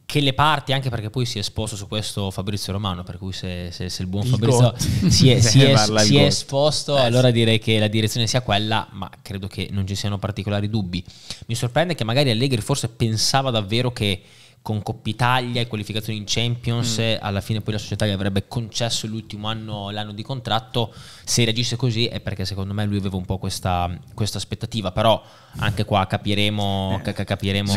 che le parti, anche perché poi si è esposto su questo Fabrizio Romano, per cui se, se, se il buon il Fabrizio [LAUGHS] si è, [LAUGHS] si è, si è esposto, eh, allora direi che la direzione sia quella, ma credo che non ci siano particolari dubbi. Mi sorprende che magari Allegri forse pensava davvero che con Coppa Italia e qualificazioni in Champions, mm. alla fine poi la società gli avrebbe concesso l'ultimo anno, l'anno di contratto, se reagisse così è perché secondo me lui aveva un po' questa, questa aspettativa, però anche qua capiremo, eh, capiremo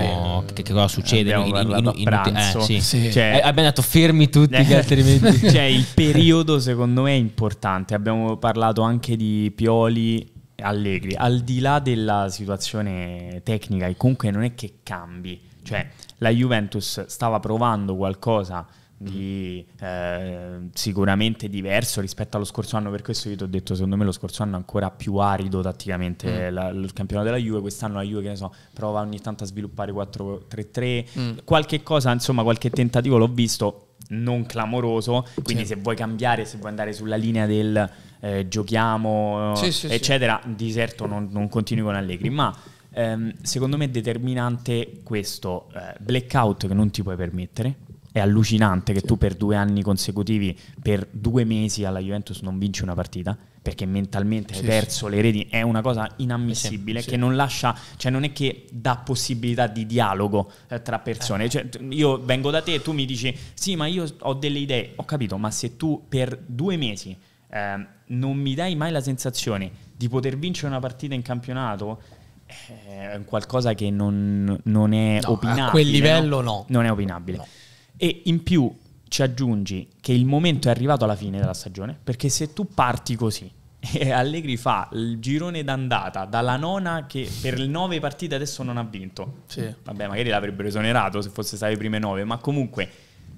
sì. che, che, cosa succede. Abbiamo in, in, eh, cioè, cioè, abbiamo detto fermi tutti, eh, altrimenti... [LAUGHS] cioè, il periodo secondo me è importante, abbiamo parlato anche di Pioli Allegri, al di là della situazione tecnica, e comunque non è che cambi, cioè la Juventus stava provando qualcosa di eh, sicuramente diverso rispetto allo scorso anno. Per questo io ti ho detto, secondo me lo scorso anno è ancora più arido tatticamente mm. la, il campionato della Juve. Quest'anno la Juve, che ne so, prova ogni tanto a sviluppare 4-3-3. Mm. Qualche cosa, insomma, qualche tentativo l'ho visto non clamoroso. Quindi, sì. se vuoi cambiare, se vuoi andare sulla linea del eh, giochiamo, sì, sì, eccetera, di certo non, non continui con Allegri. Ma ehm, secondo me è determinante questo eh, blackout che non ti puoi permettere. È allucinante che sì. tu per due anni consecutivi, per due mesi alla Juventus non vinci una partita perché mentalmente hai perso sì. le reti, è una cosa inammissibile sì, che non lascia, cioè non è che dà possibilità di dialogo eh, tra persone. Eh. Cioè, io vengo da te e tu mi dici sì, ma io ho delle idee, ho capito, ma se tu per due mesi eh, non mi dai mai la sensazione di poter vincere una partita in campionato eh, è qualcosa che non, non è no, opinabile. A quel livello no. Non è opinabile. No. E in più ci aggiungi che il momento è arrivato alla fine della stagione, perché se tu parti così [LAUGHS] e Allegri fa il girone d'andata dalla nona che per nove partite adesso non ha vinto. Sì. Vabbè, magari l'avrebbero esonerato se fosse stato le prime nove, ma comunque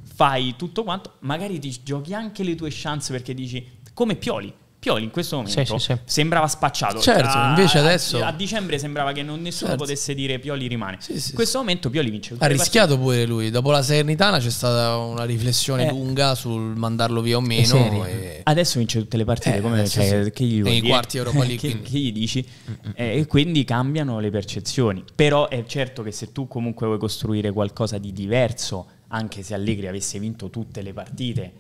fai tutto quanto, magari ti giochi anche le tue chance perché dici come Pioli, Pioli in questo momento sì, sì, sì. sembrava spacciato. Certo, a, invece adesso... A, dicembre sembrava che non nessuno certo. potesse dire Pioli rimane. in questo momento Pioli vince. Ha rischiato pure lui. Dopo la Sernitana c'è stata una riflessione eh. lunga sul mandarlo via o meno. E... Adesso vince tutte le partite. Eh, come, cioè, Che gli Nei quarti Europa League. [LAUGHS] che, che, gli dici? Mm, mm, eh, mm, e quindi cambiano le percezioni. Però è certo che se tu comunque vuoi costruire qualcosa di diverso, anche se Allegri avesse vinto tutte le partite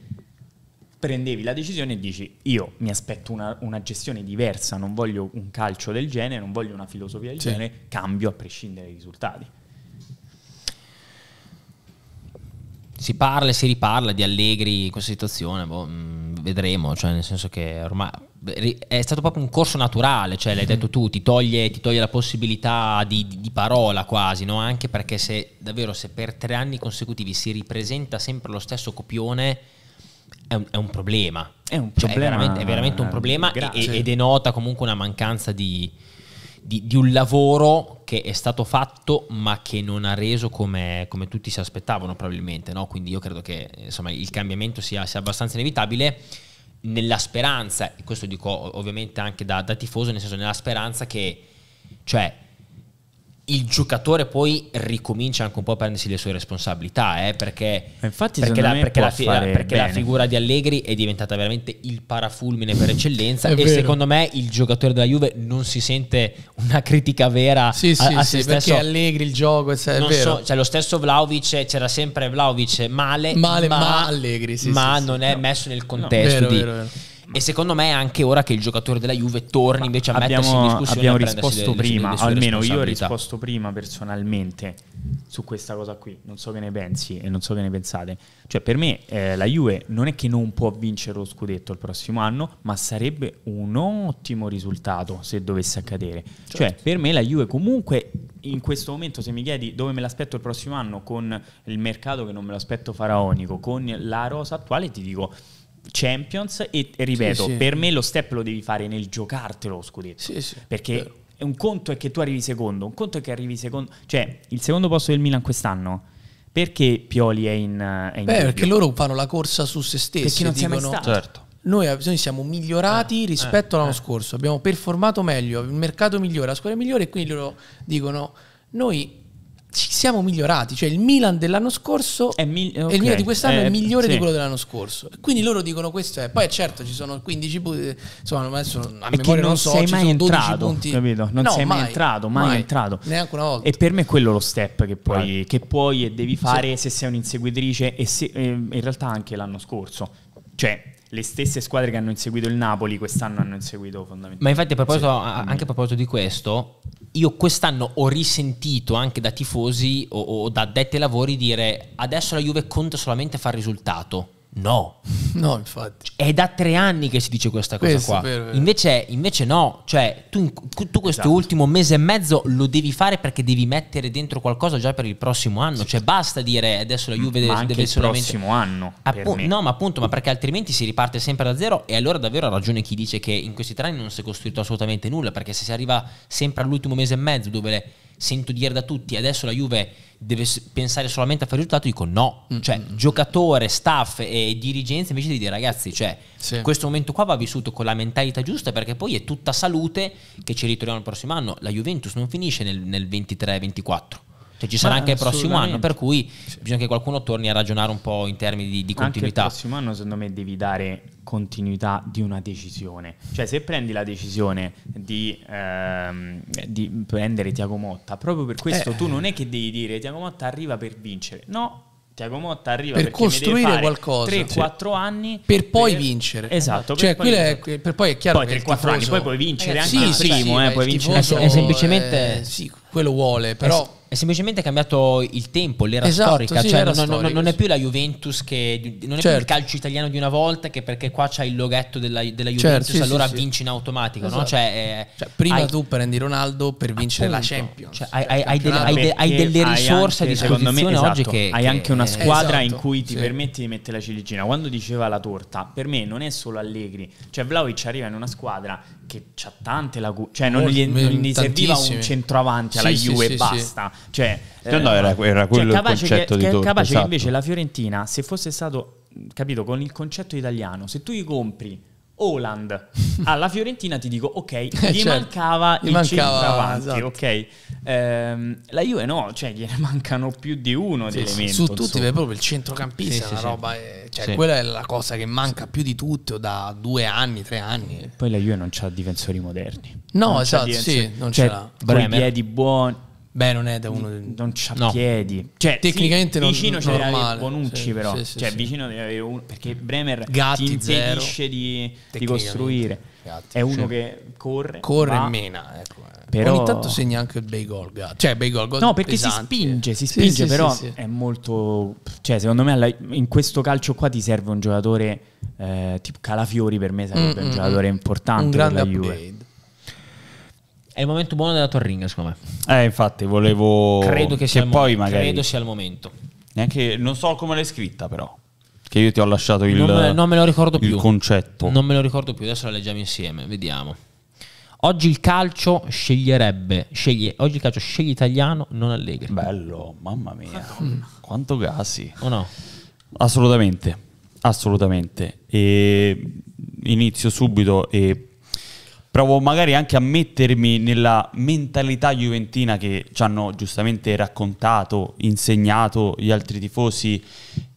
prendevi la decisione e dici io mi aspetto una, una, gestione diversa, non voglio un calcio del genere, non voglio una filosofia del sì. genere, cambio a prescindere dai risultati. Si parla e si riparla di Allegri in questa situazione, boh, mm, vedremo, cioè nel senso che ormai è stato proprio un corso naturale, cioè l'hai mhm. detto tu, ti toglie, ti toglie la possibilità di, di, di parola quasi, no? anche perché se davvero se per tre anni consecutivi si ripresenta sempre lo stesso copione è un, è un problema. È un problema. Cioè, è veramente, è veramente un eh, problema grazie. e, e denota comunque una mancanza di, di, di, un lavoro che è stato fatto ma che non ha reso come, come tutti si aspettavano probabilmente. No? Quindi io credo che insomma, il cambiamento sia, sia abbastanza inevitabile nella speranza, e questo dico ovviamente anche da, da tifoso, nel senso nella speranza che... Cioè, il giocatore poi ricomincia anche un po' a prendersi le sue responsabilità, eh, perché, Infatti, perché, la, perché, la, perché la, figura di Allegri è diventata veramente il parafulmine per [LAUGHS] eccellenza e vero. secondo me il giocatore della Juve non si sente una critica vera sì, a, sì, a se sì, stesso. Perché Allegri il gioco, è non vero. So, cioè lo stesso Vlaovic, c'era sempre Vlaovic male, male ma, ma Allegri, sì, ma sì, non sì, è no. messo nel contesto no, vero, di... Vero, e secondo me è anche ora che il giocatore della Juve torni invece a abbiamo, mettersi in discussione. Abbiamo risposto le, prima, le, le almeno io ho risposto prima personalmente su questa cosa qui. Non so che ne pensi e non so che ne pensate. Cioè, per me eh, la Juve non è che non può vincere lo scudetto il prossimo anno, ma sarebbe un ottimo risultato se dovesse accadere. Certo. Cioè, per me la Juve comunque in questo momento, se mi chiedi dove me l'aspetto il prossimo anno con il mercato che non me lo aspetto faraonico, con la rosa attuale, ti dico Champions e, e ripeto, sì, sì. per me lo step lo devi fare nel giocartelo lo scudetto. Sì, perché un conto è che tu arrivi secondo, un conto è che arrivi secondo, cioè il secondo posto del Milan quest'anno perché Pioli è in, è in Beh, perché loro fanno la corsa su se stessi perché non dicono, siamo stati. Certo. Noi, noi, siamo migliorati eh, eh rispetto eh, all'anno eh. scorso, abbiamo performato meglio, il mercato migliore, la squadra è migliore e quindi loro dicono noi ci siamo migliorati, cioè il Milan dell'anno scorso è mi- okay. il Milan di quest'anno eh, è migliore sì. di quello dell'anno scorso. Quindi loro dicono questo eh. è. Poi certo ci sono 15 punti, eh, insomma, adesso a e non, non so, sei mai entrato, capito? Non no, sei mai, mai entrato, mai, mai, entrato. Neanche una volta. E per me è quello lo step che puoi, right. che puoi e devi fare sì. se sei un'inseguitrice e se, eh, in realtà anche l'anno scorso. Cioè, le stesse squadre che hanno inseguito il Napoli quest'anno hanno inseguito fondamentalmente. Ma infatti a proposito, sì. anche a proposito di questo, io quest'anno ho risentito anche da tifosi o, o da addetti ai lavori dire adesso la Juve conta solamente a far risultato No. No, infatti. È da tre anni che si dice questa cosa Questo, qua. Vero, vero. Invece, invece, no, cioè tu, tu questo esatto. ultimo mese e mezzo lo devi fare perché devi mettere dentro qualcosa già per il prossimo anno. Cioè basta dire adesso la mm, Juve ma deve, deve solamente... Il prossimo anno. Appu- no, ma appunto, ma perché altrimenti si riparte sempre da zero e allora davvero ha ragione chi dice che in questi tre anni non si è costruito assolutamente nulla perché se si arriva sempre all'ultimo mese e mezzo dove le sento dire da tutti adesso la Juve deve pensare solamente a fare risultato, dico no, mm, cioè mm-hmm. giocatore, staff e dirigenza invece di dire ragazzi, cioè sì. questo momento qua va vissuto con la mentalità giusta perché poi è tutta salute che ci ritroviamo il prossimo anno, la Juventus non finisce nel, nel 23-24 cioè, ci sarà Ma anche il prossimo anno, per cui sì. bisogna che qualcuno torni a ragionare un po' in termini di, di continuità. Anche il prossimo anno, secondo me, devi dare continuità di una decisione. Cioè, se prendi la decisione di, ehm, di prendere Tiago Motta, proprio per questo eh. tu non è che devi dire Tiago Motta arriva per vincere. No, Tiago Motta arriva per costruire qualcosa 3-4 anni per poi per... vincere esatto per cioè poi è, per poi è chiaro poi 3-4 tifoso... anni poi puoi vincere eh, anche sì, il primo sì, eh, puoi vincere è, è eh, semplicemente eh, sì quello vuole però eh, è semplicemente cambiato il tempo, l'era esatto, storica. Sì, cioè, era non, storica. Non, non, è più la Juventus che. Non è certo. più il certo. calcio italiano di una volta che perché qua c'è il loghetto della, della certo, Juventus, certo, allora sì, vinci in automatico. Esatto. No? Cioè, eh, cioè, prima hai, tu prendi Ronaldo per vincere appunto, la Champions. Cioè, hai, hai, hai, delle, de, hai, delle, risorse anche, a disposizione me, esatto, oggi che. Hai che, anche una eh, squadra in esatto, cui ti sì. permetti di mettere la ciliegina. Quando diceva la torta, per me non è solo Allegri. Cioè, Vlaovic arriva in una squadra che ha tante lacune. Cioè, non gli, non gli mm, serviva un centroavanti alla sì, Juve e basta. Cioè, no, no, era, eh, era cioè, quello cioè, il concetto che, di che, Torto, Capace esatto. che invece la Fiorentina, se fosse stato, capito, con il concetto italiano, se tu gli compri Oland [LAUGHS] alla Fiorentina ti dico ok eh, gli certo. mancava gli il mancava, esatto. ok ehm, la Juve no cioè gliene [LAUGHS] mancano più di uno sì, di su tutti è proprio il centrocampista sì, sì, roba è, cioè, quella è la cosa che manca più di tutto da due anni tre anni e poi la Juve non c'ha difensori moderni no non esatto sì non cioè, ce l'ha con i piedi buoni Beh, non è da uno. N- non c'ha no. piedi. Cioè, tecnicamente sì, non vicino c'è Bonucci, sì, però. Sì, sì, cioè, vicino deve eh, avere uno. Perché Bremer Gatti ti impedisce di, di, costruire. Gatti, è uno cioè. che corre. Corre e mena. Ecco. Eh. Però... Ogni tanto segna anche il bei gol. Gatti. Cioè, bei gol, gol. No, perché pesanti. si eh. spinge. Si spinge, però è molto. Cioè, secondo me, in questo calcio qua ti serve un giocatore. Eh, tipo Calafiori per me sarebbe mm, un mm, mm, giocatore mm. importante. Un grande per la upgrade. Juve. È il momento buono della Torringa, secondo me. Eh, infatti, volevo. Credo che sia, che il, poi momento, magari... credo sia il momento. Neanche, non so come l'hai scritta, però. Che io ti ho lasciato il, non me, non me lo ricordo più. il concetto. Non me lo ricordo più, adesso la leggiamo insieme, vediamo. Oggi il calcio sceglierebbe, sceglie, oggi il calcio sceglie italiano, non Allegri. Bello, mamma mia, quanto gasi. O no? Assolutamente, assolutamente. E inizio subito e provo magari anche a mettermi nella mentalità juventina che ci hanno giustamente raccontato, insegnato gli altri tifosi.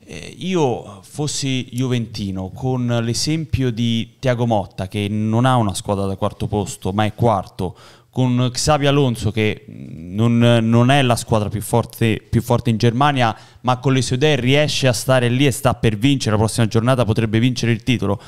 Eh, io fossi juventino con l'esempio di Tiago Motta che non ha una squadra da quarto posto ma è quarto, con Xavi Alonso che non, non è la squadra più forte, più forte, in Germania ma con le sue idee riesce a stare lì e sta per vincere, la prossima giornata potrebbe vincere il titolo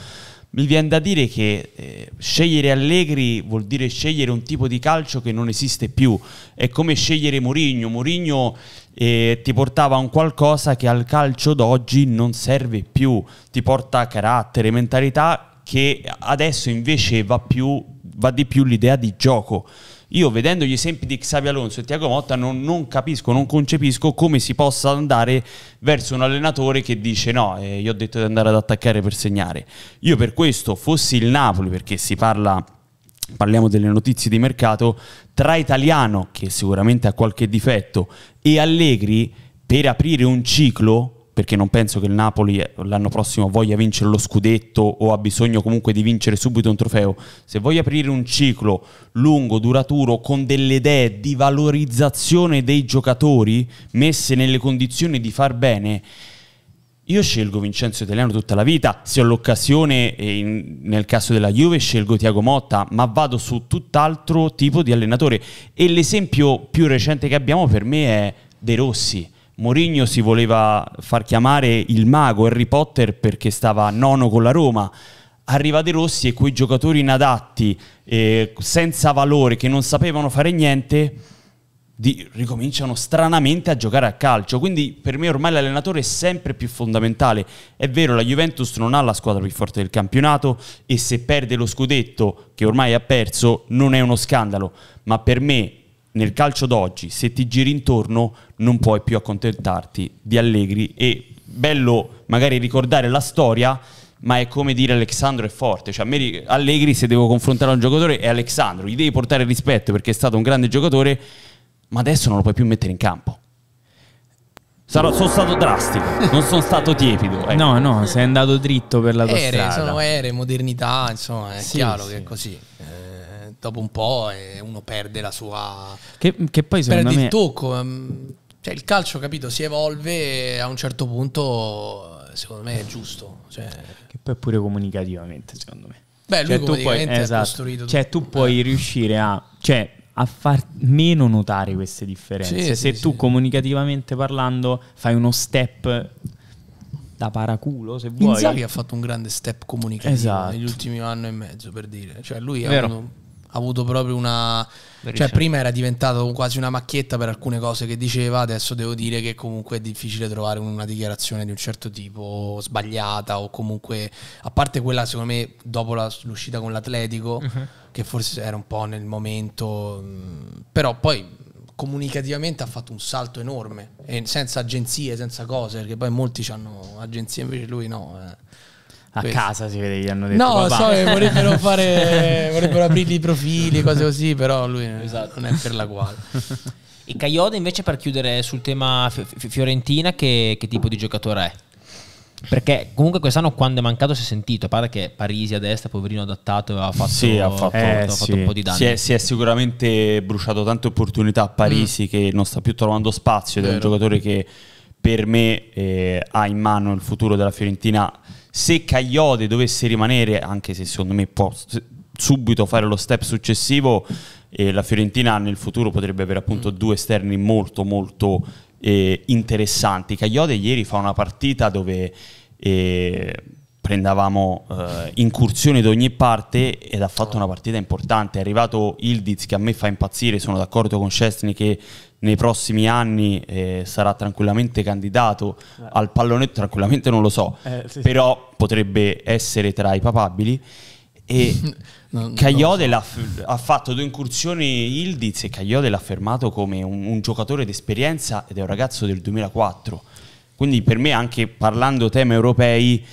mi viene da dire che eh, scegliere Allegri vuol dire scegliere un tipo di calcio che non esiste più. È come scegliere Mourinho. Mourinho eh, ti portava a un qualcosa che al calcio d'oggi non serve più. Ti porta carattere, mentalità che adesso invece va, più, va di più l'idea di gioco io vedendo gli esempi di Xavi Alonso e Tiago Motta non, non, capisco, non concepisco come si possa andare verso un allenatore che dice no, eh, io ho detto di andare ad attaccare per segnare. Io per questo fossi il Napoli, perché si parla parliamo delle notizie di mercato, tra Italiano, che sicuramente ha qualche difetto, e Allegri per aprire un ciclo perché non penso che il Napoli eh, l'anno prossimo voglia vincere lo scudetto o ha bisogno comunque di vincere subito un trofeo. Se vuoi aprire un ciclo lungo, duraturo, con delle idee di valorizzazione dei giocatori messe nelle condizioni di far bene, io scelgo Vincenzo Italiano tutta la vita, se ho l'occasione, nel caso della Juve, scelgo Tiago Motta, ma vado su tutt'altro tipo di allenatore. E l'esempio più recente che abbiamo per me è De Rossi Mourinho si voleva far chiamare il mago Harry Potter perché stava nono con la Roma. Arriva De Rossi e quei giocatori inadatti, eh, senza valore, che non sapevano fare niente, di, ricominciano stranamente a giocare a calcio. Quindi per me ormai l'allenatore è sempre più fondamentale. È vero, la Juventus non ha la squadra più forte del campionato e se perde lo scudetto, che ormai ha perso, non è uno scandalo. Ma per me nel calcio d'oggi, se ti giri intorno, non puoi più accontentarti di Allegri. E bello magari ricordare la storia, ma è come dire Alexandro è forte. Cioè, Allegri, se devo confrontare un giocatore, è Alexandro. Gli devi portare rispetto perché è stato un grande giocatore, ma adesso non lo puoi più mettere in campo. Sarò, sono stato drastico, non sono stato tiepido. Ecco. No, no, sei andato dritto per la tua ere, strada. Sono ere, modernità, insomma, è sì, chiaro sì. che è così. Eh dopo un po' eh, uno perde la sua... Che, che poi secondo perde me... il tocco. Ehm, cioè, il calcio, capito, si evolve e a un certo punto, eh, secondo me, è giusto. Cioè... Che poi pure comunicativamente, secondo me. Beh, cioè, tu puoi, esatto. cioè, tu eh. puoi eh. riuscire a, cioè, a, far meno notare queste differenze. Sì, Se sì, tu sì. comunicativamente parlando fai uno step da paraculo, se vuoi. Inzaghi ha fatto un grande step comunicativo esatto. negli ultimi anni e mezzo, per dire. Cioè, lui ha uno ha avuto proprio una... Verissimo. Cioè prima era diventato quasi una macchietta per alcune cose che diceva, adesso devo dire che comunque è difficile trovare una dichiarazione di un certo tipo sbagliata o comunque, a parte quella secondo me dopo la, l'uscita con l'Atletico, uh-huh. che forse era un po' nel momento, mm, però poi comunicativamente ha fatto un salto enorme, e senza agenzie, senza cose, perché poi molti hanno agenzie, invece lui no. Eh. A questo. casa si vede, gli hanno detto. No, papà. so che vorrebbero, [LAUGHS] fare, vorrebbero aprirgli i profili, cose così, però lui esatto. non è per la quale. [LAUGHS] E Caioda invece per chiudere sul tema Fiorentina, che, che tipo di giocatore è? Perché comunque quest'anno quando è mancato si è sentito, pare che Parisi a destra, poverino adattato, aveva fatto, sì, ha fatto, eh, ha fatto sì. un po' di danni. Si è, si è, sicuramente bruciato tante opportunità a Parisi mm. che non sta più trovando spazio ed è un giocatore che per me eh, ha in mano il futuro della Fiorentina se Cagliode dovesse rimanere, anche se secondo me può subito fare lo step successivo, eh, la Fiorentina nel futuro potrebbe avere appunto mm. due esterni molto molto eh, interessanti. Cagliode ieri fa una partita dove eh, prendavamo eh, incursioni da ogni parte ed ha fatto una partita importante. È arrivato Ildiz che a me fa impazzire, sono d'accordo con Scestni che nei prossimi anni eh, sarà tranquillamente candidato eh. al pallonetto, tranquillamente non lo so, eh, sì, però sì. potrebbe essere tra i papabili. E [LAUGHS] no, Cagliode so. ha fatto due incursioni Ildiz e Cagliode l'ha fermato come un, un giocatore d'esperienza ed è un ragazzo del 2004. Quindi per me anche parlando tema europei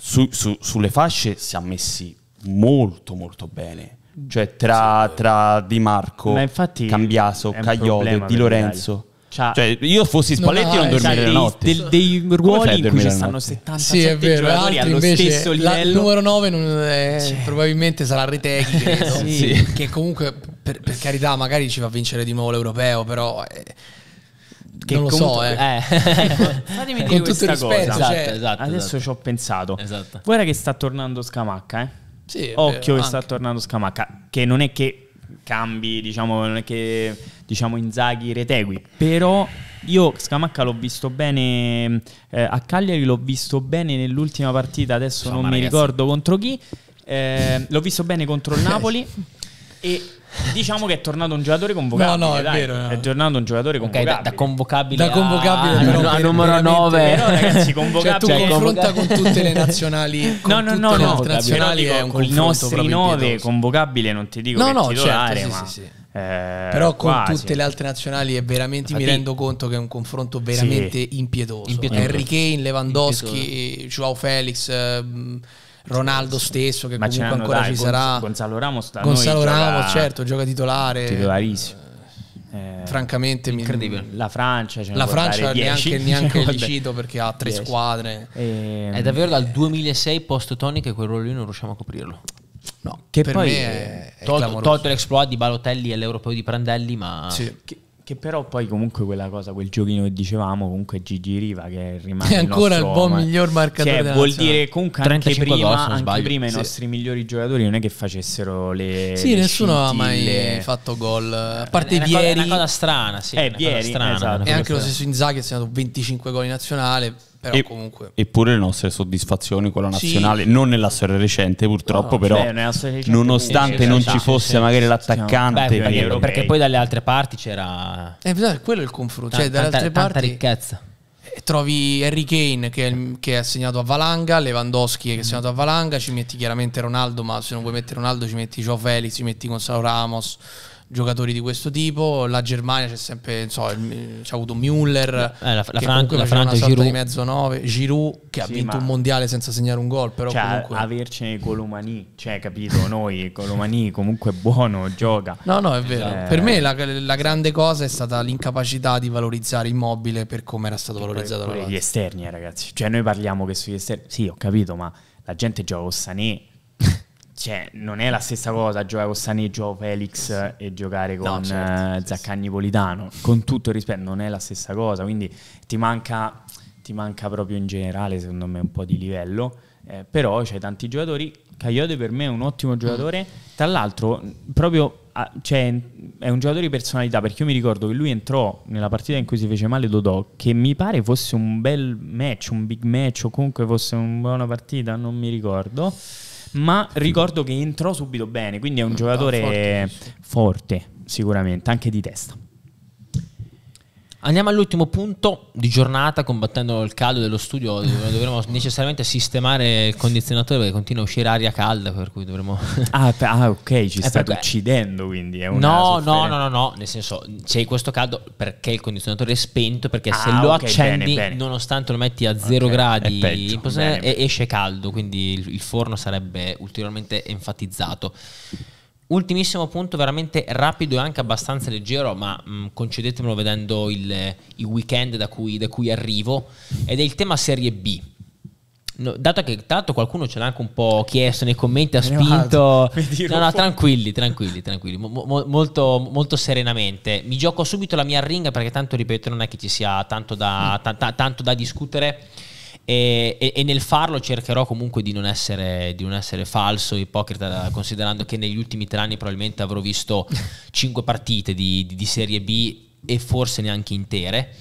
su, su, sulle fasce si è messi molto molto bene cioè tra, tra Di Marco, infatti Cambiaso, Cagliode, Di Lorenzo. Cioè, cioè, io fossi Spalletti non, non eh, dormirei la notte. Dei, dei ruoli in cui ci stanno 77 sì, è vero, giocatori allo stesso livello. il numero 9 non, eh, cioè. probabilmente sarà [LAUGHS] Reteghi, sì. Sì. che comunque per, per, carità magari ci fa vincere di nuovo l'europeo, però... Eh, che non lo so, eh. eh. [LAUGHS] Ecco, Fatemi dire con tutto il rispetto, cosa. Cioè, esatto, esatto, Adesso esatto. ci ho pensato. Esatto. Guarda che sta tornando Scamacca, eh. Sì, Occhio vero, che sta tornando Scamacca, che non è che cambi, diciamo, non è che diciamo Inzaghi retegui, però io Scamacca l'ho visto bene eh, a Cagliari, l'ho visto bene nell'ultima partita, adesso Insomma, non mi ragazzi. ricordo contro chi, eh, l'ho visto bene contro il [LAUGHS] Napoli eh. e Diciamo che è tornato un giocatore convocabile. No, no, è vero. No. È tornato un giocatore convocabile. Okay, da, da, convocabile. Da convocabile a, però, a, numero 9. Però, ragazzi, convocabile. Cioè, tu confronta con tutte le nazionali. no, no, no, no. Nazionali dico, è un con i nostri 9 convocabile non ti dico no, no, titolare, certo, ma... Sì, sì, sì. Eh, però con quasi. tutte le altre nazionali è veramente Infatti, mi rendo conto che è un confronto veramente sì. impiedoso. impiedoso. Henry Kane, Lewandowski, impiedoso. Joao Felix, ehm, Ronaldo stesso che Ma comunque ancora dai, ci sarà. Gonzalo Ramos, Gonzalo Ramos gioca, certo, gioca titolare. Titolarissimo. Eh, eh francamente incredibile mi... la Francia la Francia neanche, neanche [LAUGHS] li cito perché ha tre 10. squadre e... Ehm. è davvero dal 2006 post Tony che quel ruolo lì non riusciamo a coprirlo no che poi me è, tolto, tolto l'exploit di Balotelli e l'europeo di Prandelli ma sì. che, che però poi comunque quella cosa, quel giochino che dicevamo, comunque Gigi Riva che rimane... È [LAUGHS] ancora il, buon ma... miglior marcatore. Cioè, vuol dire comunque anche prima, anche prima sì. i nostri migliori giocatori non è che facessero le... Sì, le nessuno ha mai fatto gol. A eh, parte è Vieri... Cosa, è una cosa strana, sì. Eh, è Vieri, strana, esatto. E anche lo stesso Inzaghi ha segnato 25 gol in nazionale, però e, comunque... Eppure le nostre soddisfazioni con la nazionale, sì. non nella storia recente purtroppo, no, però beh, cioè, recente nonostante non ci fosse sì, magari sì, l'attaccante... Beh, perché, perché, poi dalle altre parti c'era... Eh, quello è il confronto, cioè dalle altre tanta, parti... Tanta ricchezza eh, trovi Harry Kane che è, che è, assegnato a Valanga, Lewandowski che è assegnato a Valanga, ci metti chiaramente Ronaldo, ma se non vuoi mettere Ronaldo ci metti Joe Felix, ci metti Gonzalo Ramos, giocatori di questo tipo. La Germania c'è sempre, non so, il, c'è avuto Müller, eh, la, la, Fran- la Francia, Giroud. di mezzo nove, Giroud che ha sì, vinto un mondiale senza segnare un gol, però cioè, comunque... avercene Colomani, cioè capito, noi Colomani comunque buono, gioca. No, no, è vero. Eh... Per me la, la, grande cosa è stata l'incapacità di valorizzare Immobile per come era stato valorizzato. Pure, pure gli esterni, eh, ragazzi. Cioè noi parliamo che sugli esterni... Sì, ho capito, ma la gente gioca con Sané cioè, non è la stessa cosa giocare con Saneggio Felix e giocare con no, certo, eh, Zaccagni sì. Con tutto il rispetto, non è la stessa cosa. Quindi ti manca, ti manca proprio in generale, secondo me, un po' di livello. Eh, però c'è tanti giocatori. Cagliode per me è un ottimo giocatore. Tra l'altro, proprio a, ah, cioè, è un giocatore di personalità. Perché io mi ricordo che lui entrò nella partita in cui si fece male Dodò. Che mi pare fosse un bel match, un big match, o comunque fosse una buona partita, non mi ricordo ma ricordo che entrò subito bene, quindi è un ah, giocatore forte sicuramente, anche di testa. Andiamo all'ultimo punto di giornata, combattendo il caldo dello studio, [LAUGHS] dovremmo necessariamente sistemare il condizionatore perché continua a uscire aria calda, per cui dovremmo [LAUGHS] Ah, ah ok, ci eh, state perché... uccidendo quindi. è no, no, no, no, no, nel senso c'è questo caldo perché il condizionatore è spento, perché ah, se lo okay, accendi, bene, bene. nonostante lo metti a zero okay, gradi, peggio, bene, esce caldo, quindi il, il forno sarebbe ulteriormente enfatizzato. Ultimissimo punto, veramente rapido e anche abbastanza leggero, ma mh, mm, concedetemelo vedendo il, il weekend da cui, da cui, arrivo, ed è il tema Serie B. No, dato che tanto qualcuno ce l'ha anche un po' chiesto nei commenti, ha spinto. [LAUGHS] No, no, tranquilli, tranquilli, tranquilli. Mo, mo, molto, molto, serenamente. Mi gioco subito la mia ringa perché tanto, ripeto, non è che ci sia tanto da, t- mm. t- tanto da discutere. E, e, e, nel farlo cercherò comunque di non, essere, di non essere falso, ipocrita, considerando che negli ultimi tre anni probabilmente avrò visto [LAUGHS] cinque partite di, di, di Serie B e forse neanche intere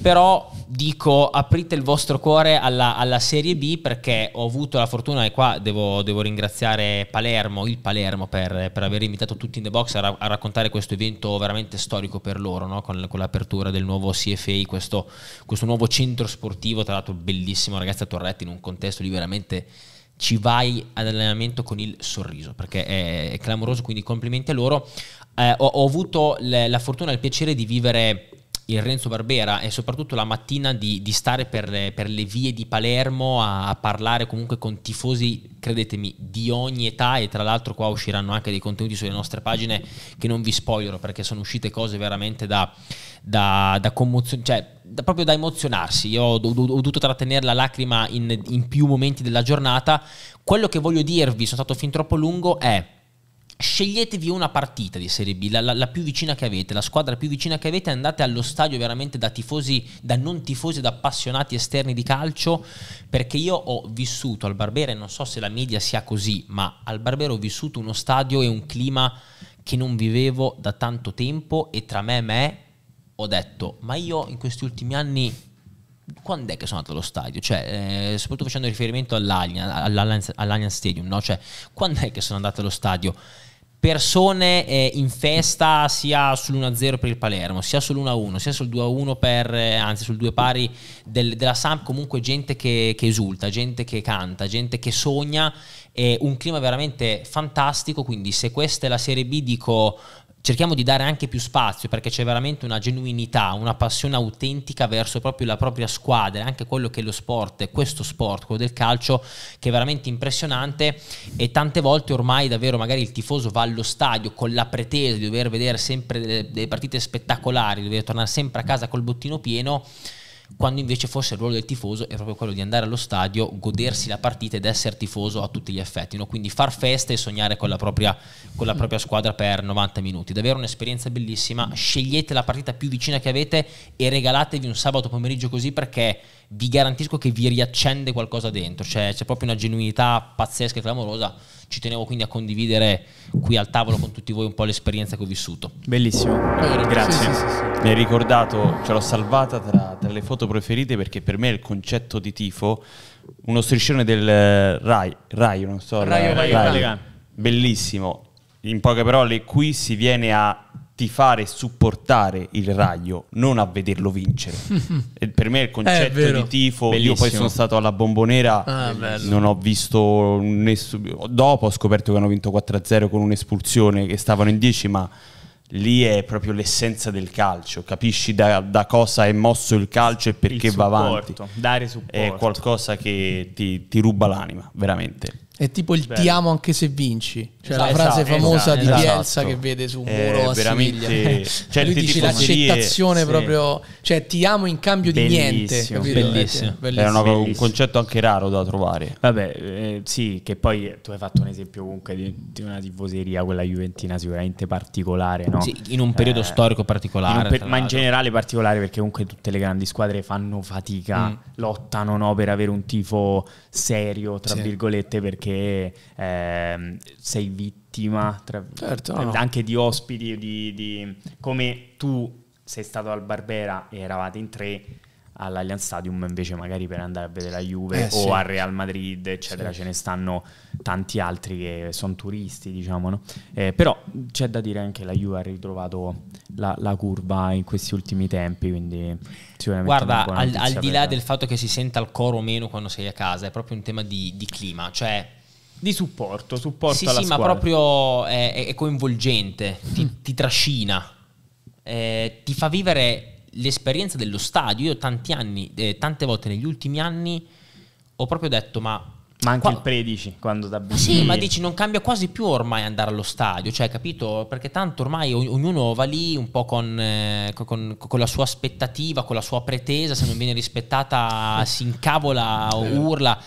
però dico aprite il vostro cuore alla, alla, Serie B perché ho avuto la fortuna e qua devo, devo ringraziare Palermo, il Palermo per, per, aver invitato tutti in the box a, a raccontare questo evento veramente storico per loro no? con, con, l'apertura del nuovo CFA questo, questo nuovo centro sportivo tra l'altro bellissimo ragazzi a Torretti in un contesto di veramente ci vai all'allenamento con il sorriso perché è, è clamoroso quindi complimenti a loro eh, ho, ho, avuto le, la fortuna e il piacere di vivere il Renzo Barbera e soprattutto la mattina di, di stare per le, per le, vie di Palermo a, a, parlare comunque con tifosi, credetemi, di ogni età e tra l'altro qua usciranno anche dei contenuti sulle nostre pagine che non vi spoilerò perché sono uscite cose veramente da, da, da commozione, cioè da, proprio da emozionarsi. Io ho, dovuto trattenere la lacrima in, in più momenti della giornata. Quello che voglio dirvi, sono stato fin troppo lungo, è sceglietevi una partita di Serie B, la, la, la, più vicina che avete, la squadra più vicina che avete, andate allo stadio veramente da tifosi, da non tifosi, da appassionati esterni di calcio, perché io ho vissuto al Barbera, non so se la media sia così, ma al Barbera ho vissuto uno stadio e un clima che non vivevo da tanto tempo e tra me e me ho detto, ma io in questi ultimi anni quando è che sono andato allo stadio? Cioè, eh, soprattutto facendo riferimento all'Allianz, all'Allianz Stadium, no? Cioè, quando è che sono andato allo stadio? persone eh, in festa sia sull'1-0 per il Palermo, sia sull'1-1, sia sul 2-1 per, eh, anzi sul 2 pari del, della Samp, comunque gente che, che, esulta, gente che canta, gente che sogna, eh, un clima veramente fantastico, quindi se questa è la Serie B dico cerchiamo di dare anche più spazio perché c'è veramente una genuinità, una passione autentica verso proprio la propria squadra, anche quello che è lo sport, questo sport, quello del calcio, che è veramente impressionante e tante volte ormai davvero magari il tifoso va allo stadio con la pretesa di dover vedere sempre delle, delle partite spettacolari, di dover tornare sempre a casa col bottino pieno quando invece forse il ruolo del tifoso è proprio quello di andare allo stadio, godersi la partita ed essere tifoso a tutti gli effetti, no? quindi far festa e sognare con la, propria, con la propria squadra per 90 minuti, davvero un'esperienza bellissima, scegliete la partita più vicina che avete e regalatevi un sabato pomeriggio così perché vi garantisco che vi riaccende qualcosa dentro, cioè c'è proprio una genuinità pazzesca e clamorosa, ci tenevo quindi a condividere qui al tavolo con tutti voi un po' l'esperienza che ho vissuto. Bellissimo, grazie. Sì, sì, sì. Mi hai ricordato, ce l'ho salvata tra, tra le foto preferite perché per me il concetto di tifo, uno striscione del eh, Rai, Rai non so, Rai, Rai, Rai, Rai, Rai. bellissimo, in poche parole qui si viene a ti fare supportare il Raglio, non a vederlo vincere. [LAUGHS] per me il eh, concetto di tifo, Bellissimo. io poi sono stato alla Bombonera, ah, non ho visto nessuno. Dopo ho scoperto che hanno vinto 4-0 con un'espulsione, che stavano in 10, ma lì è proprio l'essenza del calcio, capisci da, da, cosa è mosso il calcio e perché supporto, va avanti. Dare supporto. È qualcosa che ti, ti ruba l'anima, veramente. È tipo il Bello. ti amo anche se vinci. Cioè esatto, la frase esatto, famosa esatto, di Bielsa che vede su un eh, muro [LAUGHS] cioè, eh, a Siviglia. Certi Lui dice l'accettazione sì. proprio, cioè ti amo in cambio bellissimo, di niente. Capito? Bellissimo. bellissimo. Eh, Era una, bellissimo. un concetto anche raro da trovare. Vabbè, eh, sì, che poi eh, tu hai fatto un esempio comunque di, di una tifoseria, quella juventina sicuramente particolare, no? Sì, in un periodo eh, storico particolare. In per, ma in generale particolare perché comunque tutte le grandi squadre fanno fatica, mm. lottano no, per avere un tifo serio, tra sì. virgolette, perché perché eh, sei vittima tra, certo, eh, no. anche di ospiti, di, di, come tu sei stato al Barbera e eravate in tre all'Allianz Stadium invece magari per andare a vedere la Juve eh, o sì. al Real Madrid eccetera sì. ce ne stanno tanti altri che sono turisti diciamo no? eh, però c'è da dire anche che la Juve ha ritrovato la, la, curva in questi ultimi tempi quindi sicuramente guarda al, al, di là per... del fatto che si senta il coro meno quando sei a casa è proprio un tema di, di clima cioè di supporto, supporto sì, alla sì, squadra. ma proprio è, è coinvolgente, ti, ti trascina, eh, ti fa vivere l'esperienza dello stadio, io tanti anni, eh, tante volte negli ultimi anni ho proprio detto ma... Ma anche qua... il predici quando da bambino. Ah, sì, ma dici non cambia quasi più ormai andare allo stadio, cioè capito? Perché tanto ormai ognuno va lì un po' con, eh, con, con la sua aspettativa, con la sua pretesa, se non viene rispettata [LAUGHS] si incavola o urla.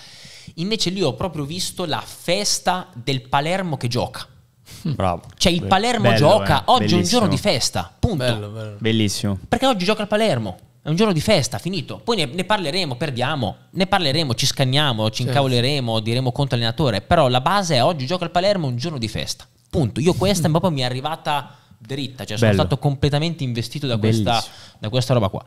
Invece lì ho proprio visto la festa del Palermo che gioca Hm. Bravo. Cioè il Palermo bello, gioca, eh. oggi Bellissimo. un giorno di festa, punto. Bello, bello. Bellissimo. Perché oggi gioca il Palermo, è un giorno di festa, finito. Poi ne, ne parleremo, perdiamo, ne parleremo, ci scanniamo, ci incavoleremo, diremo contro allenatore, però la base è oggi gioca il Palermo, un giorno di festa, punto. Io questa è [LAUGHS] proprio mi è arrivata dritta, cioè sono stato completamente investito da questa, da questa roba qua.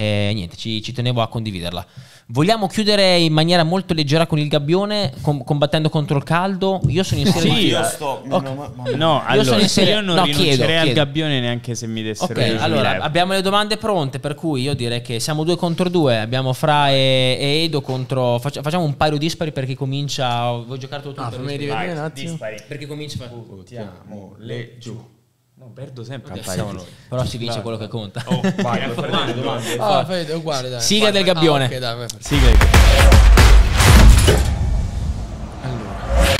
E niente, ci, ci, tenevo a condividerla. Vogliamo chiudere in maniera molto leggera con il gabbione, com- combattendo contro il caldo. Io sono in serie. sì, io sto. Okay. No, no, no allora, io, serie... io non no, rinuncerei chiedo, al chiedo. gabbione neanche se mi dessero Ok, allora euro. abbiamo le domande pronte. Per cui io direi che siamo due contro due. Abbiamo Fra e, e Edo contro. facciamo un paio di dispari perché comincia. Vuoi giocare tu? Ah, per me dispari. Vai, dispari. Per chi comincia. Buttiamo le giù. No, perdo sempre. Okay, fai, però si vince quello che conta. Oh, vai, fai domande, oh, uguale, dai. Siga del ah, gabbione. Sigla del gabbione. Allora.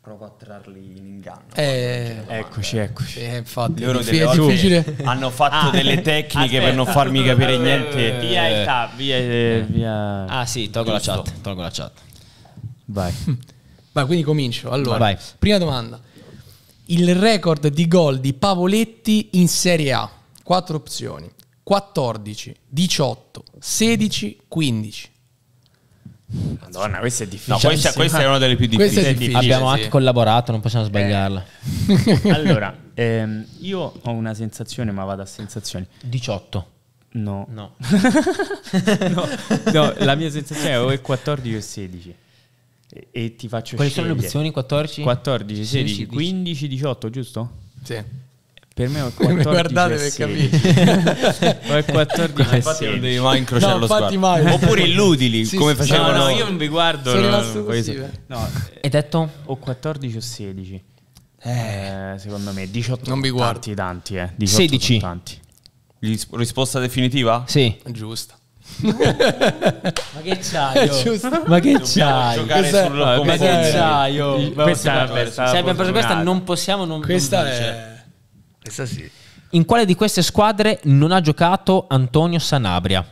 Provo a trarli in inganno. Eh, eccoci, eccoci. Eh, infatti, Loro è difficile. Hanno fatto ah, delle eh, tecniche aspetta, per non farmi capire eh, niente. Eh, via il eh. via, eh. via. Ah, sì, tolgo la chat. Tolgo la chat. Vai. [LAUGHS] Vai, quindi comincio. Allora, Vai. prima domanda il record di gol di Pavoletti in Serie A. Quattro opzioni. 14, 18, 16, 15. Madonna, questa è difficile. No, questa, cioè, questa, è una delle più difficili. difficile, Abbiamo sì. anche collaborato, non possiamo eh. sbagliarla. Eh. [LAUGHS] allora, ehm, io ho una sensazione, ma vado a sensazioni. 18. No. No. [LAUGHS] no. no. la mia sensazione è o è 14 o 16. E, e ti faccio Quali scegliere. sono le opzioni? 14? 14, 16, 16 15, 18, giusto? Sì. Per me è 14 [LAUGHS] Guardate per capire. o è 14 Infatti non devi mai incrociare no, lo sguardo. Mai. [LAUGHS] Oppure illudili, sì, come facevano. No, no, io non vi guardo. Sono rimasto eh. no, così. Eh, no, Hai detto? O 14 o 16. Eh. eh, secondo me 18 non vi guardi tanti, tanti eh. 16 tanti. Risposta definitiva? Sì. Giusta ma che c'hai? Ma che c'hai? Ma che c'hai? Oh. Questa, questa, se abbiamo questa, non possiamo non Questa non è... Questa sì. In quale di queste squadre non ha giocato Antonio Sanabria?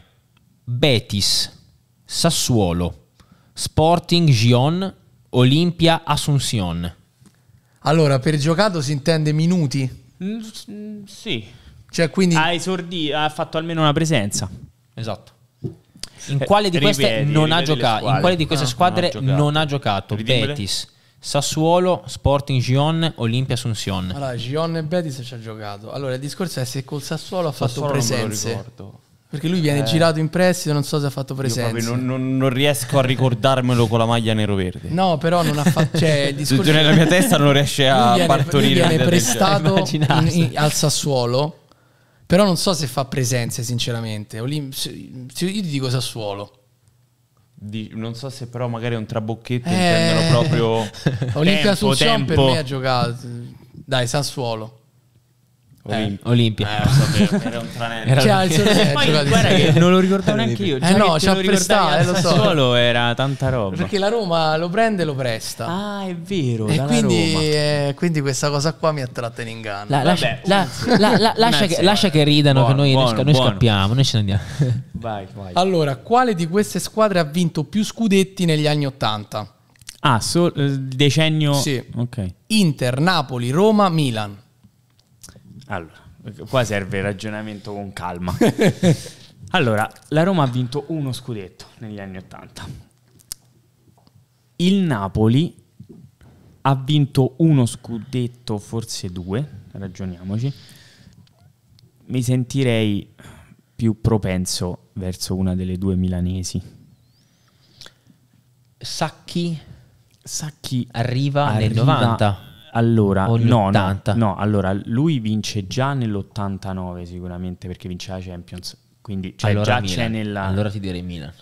Betis, Sassuolo, Sporting Gion, Olimpia Asunción. Allora, per giocato si intende minuti? Mm, mm sì. Cioè, quindi... Ha, esordì, ha fatto almeno una presenza. Esatto in eh, quale di queste non ha giocato? In quale di queste squadre non ha, giocato? Betis, Sassuolo, Sporting Gion, Olimpia Assunzione. Allora, Gion e Betis ci ha giocato. Allora, il discorso è se col Sassuolo ha Sassuolo fatto presenze. Non ricordo. Perché lui viene eh. girato in prestito, non so se ha fatto presenza. Non, non, non, riesco a ricordarmelo con la maglia nero-verde. No, però non ha fatto. [LAUGHS] Cioè, discorso... nella mia testa non riesce a lui viene, partorire. Lui viene prestato in, in, al Sassuolo però non so se fa presenze, sinceramente. Olim- io ti dico Sassuolo. Di, non so se però magari è un trabocchetto eh, intendono proprio [LAUGHS] Olimpia Assunzione per me ha giocato. Dai, Sassuolo. Olim- eh, Olimpia. Eh, so [LAUGHS] era un tranello. Era cioè, perché... Poi, cioè, guarda che non lo [LAUGHS] ricordavo neanche io. eh no, ci ha prestato, lo so. Solo era tanta roba. Perché la Roma lo prende e lo presta. Ah, è vero. E quindi, eh, quindi, questa cosa qua mi ha tratto in inganno. La, Vabbè, la, la, lascia, che, lascia, che, eh. ridano, buono, che noi, buono, noi buono. scappiamo, noi ce ne andiamo. [LAUGHS] Vai, vai. Allora, quale di queste squadre ha vinto più scudetti negli anni Ottanta? Ah, so, eh, decennio... Sì. Okay. Inter, Napoli, Roma, Milan. Allora, qua serve il ragionamento con calma. [LAUGHS] allora, la Roma ha vinto uno scudetto negli anni Ottanta. Il Napoli ha vinto uno scudetto, forse due, ragioniamoci. Mi sentirei più propenso verso una delle due milanesi. Sacchi Sacchi arriva, arriva nel 90. Allora, no, no, no, allora, lui vince già nell'89 sicuramente perché vince la Champions. Quindi cioè, allora già Milan. c'è nella... Allora ti direi Milan.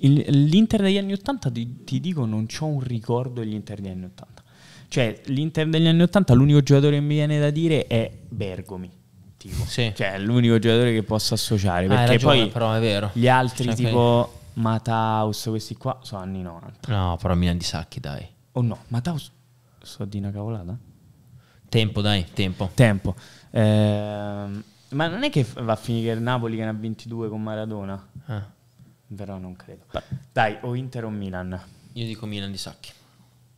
L'Inter degli anni 80, ti, ti dico, non ho un ricordo Inter degli anni 80. Cioè, l'Inter degli anni 80, l'unico giocatore che mi viene da dire è Bergomi. Tipo. Sì. Cioè, è l'unico giocatore che posso associare. Ah, perché ragione, poi però, è vero. gli altri, cioè, tipo okay. Mataus, questi qua, sono anni 90. No, però Milan di Sacchi, dai o no? Mataus sto di una cavolata? Tempo, dai, tempo. Tempo. Ehm, ma non è che va a finire il Napoli che ne ha 22 con Maradona? Eh. Però non credo. Dai, o Inter o Milan. Io dico Milan di Sacchi.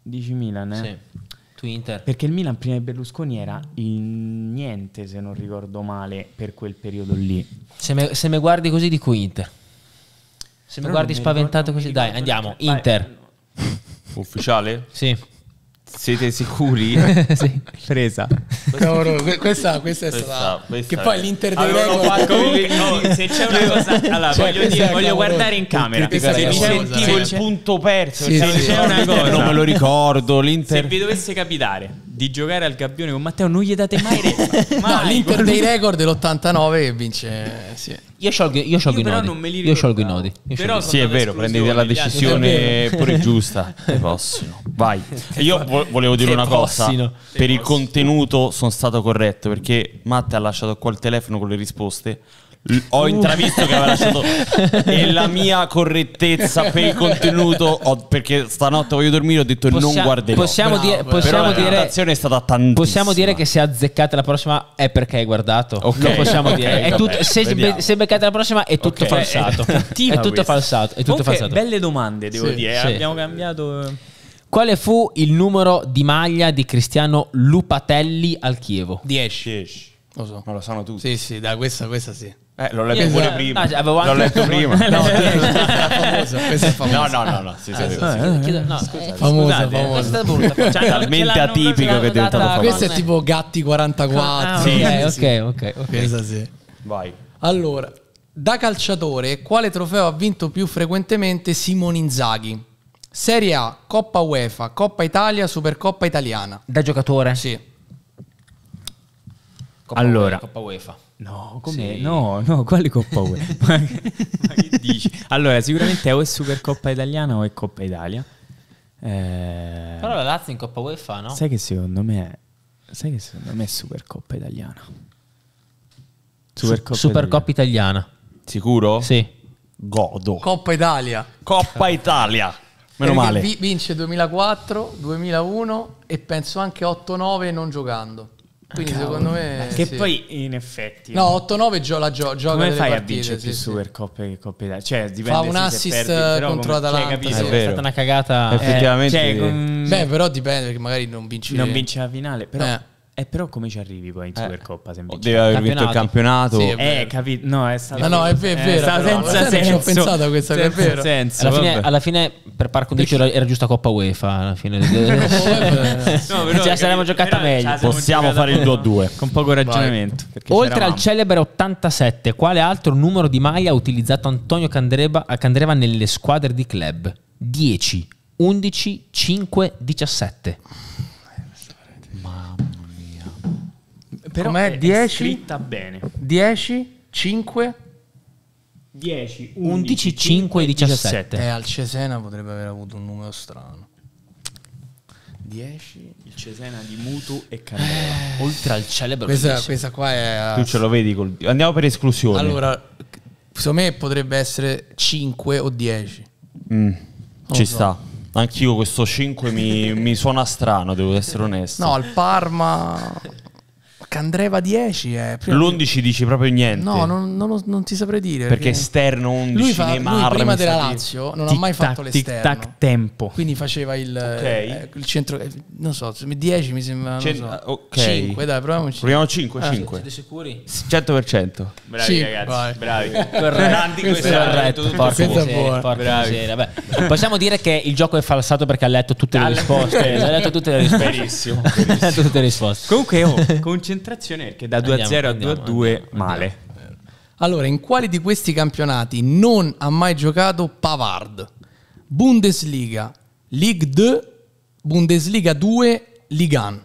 Dici Milan, eh? Sì. Tu Inter. Perché il Milan prima di Berlusconi era in niente, se non ricordo male, per quel periodo lì. Se me, se me guardi così dico Inter. Se Però mi guardi mi spaventato ricordo, così, dai, andiamo, Inter. Vai. Ufficiale? Sì. Siete sicuri? [LAUGHS] sì. Presa. Cavolo, que- questa, questa, è stata. Questa, questa che poi è... l'Inter dei Avevano fatto no, se c'è una cioè, cosa. Allora, cioè, voglio, dire, voglio guardare in camera. Se mi sentivo il punto perso, sì, se sì, c'è una esatto. cosa. Non me lo ricordo. L'Inter. Se vi dovesse capitare di giocare al gabbione con Matteo non gli date mai record. [LAUGHS] no, l'Inter dei record l'89 che vince. Eh, sì. Io sciolgo, io sciolgo io i nodi. Non me li io sciolgo i nodi. però sì, è vero, prendete la decisione pure [LAUGHS] giusta. Te possino. Vai. [LAUGHS] Io vo- volevo dire una cosa. Te per possino. il contenuto sono stato corretto perché Matte ha lasciato qua il telefono con le risposte ho uh. intravisto che aveva lasciato [LAUGHS] e la mia correttezza per il contenuto ho, perché stanotte voglio dormire ho detto Possia- non guarderò possiamo Bravo, dire- possiamo però dire- la relazione è stata tantissima Possiamo dire che se azzeccate la prossima è perché hai guardato. Ok. Lo possiamo Ok, dire. È vabbè, se, be- se beccate la prossima è tutto Ok. falsato. È tutto falsato. È tutto falsato. belle domande, devo Sì, dire. sì. Abbiamo cambiato. Quale fu il numero di maglia di Cristiano Lupatelli al Chievo? 10. Lo so. ma lo sanno tutti. Sì, sì, da questa, questa sì. Eh, l'ho letto esatto. prima. Ah, [LAUGHS] no, avevo anche l'ho letto prima. no, famoso, No, no, no, no, sì, sì, sì, sì. Ah, eh, chiedo, scusate, famoso, famoso. cioè, [LAUGHS] talmente atipico che è diventato famoso. Questo è tipo Gatti 44. Ah, eh, sì, ok, ok, ok. Questa sì. Vai. Allora, da calciatore, quale trofeo ha vinto più frequentemente Simone Inzaghi? Serie A, Coppa UEFA, Coppa Italia, Supercoppa Italiana. Da giocatore? Sì. Coppa allora, UE, Coppa UEFA. No, come? Sì. No, no, quale Coppa UEFA? [LAUGHS] ma, ma, che dici? Allora, sicuramente o è Supercoppa Italiana o è Coppa Italia. Eh, Però la Lazio in Coppa UEFA, no? Sai che secondo me Sai che secondo me è Supercoppa Italiana. Supercoppa, Supercoppa italiana. italiana. Sicuro? Sì. Godo. Coppa Italia. Coppa Italia. Meno male. Vince 2004, 2001 e penso anche 8-9 non giocando. Quindi Cavolo. secondo me... Che sì. poi in effetti... No, 8-9 gio- la gio- gioca Come fai partite, a vincere sì, più sì. Supercoppe che Coppe Italia? Cioè, dipende Fa un assist perdi, contro l'Atalanta. Cioè, è, è stata una cagata. Eh. Effettivamente. Eh, cioè, con... Beh, però dipende perché magari non vinci... Non vinci la finale, però... Eh e eh, però come ci arrivi poi in eh. Supercoppa? Eh, deve aver vinto il campionato. Sì, eh, capito. No, è stato. No, no, è eh, vero. È vero, è vero senza senso. Ci ho pensato a questa senza, cosa. Senso, senso, alla, fine, alla, fine, per par condicio, era, era giusta Coppa UEFA. Alla fine, [LAUGHS] no, però, saremmo giocata meglio. Possiamo fare il 2-2 con poco ragionamento. Oltre al celebre 87, quale altro numero di maglia ha utilizzato Antonio Candreva, Candreva nelle squadre di club? 10, 11, 5, 17. però Com'è? è, 10? scritta bene. 10, 5, 10, 11, 5, 17. Eh, al Cesena potrebbe aver avuto un numero strano. 10 il Cesena di Mutu e Candela eh, oltre al celebre questa, questa qua è tu ce lo vedi col... andiamo per esclusione allora secondo me potrebbe essere 5 o 10 mm, ci so. sta anch'io questo 5 mi, mi suona strano devo essere onesto no al Parma Candreva 10 è. L'11 dici proprio niente. No, non, non, non ti saprei dire. Perché, perché esterno 11 lui fa, Neymar, lui prima della Lazio non ha mai fatto l'esterno. Tic tac tempo. Quindi faceva il, okay. eh, il centro eh, non so, 10 mi sembra Cent- so. Ah, okay. 5, dai, proviamo 5. Proviamo 5, ah, Siete sicuri? 100%. Bravi 5, ragazzi, vai. bravi. Corretti, questo è corretto. Porca miseria, porca miseria. possiamo dire che il gioco è falsato perché ha letto tutte le risposte. ha letto tutte le [LAUGHS] risposte. Benissimo. Ha letto tutte le risposte. Comunque, oh, [LAUGHS] concentrazione perché da 2 a 0 a 2 a 2 male. Allora, in quale di questi campionati non ha mai giocato Pavard? Bundesliga, Ligue 2, Bundesliga 2, Ligan.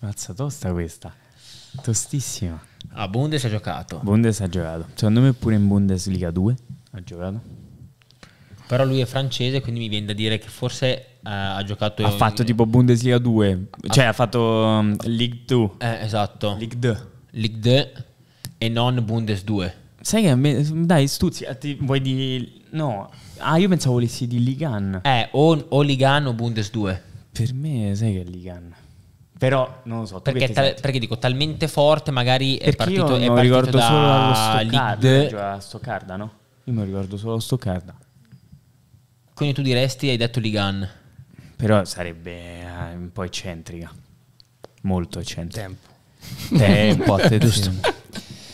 Mazza tosta questa. Tostissima. A ah, Bundes ha giocato. Bundes ha giocato. Secondo me pure in Bundesliga 2 ha giocato però lui è francese, quindi mi viene da dire che forse uh, ha giocato... Ha in... fatto tipo Bundesliga 2, cioè ha, fatto um, League 2. Eh, esatto. League 2. League 2 e non Bundes 2. Sai che dai, stuziati, vuoi di... No, ah io pensavo volessi di Ligan. Eh, o, o Ligan o Bundes 2. Per me sai che è Ligan. Però non lo so. Perché, tal- perché, dico talmente forte, magari perché è partito. Io è partito ricordo da solo allo Stoccarda. Stoccarda, no? Io mi ricordo solo Stoccarda. Quindi tu diresti, hai detto Ligan. Però sarebbe eh, un po' eccentrica. Molto eccentrica. Tempo. Tempo, eh, [LAUGHS] te, giusto.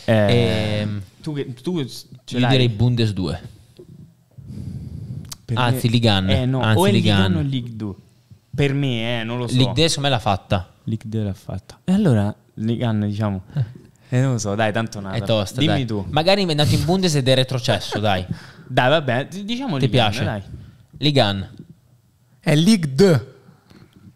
Eh, eh, tu, tu ce io direi Bundes 2. Per Anzi, me... Ligan. Eh, no. Anzi, o Ligan. Ligan o Ligue 2. Per me, eh, non lo so. Ligue 2 secondo me l'ha fatta. Ligue 2 l'ha fatta. E allora, Ligan, diciamo... [LAUGHS] Eh, non lo so, dai, tanto nada. È tosta, Dimmi dai. tu. Magari è andato in Bundes ed è retrocesso, dai. Dai, vabbè, diciamo Ti piace? Dai. Ligan. È Ligue 2.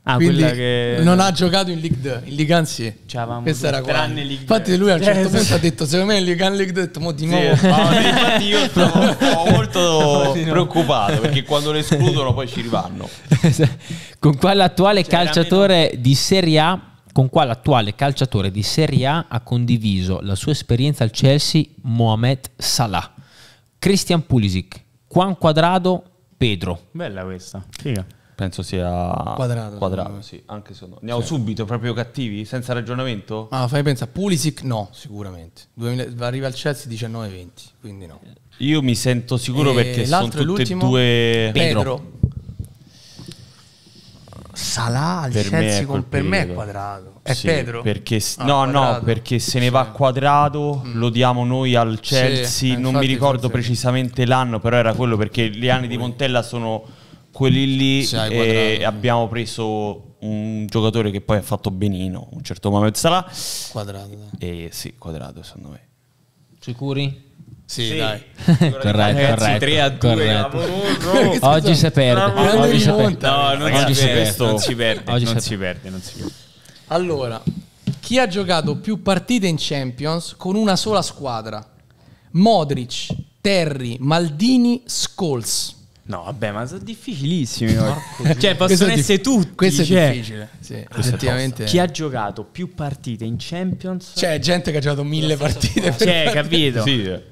Ah, quindi che... non ha giocato in Ligue 2, in Ligue 1 sì. Cioè, Questa era qua. Infatti lui a un certo eh, punto ha detto secondo me in Ligue 1 Ligue 2 ho detto di nuovo. Sì, no, infatti io sono molto preoccupato perché quando le escludono poi ci rivanno. [LAUGHS] con quale attuale cioè, calciatore almeno... di Serie A con quale attuale calciatore di Serie A ha condiviso la sua esperienza al Chelsea Mohamed Salah, Christian Pulisic, Juan Quadrado Pedro. Bella questa. Figa. Penso sia quadrato. quadrato sì. Anche se no. Andiamo sì. subito, proprio cattivi, senza ragionamento? Ma ah, fai pensare, Pulisic no, sicuramente. 2000, arriva al Chelsea 19-20, quindi no. Io mi sento sicuro e perché sono tutti e due... Pedro. Pedro. Salà al per Chelsea con per me è quadrato. È sì, Pedro? Perché, ah, no, quadrado. no, perché se ne va quadrato, mm. lo diamo noi al Chelsea. Sì, eh, non mi ricordo forse. precisamente l'anno, però era quello perché gli anni di Montella sono quelli lì e abbiamo preso un giocatore che poi ha fatto benino, un certo Mohamed Salà. Quadrato. Eh sì, quadrato secondo me. Sicuri? Sì, sì. dai. [LAUGHS] corretto, corretto, 3 a 2, corretto. Oggi si perde. Oggi si perde. No, non, Oggi si perde. Oggi non si perde. Non si perde. Allora, chi ha giocato più partite in Champions con una sola squadra? Modric, Terry, Maldini, Scholes. No, vabbè, ma sono difficilissimi. cioè, possono essere tutti. Questo cioè. è difficile. Sì, effettivamente. Chi ha giocato più partite in Champions? Cioè, gente che ha giocato mille partite. Cioè, partite. capito? [LAUGHS] Sì.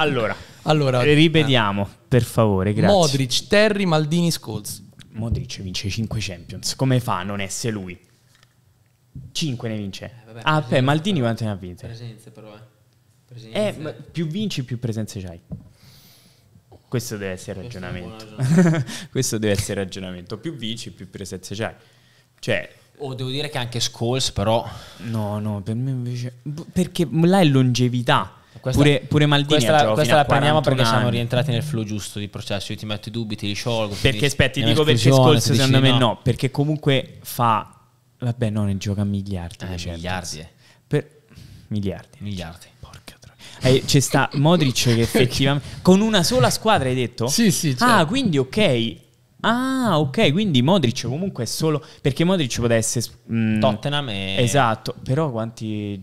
Allora, allora ripetiamo, eh. per favore, grazie. Modric, Terry, Maldini, Scholes. Modric vince 5 Champions. Come fa a non essere lui? 5 ne vince. Eh, vabbè, ah, beh, Maldini quante ne ha vinte? Presenze però, eh. Presenze. Eh, più vinci più presenze c'hai. Questo deve essere il ragionamento. [LAUGHS] Questo deve essere ragionamento. Più vinci più presenze c'hai. Cioè, Oh, devo dire che anche Scholes, però. No, no, per me invece. Boh, perché là è longevità. Questa, pure, pure Maldini questa, questa la prendiamo perché anni. siamo rientrati nel flow giusto di processo. Io ti metto i dubbi, ti li sciolgo. Perché aspetti, dico perché Scolz secondo me no. no. Perché comunque fa... Vabbè, non ne gioca miliardi. Eh, miliardi. Eh. Per, miliardi. Miliardi. Porca eh, c'è sta Modric che [LAUGHS] effettivamente... con una sola squadra hai detto? Sì, sì. Ah, certo. Ah, quindi ok. Ah, ok, quindi Modric comunque è solo perché Modric poteva essere mm, Tottenham e... Esatto, però quanti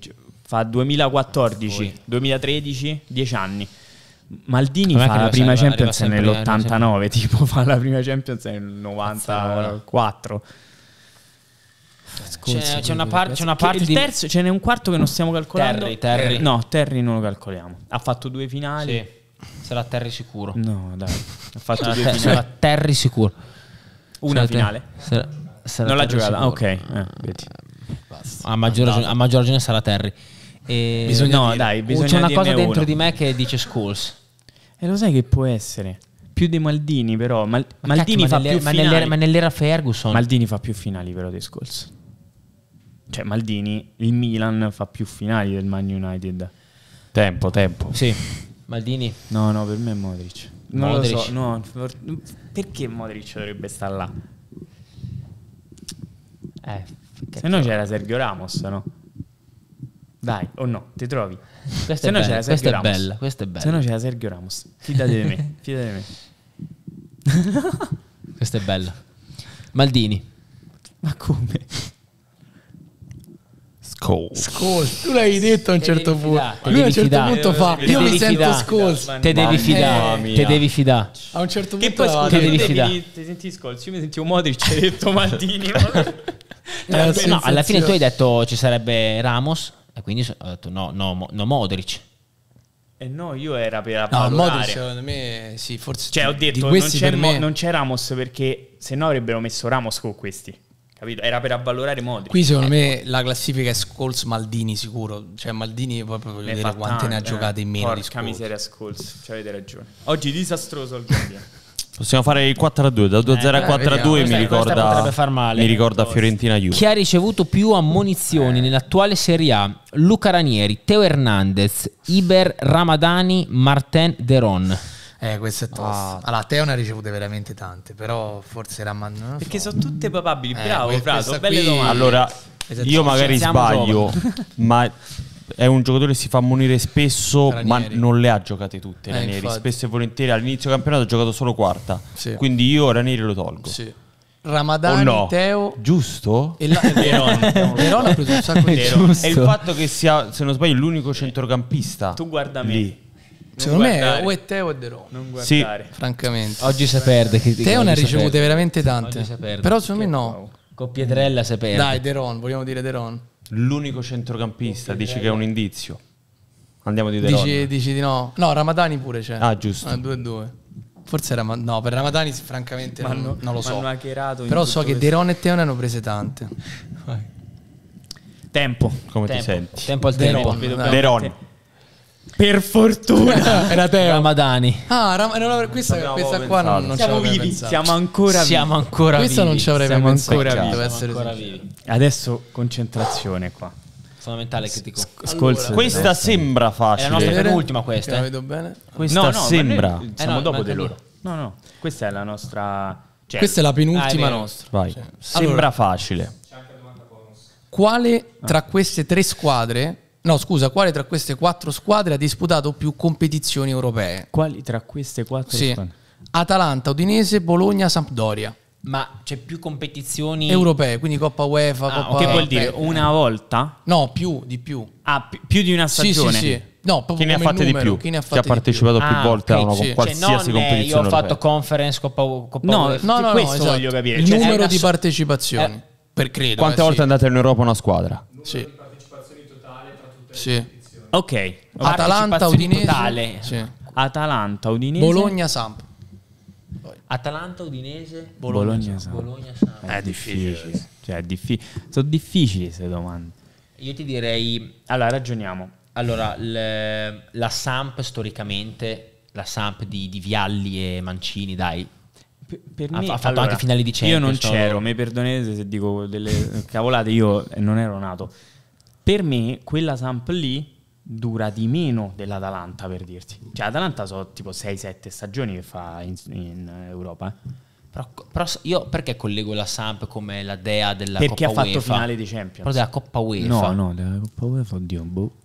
fa 2014, 2013, 10 anni. Maldini fa la prima sempre, Champions nell'89, [LAUGHS] tipo fa la prima Champions nel 94. Scusi, c'è, c'è, una par- c'è, una parte. Il terzo, di... ce n'è un quarto che non stiamo calcolando. Terry, Terry. Eh. No, Terry non lo calcoliamo. Ha fatto due finali. Sì. Sarà Terry sicuro. No, dai. Ha fatto sarà due finali. Sarà Terry sicuro. Una sarà finale. Sarà, sarà non l'ha giocata. ok. Eh, vedi. A maggior, ragione, a maggior ragione sarà Terry. E bisogna no, dire. dai, bisogna C'è una cosa dentro di me che dice Schools. E lo sai che può essere? Più di Maldini, però. Mal- ma Maldini cacchio, fa ma più ma finali. Nell'era, ma nell'era Ferguson. Maldini fa più finali, però, dei Schools. Cioè, Maldini, il Milan fa più finali del Man United. Tempo, tempo. Sì. Maldini? No, no, per me è Modric. Non Modric. lo so, no, perché Modric dovrebbe stare là? Eh, se no c'era Sergio Ramos, no? Dai, o oh no, ti trovi. Questa, è, no bella, questa è, bella, questa è bella, Se no c'è Sergio Ramos. fidatevi di me, [LAUGHS] fidati di me. [LAUGHS] questa è bella. Maldini. Ma come? Scholes. Scholes. Tu l'hai detto a un certo punto. Lui a un certo punto fa: Io mi sento Scholes. Te devi fidare. Te devi fidare. A un certo punto poi, te devi fidare. Ti senti Scholes? Io mi sentivo Modric. Hai detto Maldini. [LAUGHS] Eh, eh, no, alla fine tu hai detto ci sarebbe Ramos. E quindi ho detto no, no, no Modric. E no, io era per no, Modric secondo me sì, forse Cioè ho detto non c'è, mo, non c'è Ramos perché se no avrebbero messo Ramos con questi. Capito? Era per avvalorare Modric. Qui secondo eh, me la classifica è Scolz Maldini sicuro, cioè Maldini proprio voglio vedere quante tanto, ne ha giocate in meno eh. Porca di Scholes. miseria Scolz, cioè, avete ragione. Oggi disastroso il Gambia. [LAUGHS] Possiamo fare il 4 a 2, da 2 a 0 eh, a 4 a 2 mi ricorda, male, mi ricorda Fiorentina Juve. Chi ha ricevuto più ammonizioni eh. nell'attuale Serie A? Luca Ranieri, Teo Hernandez, Iber Ramadani, Martin Deron. Eh, questo è tosto. Ah. Allora, Teo ne ha ricevute veramente tante, però forse Ramadani. Perché sono tutte papabili, eh, Bravo, eh, Prato, belle qui... domande. Allora, esatto. io magari sbaglio, ma è un giocatore che si fa ammonire spesso, Ranieri. ma non le ha giocate tutte. Eh, Ranieri. Eh, spesso e volentieri all'inizio campionato ha giocato solo quarta. Sì. Quindi io Ranieri lo tolgo. Sì. Ramadan, no. Teo Giusto? E la, Leron [LAUGHS] Leron diciamo. ha preso un sacco di E il fatto che sia, se non sbaglio, l'unico centrocampista Tu guarda me lì. Secondo guardare. me o è Teo o è De Deron. Non guardare. Sì. Francamente. Oggi si perde. Che Teo ne ha ricevute perde. veramente tante. Però secondo me no. Con Pietrella si perde. Dai, De Ron, vogliamo dire De Ron. L'unico centrocampista, okay, dici bello. che è un indizio. Andiamo di Deron. Dici, dici, di no. No, Ramadani pure c'è. Ah, giusto. 2-2. Ah, eh, Forse era, no, per Ramadani francamente non, non, non, lo so. Però so che Deron e Teone hanno prese tante. Vai. Tempo. Come tempo. ti senti? Tempo al tempo. Deron. Deron. Per fortuna [LAUGHS] era Teo Ramadani. Ah, Ram- non avrei- questa, Abbiamo questa qua non, non Siamo vivi. pensato. Siamo ancora Siamo vivi. ancora Questa vivi. non ci avrei mai ancora vivi. Siamo ancora vivi. Adesso concentrazione qua. Fondamentale critico. Scolzo. Questa sembra È la nostra facile. penultima Che questa. eh. vedo bene. Questa ma noi sembra. Eh, siamo no, dopo di loro. No, no, questa è la nostra cioè, Questa è la Ah, è penultima nostra. Vai. Cioè, sembra Allora. facile. Quale tra queste tre squadre No, scusa, quale tra queste quattro squadre ha disputato più competizioni europee? Quali tra queste quattro sì. squadre? Atalanta, Udinese, Bologna, Sampdoria. Ma c'è più competizioni europee, quindi Coppa UEFA, ah, Coppa Che vuol dire una volta? No, più, di più. Ah, pi- più di una stagione? Sì, sì, sì. No, chi ne ha fatte di più? Chi, ha, partecipato più, più ah, volte okay, a una sì. qualsiasi cioè, competizione? Io ho fatto europea. conference Coppa, UEFA. No, no, no, questo esatto. voglio capire. Il cioè, numero di partecipazioni. Eh, per credo. Quante eh, volte sì. è andata in Europa una squadra? Sì. Sì. Ok, Atalanta Udinese. Totale. Sì. Atalanta Udinese. Bologna Samp. Atalanta Udinese. Bologna, Samp. È difficile. Cioè, è diffi- sono difficili queste domande. Io ti direi, allora ragioniamo. Allora, le, la Samp storicamente, la Samp di, di Vialli e Mancini, dai, per me, ha fatto allora, anche finale di Champions. Io non c'ero, mi perdonate se dico delle cavolate, io non ero nato per me quella Samp lì dura di meno dell'Atalanta per dirti. Cioè, Atalanta so tipo 6-7 stagioni che fa in, in Europa. Eh. Però, però, io perché collego la Samp come la dea della perché Coppa UEFA? Perché ha fatto finale di Champions. Però della Coppa UEFA. No, no, della Coppa UEFA, oddio, boh.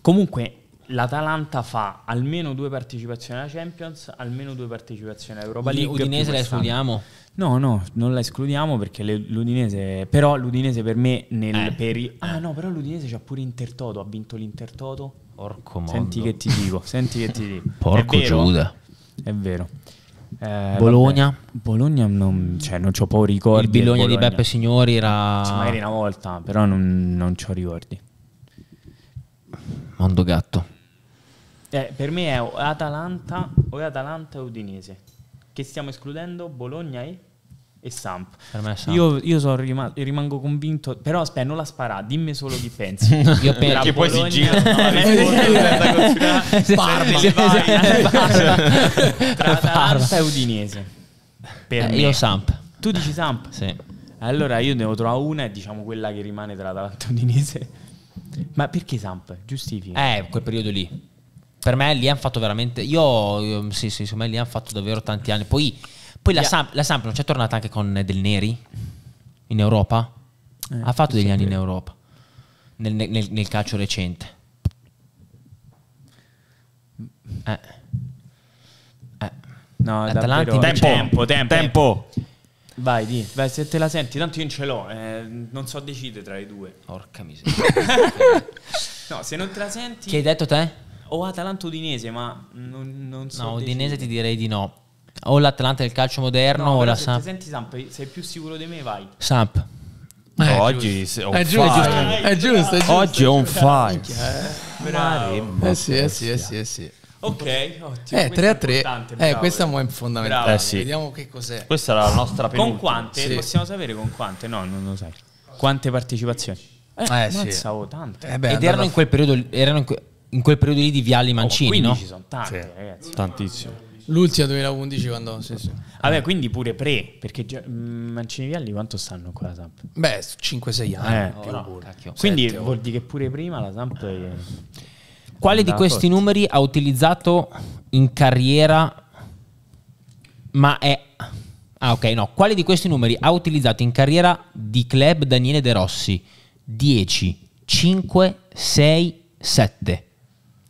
Comunque l'Atalanta fa almeno due partecipazioni alla Champions, almeno due partecipazioni a Europa League. L'Udinese la escludiamo? No, no, non la escludiamo perché l'Udinese, però l'Udinese per me nel eh. peri... Ah no, però l'Udinese c'ha pure Intertoto, ha vinto l'Intertoto. Porco mondo. [LAUGHS] Senti che ti dico, senti che ti dico. Porco è Giuda. È vero. Eh, Bologna? Vabbè. Bologna non, cioè, non ho poi ricordi. Il Bologna, di Beppe Signori era... Sì, magari una volta, però non, non ho ricordi. Mondo gatto. Eh, per me è Atalanta o Atalanta o Udinese che stiamo escludendo Bologna e e Samp. Samp. Io, io so rimasto, rimango convinto, però aspetta, non la spara, dimmi solo chi pensi. io per Perché poi si gira, no? Parma, tra Atalanta e Udinese. Per eh, Io Samp. Tu dici Samp? Sì. Allora io ne trovo una e diciamo quella che rimane tra Atalanta e Udinese. Ma perché Samp? Giustifica. Eh, quel periodo lì per me lì hanno fatto veramente. Io, io sì, sì, secondo me lì hanno fatto davvero tanti anni. Poi, poi yeah. la, Samp, la Samp non c'è tornata anche con Del Neri in Europa? Eh, ha fatto degli anni in Europa nel, nel, nel calcio recente. Eh. eh. No, Atalanti, davvero... tempo, tempo, tempo, tempo. Vai, di. Vai, se te la senti, tanto io non ce l'ho, eh, non so decidere tra i due. Porca miseria. [LAUGHS] no, se non te la senti... Che hai detto te? o Atalanta Udinese, ma non, non so. No, Udinese ti direi di no. O l'Atalanta del calcio moderno no, o la se Samp. Senti Samp, sei più sicuro di me, vai. Samp. Eh, oggi è, è, giusto, è, giusto, è giusto, Oggi è un eh. fight. Bravo. Eh sì, eh sì, eh sì, eh sì. Ok, eh, ottimo. Eh, 3 a 3. Eh, questa è fondamentale. Eh, sì. Vediamo che cos'è. Questa è la nostra penultima. Con quante? Sì. Possiamo sapere con quante? No, non lo sai. Quante partecipazioni? Eh, eh sì. Mazza, tante. Eh beh, Ed erano in quel periodo erano in que- in quel periodo lì di Viali oh, Mancini, oh, no? ci sono tanti, sì, ragazzi. Tantissimo. L'ultima 2011 quando... Sì, sì. Vabbè, quindi pure pre, perché mm, Mancini Vialli quanto stanno qua la Samp? Beh, 5-6 anni. Eh, no, quindi Sette, vuol dire che pure prima la Samp... È... Quale di questi forza. numeri ha utilizzato in carriera ma è... Ah ok, no. Quale di questi numeri ha utilizzato in carriera di club Daniele De Rossi? 10, 5, 6, 7.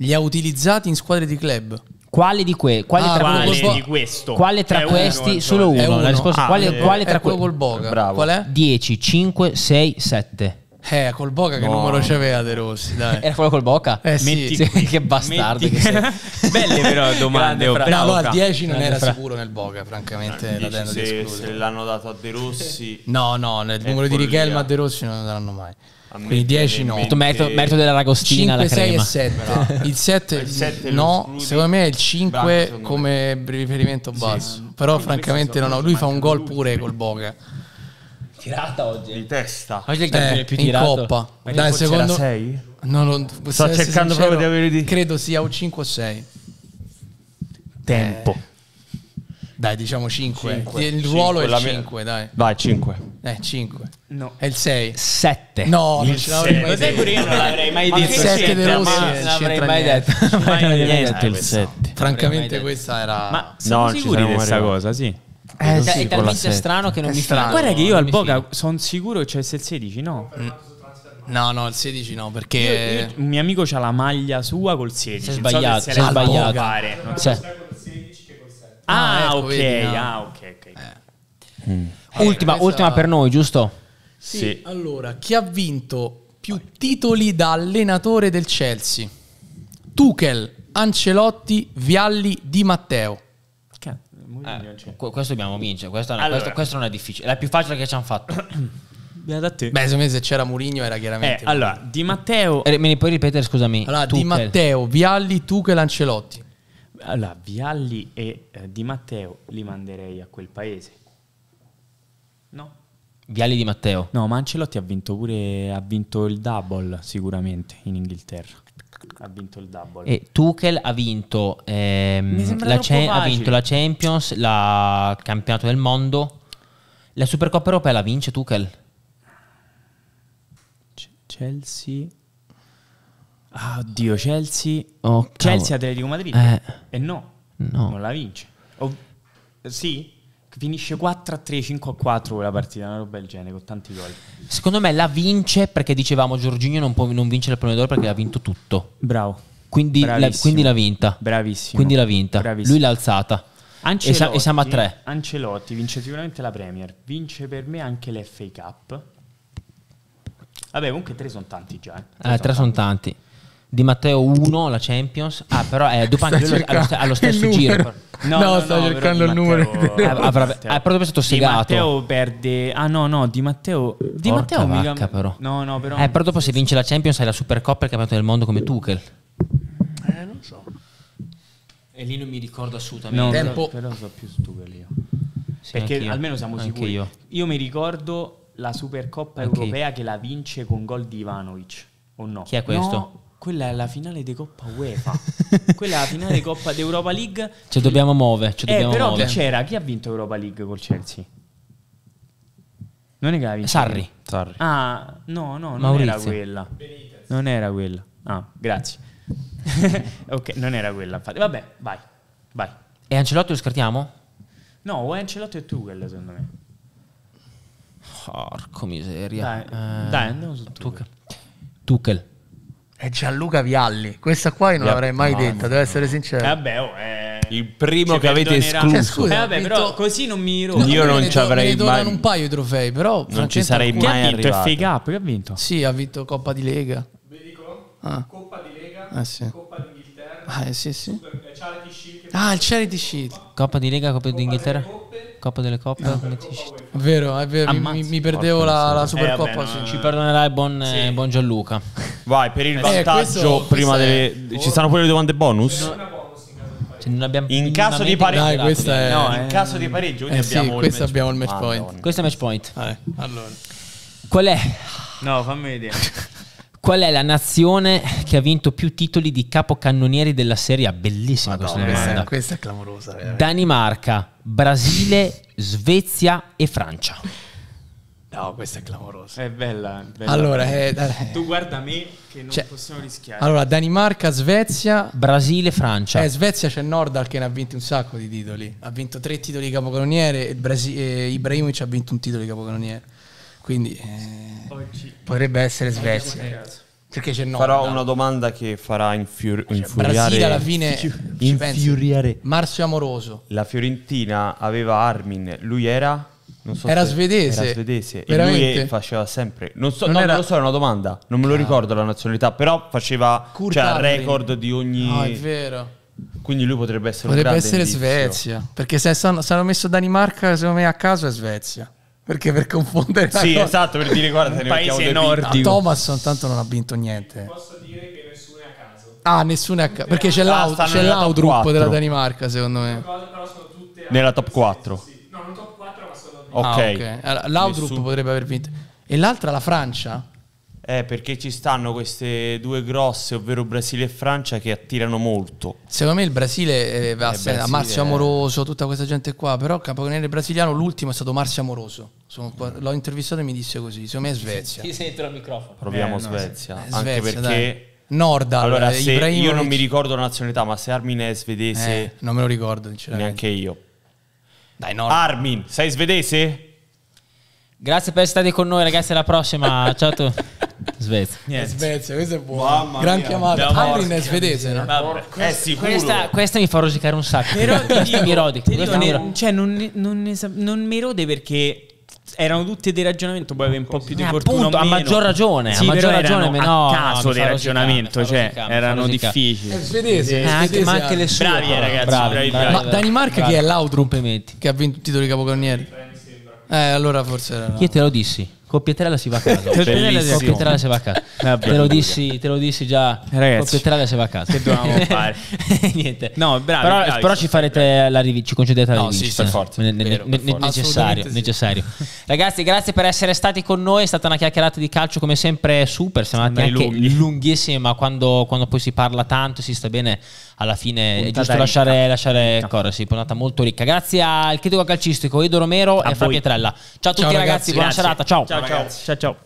Li ha utilizzati in squadre di club. Quale di, que- quale ah, tra, quale quale di questo? Quale tra questi? Uno, solo uno. uno. La risposta ah, quale, eh, quale tra quello que- col Boga. Bravo. Qual è? 10, 5, 6, 7. Eh, col Boca che no. numero c'aveva De Rossi, dai. [LAUGHS] Era quello col Boca? Eh sì. sì che bastardo Metti... che sei. [LAUGHS] Belle però [LAUGHS] domande. Grande, oh, fra... No, al 10 non era fra... sicuro nel Boca, francamente. No, se, se l'hanno dato a De Rossi... no, no, nel numero di Richelme a De Rossi non lo daranno mai. Quindi 10 no. metto, merito, merito dell'Aragostina 5, 6 crema. e 7. [LAUGHS] il 7, il 7 no, secondo me è il 5 Bravo, come me. riferimento basso. Sì, Però francamente non ho. lui fa un gol pure col Boga. Tirata oggi. Di testa. Oggi è il campione eh, più tirato. In coppa. Ma Dai, secondo 6? No, non, Sto cercando sincero, proprio di avere di Credo sia un 5 o 6. Tempo. Eh. Dai, diciamo 5. Il ruolo cinque, è 5, dai. Vai, 5. Eh, 5. No. È il 6. 7. No, il non l'avrei mai, non l'avrei [LAUGHS] mai detto. Il 7 dei Rossi non l'avrei mai detto. Mai niente il 7. Francamente questa era Ma siamo no, sicuri di questa cosa, sì. Eh, sì, è talmente strano che non è mi strano. Guarda che io al Boca sono sicuro che c'è il 16, no? No, no, il 16 no, perché un mio amico ha la maglia sua col 16. C'è sbagliato, so c'è cioè, sbagliato. Ah, ah, ecco, ok, vedi, no. ah, ok, ok. Eh. Mm. ultima, questa... ultima per noi, giusto? Sì, sì. Allora, chi ha vinto più titoli da allenatore del Chelsea? Tuchel, Ancelotti, Vialli, Di Matteo. Eh, cioè. questo dobbiamo vincere, Questo, allora. questa, questa non è difficile, è la più facile che ci hanno fatto. [COUGHS] Beh, secondo me se c'era Murigno era chiaramente. Eh, allora, Di Matteo. Eh, me ne puoi ripetere, scusami. Allora, Di Matteo, Vialli, Tuchel, Ancelotti. Allora, Vialli e eh, Di Matteo li manderei a quel paese. No? Vialli Di Matteo. No, ma ha vinto pure ha vinto il double sicuramente in Inghilterra. Ha vinto il double. E Tuchel ha vinto, ehm, la, ce- ha vinto la Champions, la campionato del mondo. La Supercoppa europea la vince Tuchel. C- Chelsea Ah, oddio, Chelsea. Oh, Chelsea Atletico Madrid. Eh. E no, no, non la vince. Oh, sì? Finisce 4 a 3, 5 a 4 quella partita, una roba del genere, con tanti gol. Secondo me la vince perché dicevamo Giorginio non può non vincere il premio d'oro perché ha vinto tutto. Bravo. Quindi, la, quindi l'ha vinta. Bravissimo. Quindi l'ha vinta. Bravissimo. Lui l'ha alzata. Ancelotti, e siamo a 3. Ancelotti vince sicuramente la Premier, vince per me anche l'FA Cup. Vabbè, comunque tre sono tanti già. Eh, eh tre, eh, sono, tre tanti. sono tanti di Matteo 1 la Champions. Ah, però eh, è dopo anche lui allo, allo, stesso giro. No, no, no, sto no, cercando il numero. ha proprio stato segato. Di Matteo perde. Ah, no, no, Di Matteo. Di Porca Matteo vacca, mica... però. No, no, però. Eh, però dopo se vince la Champions hai la Supercoppa e il campionato del mondo come Tuchel. Eh, non so. E lì non mi ricordo assolutamente. No, Tempo. però so più su Tuchel io. Sì, Perché almeno siamo anch'io. sicuri. Io. io mi ricordo la Supercoppa anch'io. europea che la vince con gol di Ivanovic. O no? Chi è questo? No. Quella è la finale di Coppa UEFA. [LAUGHS] Quella è la finale di Coppa d'Europa League. Ci dobbiamo muovere. Ci eh, però muove. c'era? Chi ha vinto Europa League col Chelsea? Non è che ha vinto? Sarri. Sarri. Ah, no, no, non Maurizio. era quella. Non era quella. Ah, grazie. [LAUGHS] ok, non era quella. Infatti. Vabbè, vai. vai. E Ancelotti lo scartiamo? No, o Ancelotti e Tuchel, secondo me. Porco miseria. Dai, eh, dai andiamo su Tuchel. Tuchel. Tuchel. È Gianluca Vialli. Questa qua io non yeah. l'avrei mai no, detta, no. devo essere sincero. Vabbè, oh, eh, il primo che avete escluso. Cioè, scusa, eh, vabbè, vinto... però così non mi iro. No, io non ci avrei do, mai. un paio di trofei, però non ci sarei mai ha vinto arrivato. FA Cup, che ha vinto? Sì, ha vinto Coppa di Lega. Ve dico? Ah. Coppa di Lega. Eh sì. Coppa di Lega. Ah, eh, sì, sì. Eh, ah, il Charity Shield. Coppa di Lega, Coppa d'Inghilterra. Coppa delle Coppe. No. Vero, è vero, ah, Ammazza. mi, mi perdevo la, la Supercoppa. Eh, sì. Ci perdonerai, buon, sì. Eh, buon, Gianluca. Vai, per il eh, vantaggio, eh, questo, prima delle... Ci stanno pure le domande bonus? non abbiamo in caso di pareggio, cioè, dai, questa è... no, in caso di pareggio, eh, sì, abbiamo, questo il abbiamo il match point. Madonna. Questo è match point. Allora. Qual è? No, fammi vedere. [LAUGHS] Qual è la nazione che ha vinto più titoli di capocannonieri della Serie Bellissima Madonna, questa domanda. Questa è clamorosa. Veramente. Danimarca, Brasile, Svezia e Francia. No, questa è clamorosa. È bella. bella. Allora, eh, tu guarda me che non cioè, possiamo rischiare. Allora, Danimarca, Svezia, Brasile, Francia. Eh, Svezia c'è Nordal che ne ha vinti un sacco di titoli. Ha vinto tre titoli di capocannoniere e Brasi- eh, Ibrahimovic ha vinto un titolo di capocannoniere. Quindi eh, potrebbe essere Svezia. Perché c'è no. Farò una domanda che farà infiur- cioè, infuriare. Brasile alla fine infuriare. Marzio Amoroso. La Fiorentina aveva Armin, lui era so era, svedese. era svedese. Veramente? E lui faceva sempre. Non, so, non, no, era... lo so, è una domanda. Non me lo ricordo la nazionalità, però faceva Kurt cioè, Armin. record di ogni. No, è vero. Quindi lui potrebbe essere potrebbe essere indizio. Svezia. Perché se sono, sono messo Danimarca, secondo me a caso è Svezia. Perché per confondere... Sì, cosa... esatto, per dire guarda, un paese nordico. No, ah, Thomas intanto non ha vinto niente. Posso dire che nessuno è a caso. Ah, nessuno è a caso. Perché c'è, ah, c'è l'Audrup della Danimarca, secondo me. Nella top 4. Sì, sì. No, non top 4, ma sono... Ok. Ah, okay. Allora, L'Audrup potrebbe aver vinto. E l'altra la Francia? Eh, perché ci stanno queste due grosse, ovvero Brasile e Francia, che attirano molto. Secondo me il Brasile eh, va eh, Brasile... Marzio Amoroso, tutta questa gente qua, però il campionato brasiliano, l'ultimo è stato Marzio Amoroso. Sono, mm. l'ho intervistato e mi disse così, secondo me è Svezia. Ti sento al microfono. Proviamo eh, no, Svezia, Svezia, anche perché... Dai. Nordal, allora, Ibrahimovic... io non mi ricordo la nazionalità, ma se Armin è svedese... Eh, non me lo ricordo, Neanche io. Dai, Nordal. Armin, sei svedese? Grazie per essere stati con noi, ragazzi. Alla prossima. [LAUGHS] Ciao a tutti. Svezia. Niente. Svezia, questa è buona. Mamma Gran mia. chiamata. Amrin è svedese, no? Eh, eh, sicuro. Questa, questa mi fa rosicare un sacco. Però [LAUGHS] ti dico, mi rode. Ti dico, ne, cioè, non, non, ne, non mi rode perché erano tutti dei ragionamenti, poi avevi un po' più di eh, fortuna appunto, a maggior ragione, sì, a maggior ragione, a no, caso no, dei ragionamenti, cioè, rosicare, erano difficili. È svedese, eh, anche, ma anche le sue. Bravi ragazzi, bravi, eh, bravi, bravi, bravi, Ma Danimarca che è l'outro che ha vinto il titolo di capocannoniere. Eh, allora forse era. No. Io te lo dissi. Coppietella si va a casa. [LAUGHS] Coppietella si va a casa. te, lo dissi, te lo dissi già. Ragazzi, Coppietella si va a casa. Che dobbiamo [LAUGHS] fare? Niente. No, bravi, però, bravi, però ci farete la rivi- ci concedete la no, rivincita. Sì, per forza. Ne- ne- vero, ne- per Necessario, sì. necessario. Ragazzi, grazie per essere stati con noi. È stata una chiacchierata di calcio come sempre super. Siamo andati anche lunghissime, ma Quando, quando poi si parla tanto, si sta bene alla fine puntata è giusto lasciare, lasciare no. correre. Sì, puntata molto ricca. Grazie al critico calcistico Edo Romero a e a Fabio Pietrella. Ciao a tutti, ciao, ragazzi, ragazzi, buona serata. ciao, ciao. ciao, ciao.